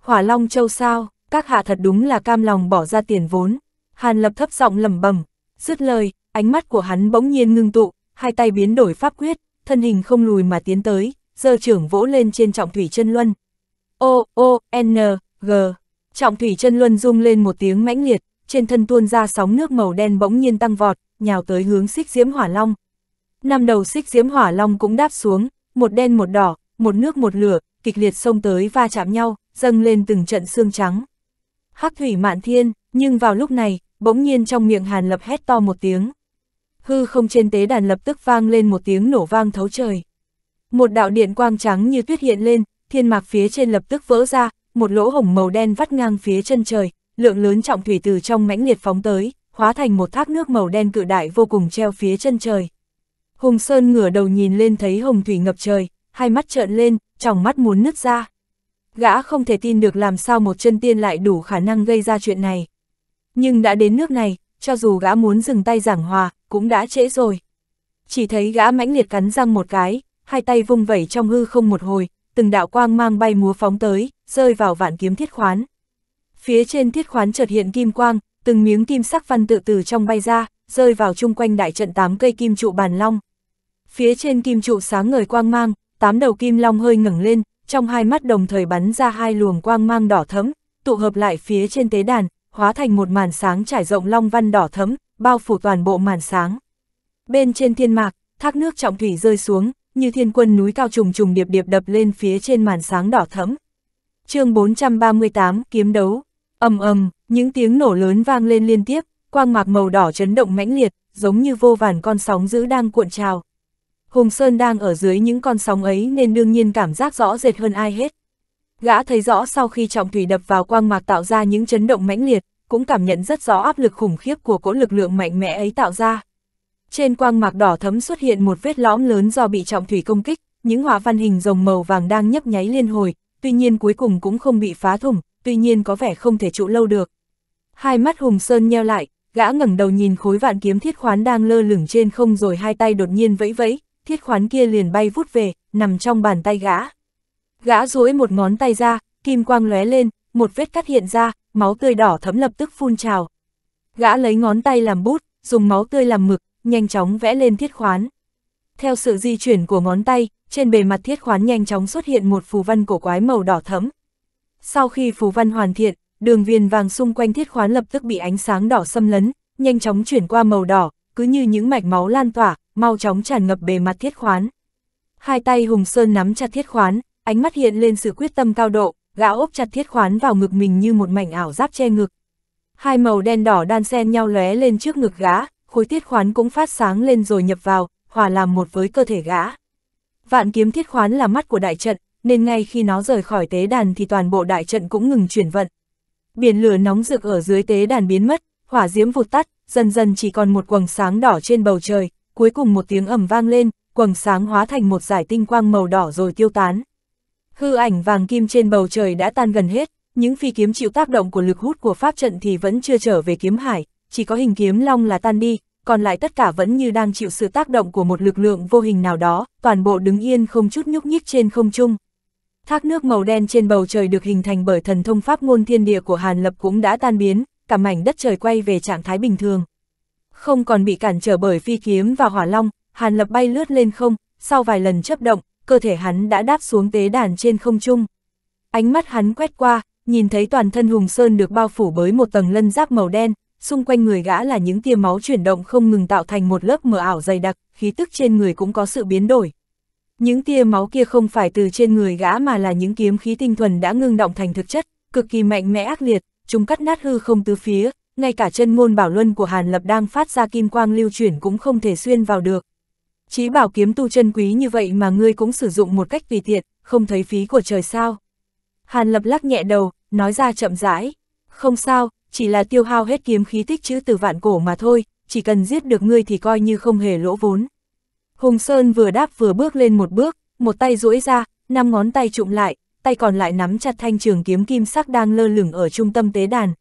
Hỏa Long Châu sao, các hạ thật đúng là cam lòng bỏ ra tiền vốn. Hàn Lập thấp giọng lẩm bẩm dứt lời, ánh mắt của hắn bỗng nhiên ngưng tụ, hai tay biến đổi pháp quyết, thân hình không lùi mà tiến tới, giơ trưởng vỗ lên trên trọng thủy chân luân. O, O, N, G. Trọng thủy chân luân rung lên một tiếng mãnh liệt, trên thân tuôn ra sóng nước màu đen bỗng nhiên tăng vọt, nhào tới hướng xích diễm hỏa long. Năm đầu xích diễm hỏa long cũng đáp xuống, một đen một đỏ, một nước một lửa, kịch liệt xông tới va chạm nhau, dâng lên từng trận xương trắng. Hắc thủy mạn thiên, nhưng vào lúc này, bỗng nhiên trong miệng Hàn Lập hét to một tiếng. Hư không trên tế đàn lập tức vang lên một tiếng nổ vang thấu trời. Một đạo điện quang trắng như tuyết hiện lên, thiên mạc phía trên lập tức vỡ ra, một lỗ hổng màu đen vắt ngang phía chân trời, lượng lớn trọng thủy từ trong mãnh liệt phóng tới, hóa thành một thác nước màu đen cự đại vô cùng treo phía chân trời. Hùng Sơn ngửa đầu nhìn lên thấy hồng thủy ngập trời, hai mắt trợn lên, trong mắt muốn nứt ra. Gã không thể tin được làm sao một chân tiên lại đủ khả năng gây ra chuyện này. Nhưng đã đến nước này, cho dù gã muốn dừng tay giảng hòa, cũng đã trễ rồi. Chỉ thấy gã mãnh liệt cắn răng một cái, hai tay vung vẩy trong hư không một hồi, từng đạo quang mang bay múa phóng tới, rơi vào vạn kiếm thiết khoán. Phía trên thiết khoán chợt hiện kim quang, từng miếng kim sắc văn tự từ trong bay ra, rơi vào chung quanh đại trận tám cây kim trụ bàn long phía trên kim trụ sáng ngời quang mang, tám đầu kim long hơi ngẩng lên, trong hai mắt đồng thời bắn ra hai luồng quang mang đỏ thấm, tụ hợp lại phía trên tế đàn, hóa thành một màn sáng trải rộng long văn đỏ thấm, bao phủ toàn bộ màn sáng. Bên trên thiên mạc, thác nước trọng thủy rơi xuống, như thiên quân núi cao trùng trùng điệp điệp đập lên phía trên màn sáng đỏ thấm. chương 438 kiếm đấu, ầm ầm, những tiếng nổ lớn vang lên liên tiếp, quang mạc màu đỏ chấn động mãnh liệt, giống như vô vàn con sóng dữ đang cuộn trào. Hùng Sơn đang ở dưới những con sóng ấy nên đương nhiên cảm giác rõ rệt hơn ai hết. Gã thấy rõ sau khi trọng thủy đập vào quang mạc tạo ra những chấn động mãnh liệt, cũng cảm nhận rất rõ áp lực khủng khiếp của cỗ lực lượng mạnh mẽ ấy tạo ra. Trên quang mạc đỏ thấm xuất hiện một vết lõm lớn do bị trọng thủy công kích, những họa văn hình rồng màu vàng đang nhấp nháy liên hồi, tuy nhiên cuối cùng cũng không bị phá thủng, tuy nhiên có vẻ không thể trụ lâu được. Hai mắt Hùng Sơn nheo lại, gã ngẩng đầu nhìn khối vạn kiếm thiết khoán đang lơ lửng trên không rồi hai tay đột nhiên vẫy vẫy, thiết khoán kia liền bay vút về, nằm trong bàn tay gã. Gã duỗi một ngón tay ra, kim quang lóe lên, một vết cắt hiện ra, máu tươi đỏ thấm lập tức phun trào. Gã lấy ngón tay làm bút, dùng máu tươi làm mực, nhanh chóng vẽ lên thiết khoán. Theo sự di chuyển của ngón tay, trên bề mặt thiết khoán nhanh chóng xuất hiện một phù văn cổ quái màu đỏ thấm. Sau khi phù văn hoàn thiện, đường viền vàng xung quanh thiết khoán lập tức bị ánh sáng đỏ xâm lấn, nhanh chóng chuyển qua màu đỏ, cứ như những mạch máu lan tỏa, mau chóng tràn ngập bề mặt thiết khoán. Hai tay Hùng Sơn nắm chặt thiết khoán, ánh mắt hiện lên sự quyết tâm cao độ, gã ốp chặt thiết khoán vào ngực mình như một mảnh ảo giáp che ngực. Hai màu đen đỏ đan xen nhau lóe lên trước ngực gã, khối thiết khoán cũng phát sáng lên rồi nhập vào, hòa làm một với cơ thể gã. Vạn kiếm thiết khoán là mắt của đại trận, nên ngay khi nó rời khỏi tế đàn thì toàn bộ đại trận cũng ngừng chuyển vận. Biển lửa nóng rực ở dưới tế đàn biến mất, hỏa diễm vụt tắt, dần dần chỉ còn một quầng sáng đỏ trên bầu trời, cuối cùng một tiếng ầm vang lên, quầng sáng hóa thành một giải tinh quang màu đỏ rồi tiêu tán. Hư ảnh vàng kim trên bầu trời đã tan gần hết, những phi kiếm chịu tác động của lực hút của pháp trận thì vẫn chưa trở về kiếm hải, chỉ có hình kiếm long là tan đi, còn lại tất cả vẫn như đang chịu sự tác động của một lực lượng vô hình nào đó, toàn bộ đứng yên không chút nhúc nhích trên không trung. Thác nước màu đen trên bầu trời được hình thành bởi thần thông pháp ngôn thiên địa của Hàn Lập cũng đã tan biến, cả mảnh đất trời quay về trạng thái bình thường không còn bị cản trở bởi phi kiếm và hỏa long, Hàn Lập bay lướt lên không, sau vài lần chấp động, cơ thể hắn đã đáp xuống tế đàn trên không trung. Ánh mắt hắn quét qua, nhìn thấy toàn thân Hùng Sơn được bao phủ bởi một tầng lân giáp màu đen, xung quanh người gã là những tia máu chuyển động không ngừng tạo thành một lớp mờ ảo dày đặc, khí tức trên người cũng có sự biến đổi. Những tia máu kia không phải từ trên người gã mà là những kiếm khí tinh thuần đã ngưng động thành thực chất, cực kỳ mạnh mẽ ác liệt, chúng cắt nát hư không tứ phía, ngay cả chân môn bảo luân của Hàn Lập đang phát ra kim quang lưu chuyển cũng không thể xuyên vào được. Chí bảo kiếm tu chân quý như vậy mà ngươi cũng sử dụng một cách tùy tiện, không thấy phí của trời sao. Hàn Lập lắc nhẹ đầu, nói ra chậm rãi. Không sao, chỉ là tiêu hao hết kiếm khí tích chữ từ vạn cổ mà thôi, chỉ cần giết được ngươi thì coi như không hề lỗ vốn. Hùng Sơn vừa đáp vừa bước lên một bước, một tay duỗi ra, năm ngón tay trụm lại, tay còn lại nắm chặt thanh trường kiếm kim sắc đang lơ lửng ở trung tâm tế đàn,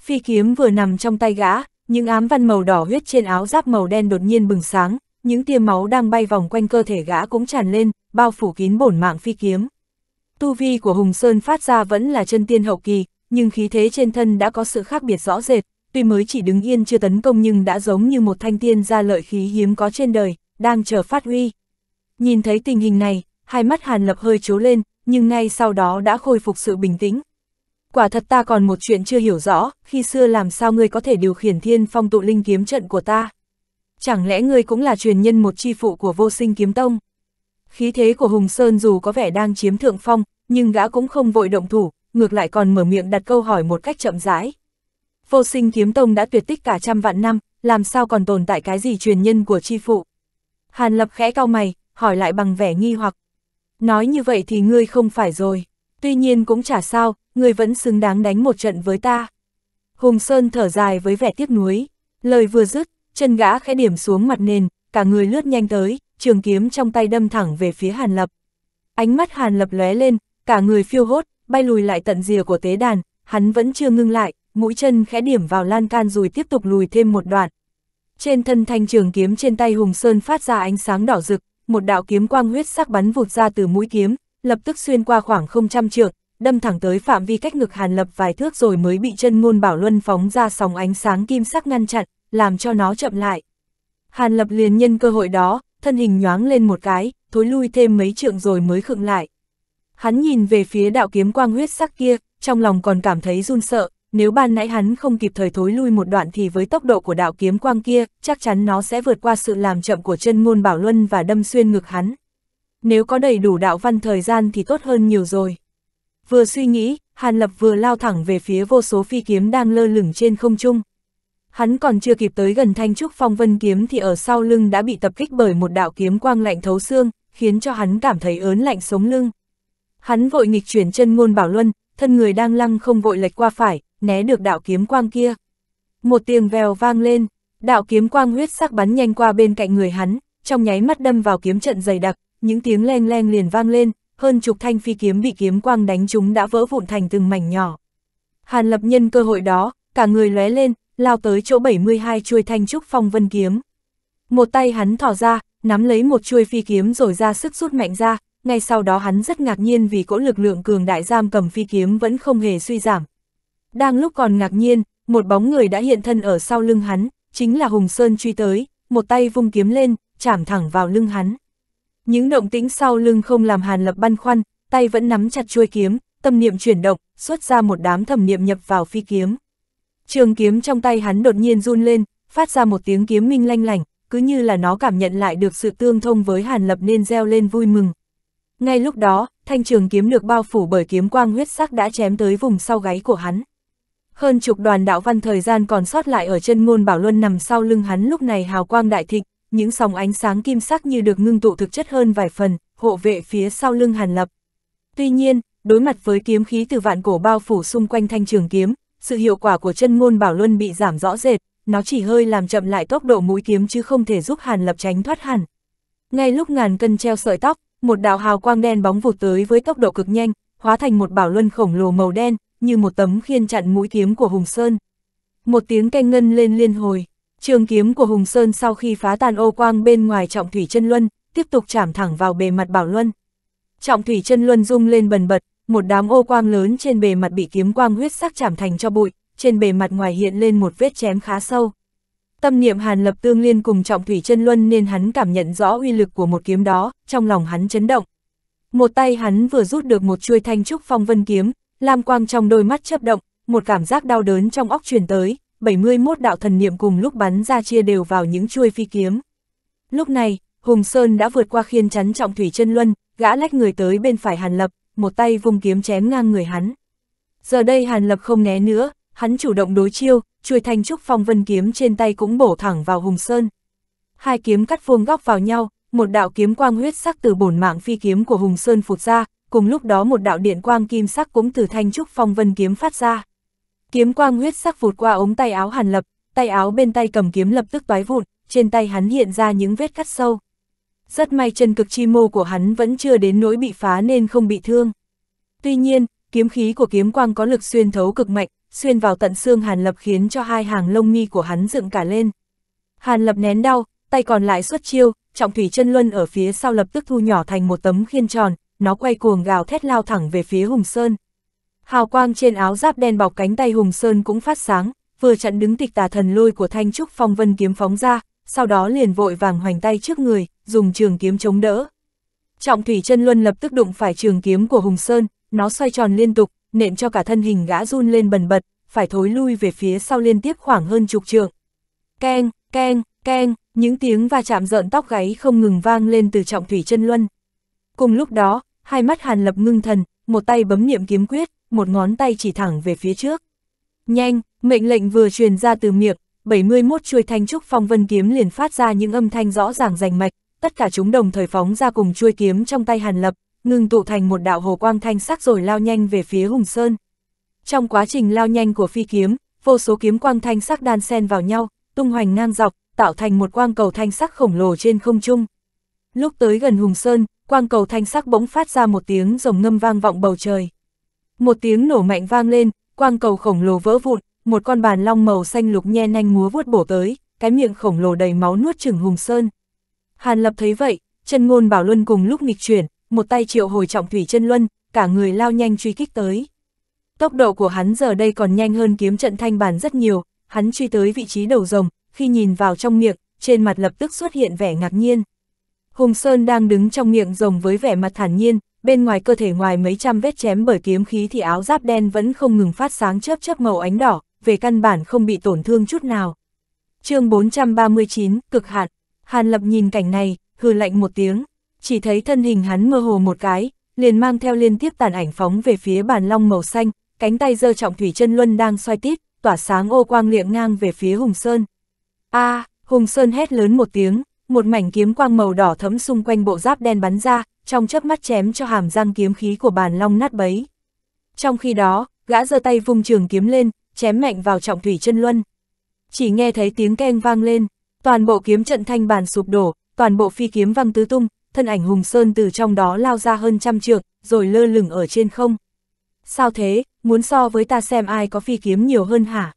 Phi kiếm vừa nằm trong tay gã, những ám văn màu đỏ huyết trên áo giáp màu đen đột nhiên bừng sáng, những tia máu đang bay vòng quanh cơ thể gã cũng tràn lên, bao phủ kín bổn mạng phi kiếm. Tu vi của Hùng Sơn phát ra vẫn là chân tiên hậu kỳ, nhưng khí thế trên thân đã có sự khác biệt rõ rệt, tuy mới chỉ đứng yên chưa tấn công nhưng đã giống như một thanh tiên ra lợi khí hiếm có trên đời, đang chờ phát huy. Nhìn thấy tình hình này, hai mắt Hàn Lập hơi trố lên, nhưng ngay sau đó đã khôi phục sự bình tĩnh, quả thật ta còn một chuyện chưa hiểu rõ, khi xưa làm sao ngươi có thể điều khiển thiên phong tụ linh kiếm trận của ta. Chẳng lẽ ngươi cũng là truyền nhân một chi phụ của vô sinh kiếm tông? Khí thế của Hùng Sơn dù có vẻ đang chiếm thượng phong, nhưng gã cũng không vội động thủ, ngược lại còn mở miệng đặt câu hỏi một cách chậm rãi. Vô sinh kiếm tông đã tuyệt tích cả trăm vạn năm, làm sao còn tồn tại cái gì truyền nhân của chi phụ? Hàn lập khẽ cao mày, hỏi lại bằng vẻ nghi hoặc. Nói như vậy thì ngươi không phải rồi. Tuy nhiên cũng chả sao, người vẫn xứng đáng đánh một trận với ta. Hùng Sơn thở dài với vẻ tiếc nuối. Lời vừa dứt, chân gã khẽ điểm xuống mặt nền, cả người lướt nhanh tới, trường kiếm trong tay đâm thẳng về phía Hàn Lập. Ánh mắt Hàn Lập lóe lên, cả người phiêu hốt, bay lùi lại tận rìa của tế đàn, hắn vẫn chưa ngưng lại, mũi chân khẽ điểm vào lan can rồi tiếp tục lùi thêm một đoạn. Trên thân thanh trường kiếm trên tay Hùng Sơn phát ra ánh sáng đỏ rực, một đạo kiếm quang huyết sắc bắn vụt ra từ mũi kiếm, lập tức xuyên qua khoảng không trăm trượng, đâm thẳng tới phạm vi cách ngực Hàn Lập vài thước rồi mới bị chân ngôn bảo luân phóng ra sóng ánh sáng kim sắc ngăn chặn, làm cho nó chậm lại. Hàn Lập liền nhân cơ hội đó, thân hình nhoáng lên một cái, thối lui thêm mấy trượng rồi mới khựng lại. Hắn nhìn về phía đạo kiếm quang huyết sắc kia, trong lòng còn cảm thấy run sợ, nếu ban nãy hắn không kịp thời thối lui một đoạn thì với tốc độ của đạo kiếm quang kia, chắc chắn nó sẽ vượt qua sự làm chậm của chân ngôn bảo luân và đâm xuyên ngực hắn nếu có đầy đủ đạo văn thời gian thì tốt hơn nhiều rồi. Vừa suy nghĩ, Hàn Lập vừa lao thẳng về phía vô số phi kiếm đang lơ lửng trên không trung. Hắn còn chưa kịp tới gần thanh trúc phong vân kiếm thì ở sau lưng đã bị tập kích bởi một đạo kiếm quang lạnh thấu xương, khiến cho hắn cảm thấy ớn lạnh sống lưng. Hắn vội nghịch chuyển chân ngôn bảo luân, thân người đang lăng không vội lệch qua phải, né được đạo kiếm quang kia. Một tiếng vèo vang lên, đạo kiếm quang huyết sắc bắn nhanh qua bên cạnh người hắn, trong nháy mắt đâm vào kiếm trận dày đặc, những tiếng len len liền vang lên, hơn chục thanh phi kiếm bị kiếm quang đánh chúng đã vỡ vụn thành từng mảnh nhỏ. Hàn lập nhân cơ hội đó, cả người lóe lên, lao tới chỗ 72 chuôi thanh trúc phong vân kiếm. Một tay hắn thỏ ra, nắm lấy một chuôi phi kiếm rồi ra sức rút mạnh ra, ngay sau đó hắn rất ngạc nhiên vì cỗ lực lượng cường đại giam cầm phi kiếm vẫn không hề suy giảm. Đang lúc còn ngạc nhiên, một bóng người đã hiện thân ở sau lưng hắn, chính là Hùng Sơn truy tới, một tay vung kiếm lên, chạm thẳng vào lưng hắn. Những động tĩnh sau lưng không làm Hàn Lập băn khoăn, tay vẫn nắm chặt chuôi kiếm, tâm niệm chuyển động, xuất ra một đám thẩm niệm nhập vào phi kiếm. Trường kiếm trong tay hắn đột nhiên run lên, phát ra một tiếng kiếm minh lanh lảnh, cứ như là nó cảm nhận lại được sự tương thông với Hàn Lập nên reo lên vui mừng. Ngay lúc đó, thanh trường kiếm được bao phủ bởi kiếm quang huyết sắc đã chém tới vùng sau gáy của hắn. Hơn chục đoàn đạo văn thời gian còn sót lại ở chân ngôn Bảo Luân nằm sau lưng hắn lúc này hào quang đại thịnh, những sòng ánh sáng kim sắc như được ngưng tụ thực chất hơn vài phần, hộ vệ phía sau lưng Hàn Lập. Tuy nhiên, đối mặt với kiếm khí từ vạn cổ bao phủ xung quanh thanh trường kiếm, sự hiệu quả của chân ngôn bảo luân bị giảm rõ rệt, nó chỉ hơi làm chậm lại tốc độ mũi kiếm chứ không thể giúp Hàn Lập tránh thoát hẳn. Ngay lúc ngàn cân treo sợi tóc, một đạo hào quang đen bóng vụt tới với tốc độ cực nhanh, hóa thành một bảo luân khổng lồ màu đen, như một tấm khiên chặn mũi kiếm của Hùng Sơn. Một tiếng canh ngân lên liên hồi. Trường kiếm của Hùng Sơn sau khi phá tan ô quang bên ngoài trọng thủy chân luân, tiếp tục chạm thẳng vào bề mặt bảo luân. Trọng thủy chân luân rung lên bần bật, một đám ô quang lớn trên bề mặt bị kiếm quang huyết sắc chạm thành cho bụi, trên bề mặt ngoài hiện lên một vết chém khá sâu. Tâm niệm Hàn Lập tương liên cùng Trọng Thủy Chân Luân nên hắn cảm nhận rõ uy lực của một kiếm đó, trong lòng hắn chấn động. Một tay hắn vừa rút được một chuôi thanh trúc phong vân kiếm, lam quang trong đôi mắt chớp động, một cảm giác đau đớn trong óc truyền tới, 71 đạo thần niệm cùng lúc bắn ra chia đều vào những chuôi phi kiếm. Lúc này, Hùng Sơn đã vượt qua khiên chắn trọng thủy chân luân, gã lách người tới bên phải Hàn Lập, một tay vung kiếm chém ngang người hắn. Giờ đây Hàn Lập không né nữa, hắn chủ động đối chiêu, chuôi thanh trúc phong vân kiếm trên tay cũng bổ thẳng vào Hùng Sơn. Hai kiếm cắt vuông góc vào nhau, một đạo kiếm quang huyết sắc từ bổn mạng phi kiếm của Hùng Sơn phụt ra, cùng lúc đó một đạo điện quang kim sắc cũng từ thanh trúc phong vân kiếm phát ra. Kiếm quang huyết sắc vụt qua ống tay áo Hàn Lập, tay áo bên tay cầm kiếm lập tức toái vụn, trên tay hắn hiện ra những vết cắt sâu. Rất may chân cực chi mô của hắn vẫn chưa đến nỗi bị phá nên không bị thương. Tuy nhiên, kiếm khí của kiếm quang có lực xuyên thấu cực mạnh, xuyên vào tận xương Hàn Lập khiến cho hai hàng lông mi của hắn dựng cả lên. Hàn Lập nén đau, tay còn lại xuất chiêu, trọng thủy chân luân ở phía sau lập tức thu nhỏ thành một tấm khiên tròn, nó quay cuồng gào thét lao thẳng về phía Hùng Sơn. Hào quang trên áo giáp đen bọc cánh tay Hùng Sơn cũng phát sáng, vừa chặn đứng tịch tà thần lôi của Thanh Trúc Phong Vân kiếm phóng ra, sau đó liền vội vàng hoành tay trước người, dùng trường kiếm chống đỡ. Trọng Thủy chân Luân lập tức đụng phải trường kiếm của Hùng Sơn, nó xoay tròn liên tục, nện cho cả thân hình gã run lên bần bật, phải thối lui về phía sau liên tiếp khoảng hơn chục trượng. Keng, keng, keng, những tiếng va chạm rợn tóc gáy không ngừng vang lên từ Trọng Thủy chân Luân. Cùng lúc đó, hai mắt Hàn Lập ngưng thần, một tay bấm niệm kiếm quyết, một ngón tay chỉ thẳng về phía trước. Nhanh, mệnh lệnh vừa truyền ra từ miệng, 71 chuôi thanh trúc phong vân kiếm liền phát ra những âm thanh rõ ràng rành mạch, tất cả chúng đồng thời phóng ra cùng chuôi kiếm trong tay Hàn Lập, ngưng tụ thành một đạo hồ quang thanh sắc rồi lao nhanh về phía Hùng Sơn. Trong quá trình lao nhanh của phi kiếm, vô số kiếm quang thanh sắc đan xen vào nhau, tung hoành ngang dọc, tạo thành một quang cầu thanh sắc khổng lồ trên không trung. Lúc tới gần Hùng Sơn, quang cầu thanh sắc bỗng phát ra một tiếng rồng ngâm vang vọng bầu trời. Một tiếng nổ mạnh vang lên, quang cầu khổng lồ vỡ vụn, một con bàn long màu xanh lục nhe nanh múa vuốt bổ tới, cái miệng khổng lồ đầy máu nuốt chừng Hùng Sơn. Hàn Lập thấy vậy, chân ngôn bảo luân cùng lúc nghịch chuyển, một tay triệu hồi trọng thủy chân luân, cả người lao nhanh truy kích tới. Tốc độ của hắn giờ đây còn nhanh hơn kiếm trận thanh bàn rất nhiều, hắn truy tới vị trí đầu rồng, khi nhìn vào trong miệng, trên mặt lập tức xuất hiện vẻ ngạc nhiên. Hùng Sơn đang đứng trong miệng rồng với vẻ mặt thản nhiên, bên ngoài cơ thể ngoài mấy trăm vết chém bởi kiếm khí thì áo giáp đen vẫn không ngừng phát sáng chớp chớp màu ánh đỏ, về căn bản không bị tổn thương chút nào. chương 439, cực hạn, Hàn Lập nhìn cảnh này, hừ lạnh một tiếng, chỉ thấy thân hình hắn mơ hồ một cái, liền mang theo liên tiếp tàn ảnh phóng về phía bàn long màu xanh, cánh tay dơ trọng thủy chân luân đang xoay tít, tỏa sáng ô quang liệng ngang về phía Hùng Sơn. a à, Hùng Sơn hét lớn một tiếng, một mảnh kiếm quang màu đỏ thấm xung quanh bộ giáp đen bắn ra, trong chớp mắt chém cho hàm răng kiếm khí của bàn long nát bấy. Trong khi đó, gã giơ tay vung trường kiếm lên, chém mạnh vào trọng thủy chân luân. Chỉ nghe thấy tiếng keng vang lên, toàn bộ kiếm trận thanh bàn sụp đổ, toàn bộ phi kiếm văng tứ tung, thân ảnh Hùng Sơn từ trong đó lao ra hơn trăm trượng, rồi lơ lửng ở trên không. Sao thế, muốn so với ta xem ai có phi kiếm nhiều hơn hả?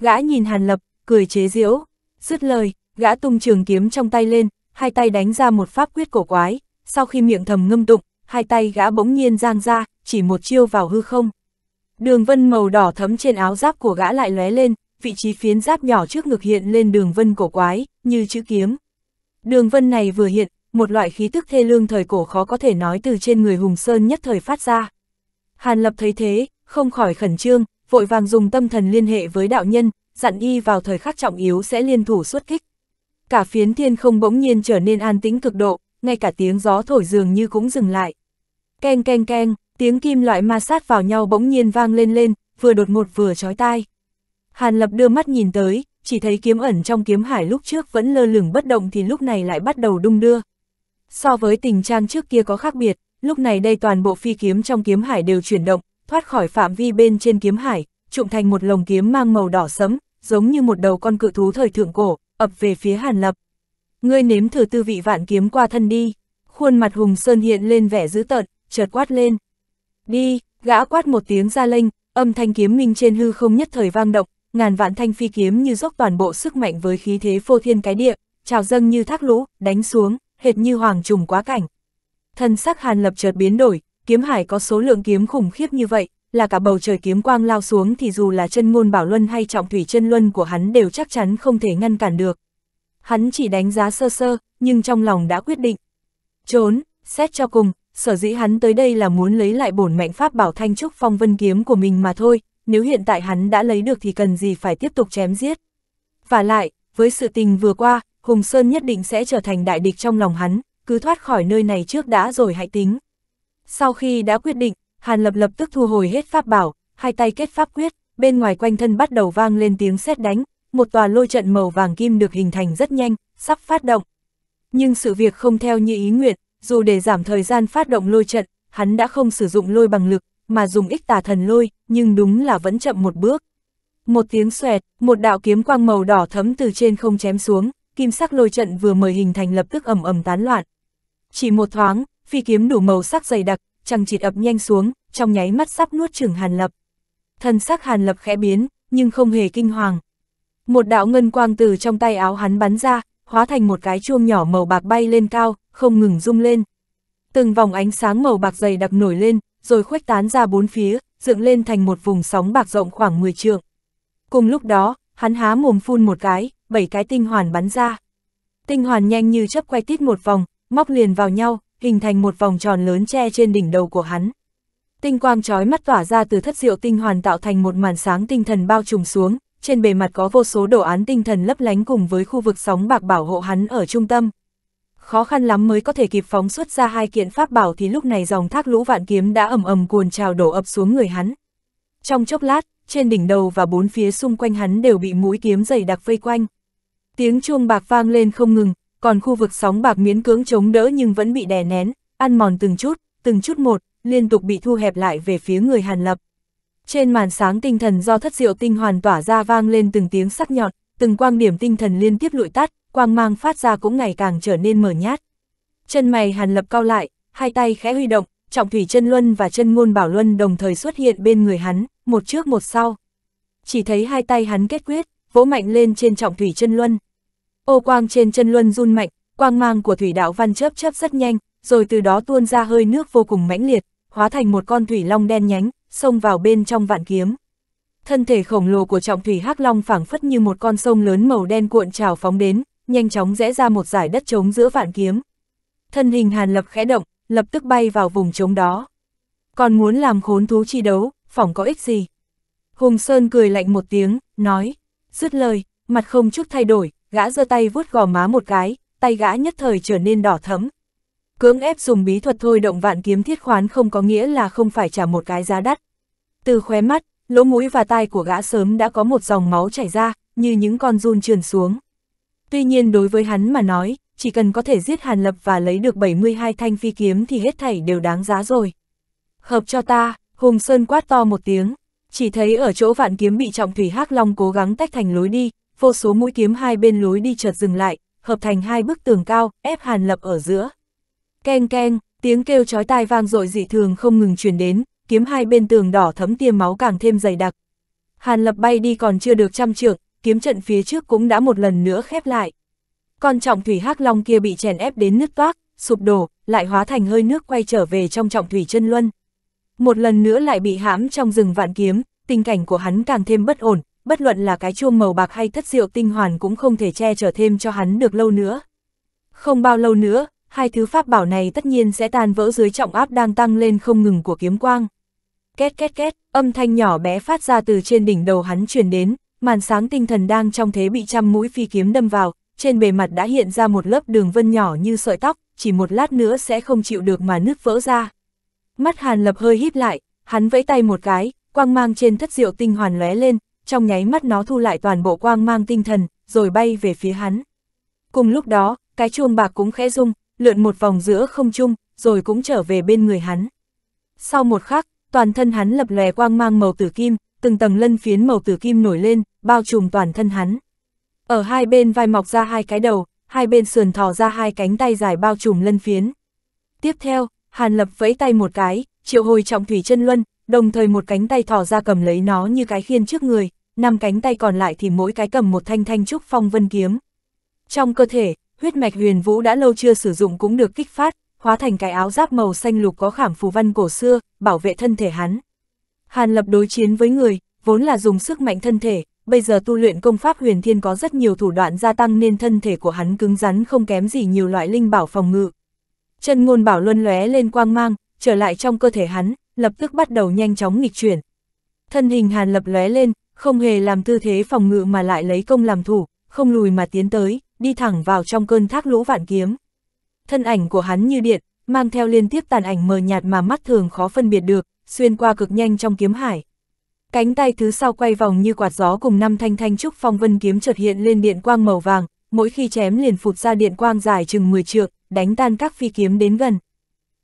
Gã nhìn Hàn Lập, cười chế diễu dứt lời, Gã tung trường kiếm trong tay lên, hai tay đánh ra một pháp quyết cổ quái, sau khi miệng thầm ngâm tụng, hai tay gã bỗng nhiên giang ra, chỉ một chiêu vào hư không. Đường vân màu đỏ thấm trên áo giáp của gã lại lóe lên, vị trí phiến giáp nhỏ trước ngực hiện lên đường vân cổ quái, như chữ kiếm. Đường vân này vừa hiện, một loại khí tức thê lương thời cổ khó có thể nói từ trên người Hùng Sơn nhất thời phát ra. Hàn Lập thấy thế, không khỏi khẩn trương, vội vàng dùng tâm thần liên hệ với đạo nhân, dặn y vào thời khắc trọng yếu sẽ liên thủ xuất kích cả phiến thiên không bỗng nhiên trở nên an tĩnh cực độ, ngay cả tiếng gió thổi dường như cũng dừng lại. Keng keng keng, tiếng kim loại ma sát vào nhau bỗng nhiên vang lên lên, vừa đột ngột vừa chói tai. Hàn Lập đưa mắt nhìn tới, chỉ thấy kiếm ẩn trong kiếm hải lúc trước vẫn lơ lửng bất động thì lúc này lại bắt đầu đung đưa. So với tình trang trước kia có khác biệt, lúc này đây toàn bộ phi kiếm trong kiếm hải đều chuyển động, thoát khỏi phạm vi bên trên kiếm hải, trụng thành một lồng kiếm mang màu đỏ sẫm, giống như một đầu con cự thú thời thượng cổ, ập về phía Hàn Lập. Ngươi nếm thử tư vị vạn kiếm qua thân đi, khuôn mặt Hùng Sơn hiện lên vẻ dữ tợn, chợt quát lên. Đi, gã quát một tiếng ra lệnh, âm thanh kiếm minh trên hư không nhất thời vang động, ngàn vạn thanh phi kiếm như dốc toàn bộ sức mạnh với khí thế phô thiên cái địa, trào dâng như thác lũ, đánh xuống, hệt như hoàng trùng quá cảnh. Thân sắc Hàn Lập chợt biến đổi, kiếm hải có số lượng kiếm khủng khiếp như vậy, là cả bầu trời kiếm quang lao xuống thì dù là chân ngôn bảo luân hay trọng thủy chân luân của hắn đều chắc chắn không thể ngăn cản được. Hắn chỉ đánh giá sơ sơ, nhưng trong lòng đã quyết định. Trốn, xét cho cùng, sở dĩ hắn tới đây là muốn lấy lại bổn mệnh pháp bảo thanh trúc phong vân kiếm của mình mà thôi, nếu hiện tại hắn đã lấy được thì cần gì phải tiếp tục chém giết. Và lại, với sự tình vừa qua, Hùng Sơn nhất định sẽ trở thành đại địch trong lòng hắn, cứ thoát khỏi nơi này trước đã rồi hãy tính. Sau khi đã quyết định, Hàn Lập lập tức thu hồi hết pháp bảo, hai tay kết pháp quyết, bên ngoài quanh thân bắt đầu vang lên tiếng sét đánh, một tòa lôi trận màu vàng kim được hình thành rất nhanh, sắp phát động. Nhưng sự việc không theo như ý nguyện, dù để giảm thời gian phát động lôi trận, hắn đã không sử dụng lôi bằng lực, mà dùng ích tà thần lôi, nhưng đúng là vẫn chậm một bước. Một tiếng xoẹt, một đạo kiếm quang màu đỏ thấm từ trên không chém xuống, kim sắc lôi trận vừa mời hình thành lập tức ầm ầm tán loạn. Chỉ một thoáng, phi kiếm đủ màu sắc dày đặc, chẳng chịt ập nhanh xuống, trong nháy mắt sắp nuốt chửng Hàn Lập. thân sắc Hàn Lập khẽ biến, nhưng không hề kinh hoàng. Một đạo ngân quang từ trong tay áo hắn bắn ra, hóa thành một cái chuông nhỏ màu bạc bay lên cao, không ngừng rung lên. Từng vòng ánh sáng màu bạc dày đặc nổi lên, rồi khuếch tán ra bốn phía, dựng lên thành một vùng sóng bạc rộng khoảng 10 trượng. Cùng lúc đó, hắn há mồm phun một cái, bảy cái tinh hoàn bắn ra. Tinh hoàn nhanh như chớp quay tít một vòng, móc liền vào nhau, hình thành một vòng tròn lớn che trên đỉnh đầu của hắn. Tinh quang trói mắt tỏa ra từ thất diệu tinh hoàn tạo thành một màn sáng tinh thần bao trùm xuống, trên bề mặt có vô số đồ án tinh thần lấp lánh cùng với khu vực sóng bạc bảo hộ hắn ở trung tâm. Khó khăn lắm mới có thể kịp phóng xuất ra hai kiện pháp bảo thì lúc này dòng thác lũ vạn kiếm đã ầm ầm cuồn trào đổ ập xuống người hắn. Trong chốc lát, trên đỉnh đầu và bốn phía xung quanh hắn đều bị mũi kiếm dày đặc vây quanh. Tiếng chuông bạc vang lên không ngừng, còn khu vực sóng bạc miễn cưỡng chống đỡ nhưng vẫn bị đè nén, ăn mòn từng chút, từng chút một, liên tục bị thu hẹp lại về phía người Hàn Lập. Trên màn sáng tinh thần do thất diệu tinh hoàn tỏa ra vang lên từng tiếng sắc nhọn, từng quang điểm tinh thần liên tiếp lụi tắt, quang mang phát ra cũng ngày càng trở nên mờ nhát. Chân mày Hàn Lập cao lại, hai tay khẽ huy động, trọng thủy chân luân và chân ngôn bảo luân đồng thời xuất hiện bên người hắn, một trước một sau. Chỉ thấy hai tay hắn kết quyết, vỗ mạnh lên trên trọng thủy chân luân. Ô quang trên chân luân run mạnh, quang mang của thủy đạo văn chớp chớp rất nhanh, rồi từ đó tuôn ra hơi nước vô cùng mãnh liệt, hóa thành một con thủy long đen nhánh, xông vào bên trong vạn kiếm. Thân thể khổng lồ của trọng thủy hắc long phảng phất như một con sông lớn màu đen cuộn trào phóng đến, nhanh chóng rẽ ra một giải đất trống giữa vạn kiếm. Thân hình Hàn Lập khẽ động, lập tức bay vào vùng trống đó. Còn muốn làm khốn thú chi đấu, phỏng có ích gì? Hùng Sơn cười lạnh một tiếng, nói, dứt lời, mặt không chút thay đổi, gã giơ tay vuốt gò má một cái, tay gã nhất thời trở nên đỏ thấm. Cưỡng ép dùng bí thuật thôi động vạn kiếm thiết khoán không có nghĩa là không phải trả một cái giá đắt. Từ khóe mắt, lỗ mũi và tai của gã sớm đã có một dòng máu chảy ra, như những con run trườn xuống. Tuy nhiên đối với hắn mà nói, chỉ cần có thể giết Hàn Lập và lấy được 72 thanh phi kiếm thì hết thảy đều đáng giá rồi. Hợp cho ta, Hùng Sơn quát to một tiếng, chỉ thấy ở chỗ vạn kiếm bị trọng thủy hắc long cố gắng tách thành lối đi, vô số mũi kiếm hai bên lối đi chợt dừng lại, hợp thành hai bức tường cao, ép Hàn Lập ở giữa. Keng keng, tiếng kêu chói tai vang dội dị thường không ngừng truyền đến, kiếm hai bên tường đỏ thấm tiêm máu càng thêm dày đặc. Hàn Lập bay đi còn chưa được trăm trượng, kiếm trận phía trước cũng đã một lần nữa khép lại. Con trọng thủy hắc long kia bị chèn ép đến nứt toác, sụp đổ, lại hóa thành hơi nước quay trở về trong trọng thủy chân luân. Một lần nữa lại bị hãm trong rừng vạn kiếm, tình cảnh của hắn càng thêm bất ổn, bất luận là cái chuông màu bạc hay thất diệu tinh hoàn cũng không thể che chở thêm cho hắn được lâu nữa. Không bao lâu nữa, hai thứ pháp bảo này tất nhiên sẽ tan vỡ dưới trọng áp đang tăng lên không ngừng của kiếm quang. Két két két, âm thanh nhỏ bé phát ra từ trên đỉnh đầu hắn truyền đến, màn sáng tinh thần đang trong thế bị trăm mũi phi kiếm đâm vào, trên bề mặt đã hiện ra một lớp đường vân nhỏ như sợi tóc, chỉ một lát nữa sẽ không chịu được mà nứt vỡ ra. Mắt Hàn Lập hơi híp lại, hắn vẫy tay một cái, quang mang trên thất diệu tinh hoàn lóe lên, trong nháy mắt nó thu lại toàn bộ quang mang tinh thần, rồi bay về phía hắn. Cùng lúc đó, cái chuông bạc cũng khẽ rung, lượn một vòng giữa không trung, rồi cũng trở về bên người hắn. Sau một khắc, toàn thân hắn lập lòe quang mang màu tử kim, từng tầng lân phiến màu tử kim nổi lên, bao trùm toàn thân hắn. Ở hai bên vai mọc ra hai cái đầu, hai bên sườn thò ra hai cánh tay dài bao trùm lân phiến. Tiếp theo, Hàn Lập vẫy tay một cái, triệu hồi trọng thủy chân luân, đồng thời một cánh tay thò ra cầm lấy nó như cái khiên trước người, năm cánh tay còn lại thì mỗi cái cầm một thanh thanh trúc phong vân kiếm. Trong cơ thể, huyết mạch huyền vũ đã lâu chưa sử dụng cũng được kích phát, hóa thành cái áo giáp màu xanh lục có khảm phù văn cổ xưa, bảo vệ thân thể hắn. Hàn lập đối chiến với người, vốn là dùng sức mạnh thân thể, bây giờ tu luyện công pháp huyền thiên có rất nhiều thủ đoạn gia tăng nên thân thể của hắn cứng rắn không kém gì nhiều loại linh bảo phòng ngự. Chân ngôn bảo luân lóe lên quang mang, trở lại trong cơ thể hắn, lập tức bắt đầu nhanh chóng nghịch chuyển. Thân hình Hàn Lập lóe lên, không hề làm tư thế phòng ngự mà lại lấy công làm thủ, không lùi mà tiến tới, đi thẳng vào trong cơn thác lũ vạn kiếm. Thân ảnh của hắn như điện, mang theo liên tiếp tàn ảnh mờ nhạt mà mắt thường khó phân biệt được, xuyên qua cực nhanh trong kiếm hải. Cánh tay thứ sau quay vòng như quạt gió cùng năm thanh thanh trúc phong vân kiếm chợt hiện lên điện quang màu vàng, mỗi khi chém liền phụt ra điện quang dài chừng 10 trượng, đánh tan các phi kiếm đến gần.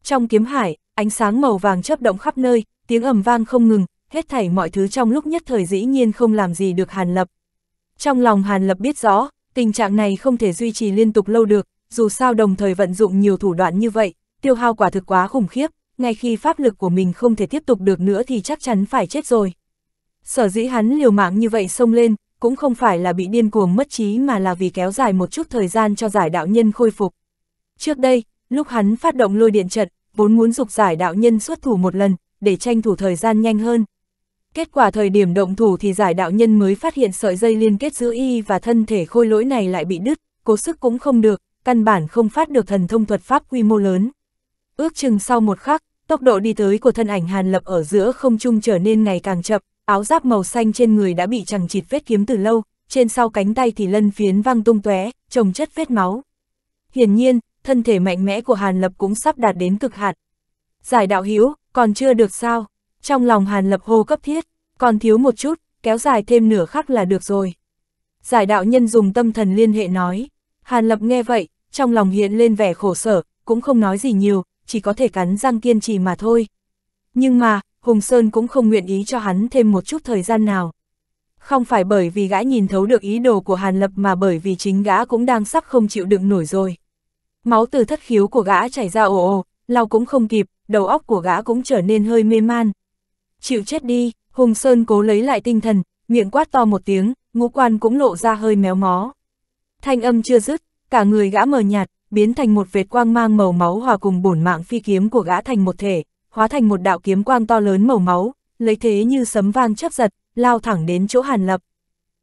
Trong kiếm hải, ánh sáng màu vàng chấp động khắp nơi, tiếng ầm vang không ngừng, hết thảy mọi thứ trong lúc nhất thời dĩ nhiên không làm gì được Hàn Lập. Trong lòng Hàn Lập biết rõ, tình trạng này không thể duy trì liên tục lâu được, dù sao đồng thời vận dụng nhiều thủ đoạn như vậy, tiêu hao quả thực quá khủng khiếp, ngay khi pháp lực của mình không thể tiếp tục được nữa thì chắc chắn phải chết rồi. Sở dĩ hắn liều mạng như vậy xông lên, cũng không phải là bị điên cuồng mất trí mà là vì kéo dài một chút thời gian cho giải đạo nhân khôi phục. Trước đây, lúc hắn phát động lôi điện trận, vốn muốn dục giải đạo nhân xuất thủ một lần, để tranh thủ thời gian nhanh hơn. Kết quả thời điểm động thủ thì giải đạo nhân mới phát hiện sợi dây liên kết giữa y và thân thể khôi lỗi này lại bị đứt, cố sức cũng không được, căn bản không phát được thần thông thuật pháp quy mô lớn. Ước chừng sau một khắc, tốc độ đi tới của thân ảnh Hàn Lập ở giữa không trung trở nên ngày càng chậm, áo giáp màu xanh trên người đã bị chẳng chịt vết kiếm từ lâu, trên sau cánh tay thì lân phiến văng tung tóe, trồng chất vết máu. Hiển nhiên, thân thể mạnh mẽ của Hàn Lập cũng sắp đạt đến cực hạn. Giải đạo Hiếu còn chưa được sao? Trong lòng Hàn Lập hô cấp thiết, còn thiếu một chút, kéo dài thêm nửa khắc là được rồi. Giải đạo nhân dùng tâm thần liên hệ nói. Hàn Lập nghe vậy, trong lòng hiện lên vẻ khổ sở, cũng không nói gì nhiều, chỉ có thể cắn răng kiên trì mà thôi. Nhưng mà, Hùng Sơn cũng không nguyện ý cho hắn thêm một chút thời gian nào. Không phải bởi vì gã nhìn thấu được ý đồ của Hàn Lập mà bởi vì chính gã cũng đang sắp không chịu đựng nổi rồi. Máu từ thất khiếu của gã chảy ra ồ ồ, lau cũng không kịp, đầu óc của gã cũng trở nên hơi mê man. Chịu chết đi, Hùng Sơn cố lấy lại tinh thần, miệng quát to một tiếng, ngũ quan cũng lộ ra hơi méo mó. Thanh âm chưa dứt, cả người gã mờ nhạt, biến thành một vệt quang mang màu máu hòa cùng bổn mạng phi kiếm của gã thành một thể, hóa thành một đạo kiếm quang to lớn màu máu, lấy thế như sấm vang chấp giật, lao thẳng đến chỗ Hàn Lập.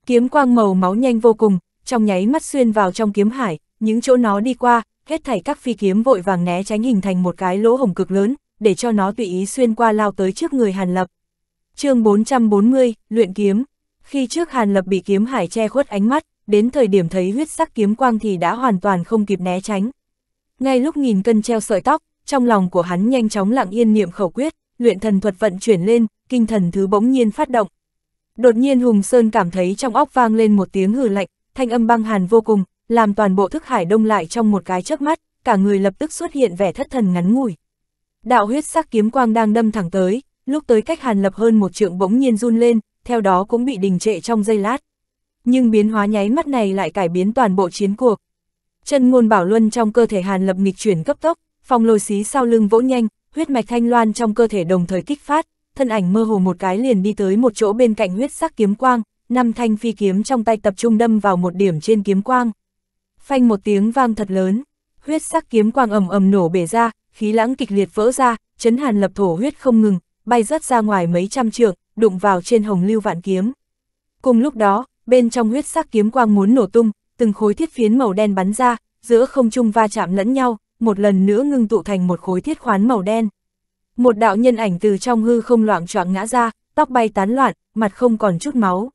Kiếm quang màu máu nhanh vô cùng, trong nháy mắt xuyên vào trong kiếm hải, những chỗ nó đi qua, hết thảy các phi kiếm vội vàng né tránh hình thành một cái lỗ hồng cực lớn, để cho nó tùy ý xuyên qua lao tới trước người Hàn Lập. chương 440, Luyện Kiếm Khi trước Hàn Lập bị kiếm hải che khuất ánh mắt, đến thời điểm thấy huyết sắc kiếm quang thì đã hoàn toàn không kịp né tránh. Ngay lúc nghìn cân treo sợi tóc, trong lòng của hắn nhanh chóng lặng yên niệm khẩu quyết, luyện thần thuật vận chuyển lên, kinh thần thứ bỗng nhiên phát động. Đột nhiên Hùng Sơn cảm thấy trong óc vang lên một tiếng hừ lạnh, thanh âm băng hàn vô cùng, làm toàn bộ thức hải đông lại trong một cái chớp mắt, cả người lập tức xuất hiện vẻ thất thần ngắn ngủi. Đạo huyết sắc kiếm quang đang đâm thẳng tới, lúc tới cách Hàn Lập hơn một trượng bỗng nhiên run lên, theo đó cũng bị đình trệ trong giây lát. Nhưng biến hóa nháy mắt này lại cải biến toàn bộ chiến cuộc. Chân ngôn bảo luân trong cơ thể Hàn Lập nghịch chuyển cấp tốc, phòng lôi xí sau lưng vỗ nhanh, huyết mạch thanh loan trong cơ thể đồng thời kích phát, thân ảnh mơ hồ một cái liền đi tới một chỗ bên cạnh huyết sắc kiếm quang, năm thanh phi kiếm trong tay tập trung đâm vào một điểm trên kiếm quang phanh một tiếng vang thật lớn, huyết sắc kiếm quang ầm ầm nổ bể ra, khí lãng kịch liệt vỡ ra, chấn hàn lập thổ huyết không ngừng, bay rớt ra ngoài mấy trăm trượng, đụng vào trên hồng lưu vạn kiếm. Cùng lúc đó, bên trong huyết sắc kiếm quang muốn nổ tung, từng khối thiết phiến màu đen bắn ra, giữa không trung va chạm lẫn nhau, một lần nữa ngưng tụ thành một khối thiết khoán màu đen. Một đạo nhân ảnh từ trong hư không loạn choạng ngã ra, tóc bay tán loạn, mặt không còn chút máu.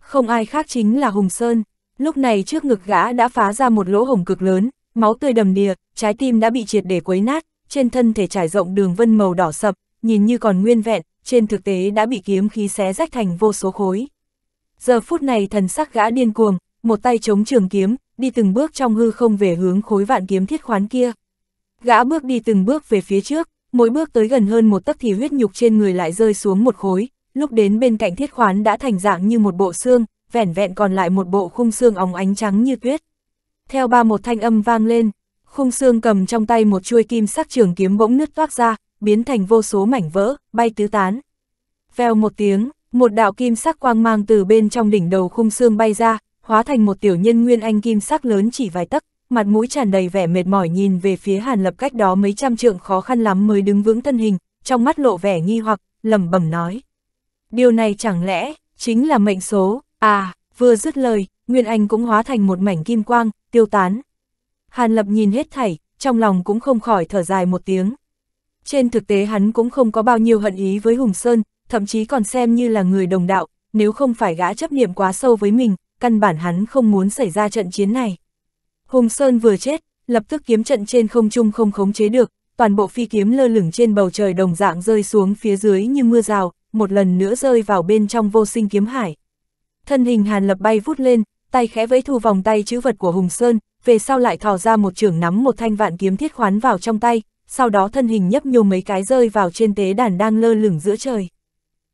Không ai khác chính là Hùng Sơn. Lúc này trước ngực gã đã phá ra một lỗ hổng cực lớn, máu tươi đầm đìa, trái tim đã bị triệt để quấy nát, trên thân thể trải rộng đường vân màu đỏ sập, nhìn như còn nguyên vẹn, trên thực tế đã bị kiếm khí xé rách thành vô số khối. Giờ phút này thần sắc gã điên cuồng, một tay chống trường kiếm, đi từng bước trong hư không về hướng khối vạn kiếm thiết khoán kia. Gã bước đi từng bước về phía trước, mỗi bước tới gần hơn một tấc thì huyết nhục trên người lại rơi xuống một khối, lúc đến bên cạnh thiết khoán đã thành dạng như một bộ xương, vẻn vẹn còn lại một bộ khung xương óng ánh trắng như tuyết. Theo ba một thanh âm vang lên, khung xương cầm trong tay một chuôi kim sắc trường kiếm bỗng nứt toác ra, biến thành vô số mảnh vỡ, bay tứ tán. Vèo một tiếng, một đạo kim sắc quang mang từ bên trong đỉnh đầu khung xương bay ra, hóa thành một tiểu nhân nguyên anh kim sắc lớn chỉ vài tấc, mặt mũi tràn đầy vẻ mệt mỏi nhìn về phía Hàn Lập cách đó mấy trăm trượng khó khăn lắm mới đứng vững thân hình, trong mắt lộ vẻ nghi hoặc, lẩm bẩm nói: "Điều này chẳng lẽ chính là mệnh số?" À, vừa dứt lời, Nguyên Anh cũng hóa thành một mảnh kim quang, tiêu tán. Hàn Lập nhìn hết thảy, trong lòng cũng không khỏi thở dài một tiếng. Trên thực tế hắn cũng không có bao nhiêu hận ý với Hùng Sơn, thậm chí còn xem như là người đồng đạo, nếu không phải gã chấp niệm quá sâu với mình, căn bản hắn không muốn xảy ra trận chiến này. Hùng Sơn vừa chết, lập tức kiếm trận trên không trung không khống chế được, toàn bộ phi kiếm lơ lửng trên bầu trời đồng dạng rơi xuống phía dưới như mưa rào, một lần nữa rơi vào bên trong vô sinh kiếm hải. Thân hình Hàn Lập bay vút lên, tay khẽ vẫy thu vòng tay chữ vật của Hùng Sơn, về sau lại thò ra một trường nắm một thanh vạn kiếm thiết khoán vào trong tay, sau đó thân hình nhấp nhô mấy cái rơi vào trên tế đàn đang lơ lửng giữa trời.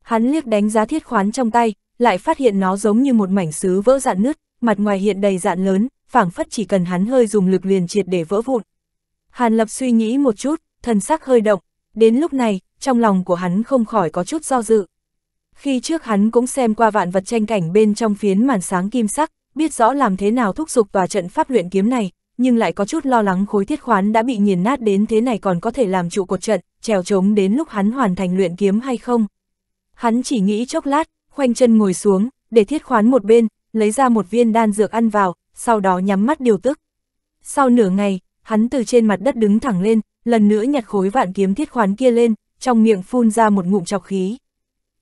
Hắn liếc đánh giá thiết khoán trong tay, lại phát hiện nó giống như một mảnh sứ vỡ dạn nứt, mặt ngoài hiện đầy dạn lớn, phảng phất chỉ cần hắn hơi dùng lực liền triệt để vỡ vụn. Hàn Lập suy nghĩ một chút, thần sắc hơi động, đến lúc này, trong lòng của hắn không khỏi có chút do dự. Khi trước hắn cũng xem qua vạn vật tranh cảnh bên trong phiến màn sáng kim sắc, biết rõ làm thế nào thúc giục tòa trận pháp luyện kiếm này, nhưng lại có chút lo lắng khối thiết khoán đã bị nghiền nát đến thế này còn có thể làm trụ cột trận, trèo trống đến lúc hắn hoàn thành luyện kiếm hay không. Hắn chỉ nghĩ chốc lát, khoanh chân ngồi xuống, để thiết khoán một bên, lấy ra một viên đan dược ăn vào, sau đó nhắm mắt điều tức. Sau nửa ngày, hắn từ trên mặt đất đứng thẳng lên, lần nữa nhặt khối vạn kiếm thiết khoán kia lên, trong miệng phun ra một ngụm chọc khí.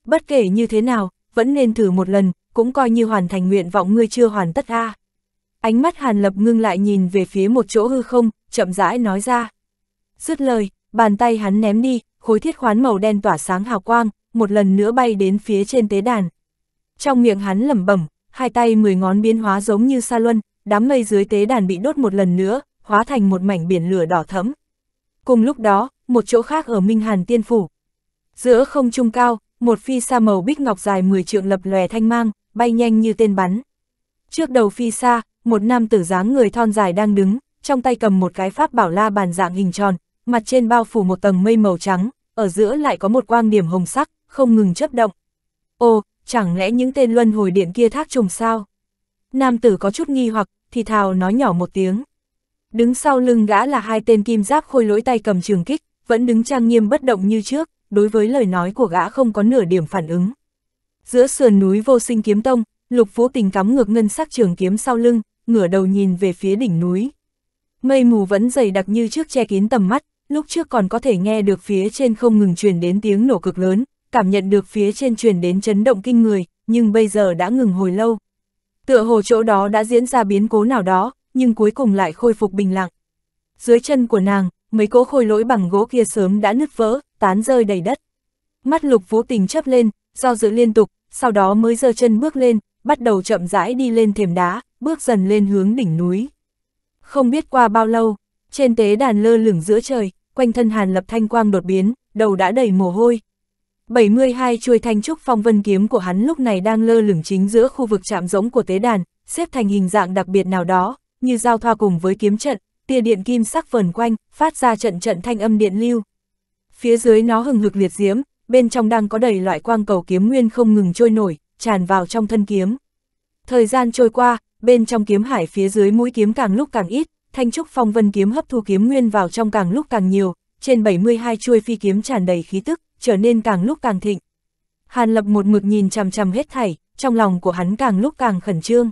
Bất kể như thế nào, vẫn nên thử một lần, cũng coi như hoàn thành nguyện vọng ngươi chưa hoàn tất a. Ánh mắt Hàn Lập ngưng lại nhìn về phía một chỗ hư không, chậm rãi nói ra. Dứt lời, bàn tay hắn ném đi, khối thiết khoán màu đen tỏa sáng hào quang, một lần nữa bay đến phía trên tế đàn. Trong miệng hắn lẩm bẩm, hai tay mười ngón biến hóa giống như sa luân, đám mây dưới tế đàn bị đốt một lần nữa, hóa thành một mảnh biển lửa đỏ thẫm. Cùng lúc đó, một chỗ khác ở Minh Hàn Tiên Phủ. Giữa không trung cao, một phi xa màu bích ngọc dài 10 trượng lập lòe thanh mang, bay nhanh như tên bắn. Trước đầu phi xa, một nam tử dáng người thon dài đang đứng, trong tay cầm một cái pháp bảo la bàn dạng hình tròn, mặt trên bao phủ một tầng mây màu trắng, ở giữa lại có một quang điểm hồng sắc, không ngừng chấp động. Ồ, chẳng lẽ những tên luân hồi điện kia thác trùng sao? Nam tử có chút nghi hoặc, thì thào nói nhỏ một tiếng. Đứng sau lưng gã là hai tên kim giáp khôi lỗi tay cầm trường kích, vẫn đứng trang nghiêm bất động như trước, đối với lời nói của gã không có nửa điểm phản ứng. Giữa sườn núi vô sinh kiếm tông, lục vũ tình cắm ngược ngân sắc trường kiếm sau lưng, ngửa đầu nhìn về phía đỉnh núi. Mây mù vẫn dày đặc như trước che kín tầm mắt, lúc trước còn có thể nghe được phía trên không ngừng truyền đến tiếng nổ cực lớn, cảm nhận được phía trên truyền đến chấn động kinh người, nhưng bây giờ đã ngừng hồi lâu. Tựa hồ chỗ đó đã diễn ra biến cố nào đó, nhưng cuối cùng lại khôi phục bình lặng. Dưới chân của nàng, mấy cỗ khôi lỗi bằng gỗ kia sớm đã nứt vỡ, tán rơi đầy đất. Mắt lục vũ tình chấp lên, do dự liên tục, sau đó mới giơ chân bước lên, bắt đầu chậm rãi đi lên thềm đá, bước dần lên hướng đỉnh núi. Không biết qua bao lâu, trên tế đàn lơ lửng giữa trời, quanh thân hàn lập thanh quang đột biến, đầu đã đầy mồ hôi. 72 chuôi thanh trúc phong vân kiếm của hắn lúc này đang lơ lửng chính giữa khu vực chạm rỗng của tế đàn, xếp thành hình dạng đặc biệt nào đó, như giao thoa cùng với kiếm trận, tia điện kim sắc vần quanh, phát ra trận trận thanh âm điện lưu. Phía dưới nó hừng hực liệt diếm bên trong đang có đầy loại quang cầu kiếm nguyên không ngừng trôi nổi, tràn vào trong thân kiếm. Thời gian trôi qua, bên trong kiếm hải phía dưới mũi kiếm càng lúc càng ít, thanh trúc phong vân kiếm hấp thu kiếm nguyên vào trong càng lúc càng nhiều, trên 72 chuôi phi kiếm tràn đầy khí tức, trở nên càng lúc càng thịnh. Hàn Lập một mực nhìn chằm chằm hết thảy, trong lòng của hắn càng lúc càng khẩn trương.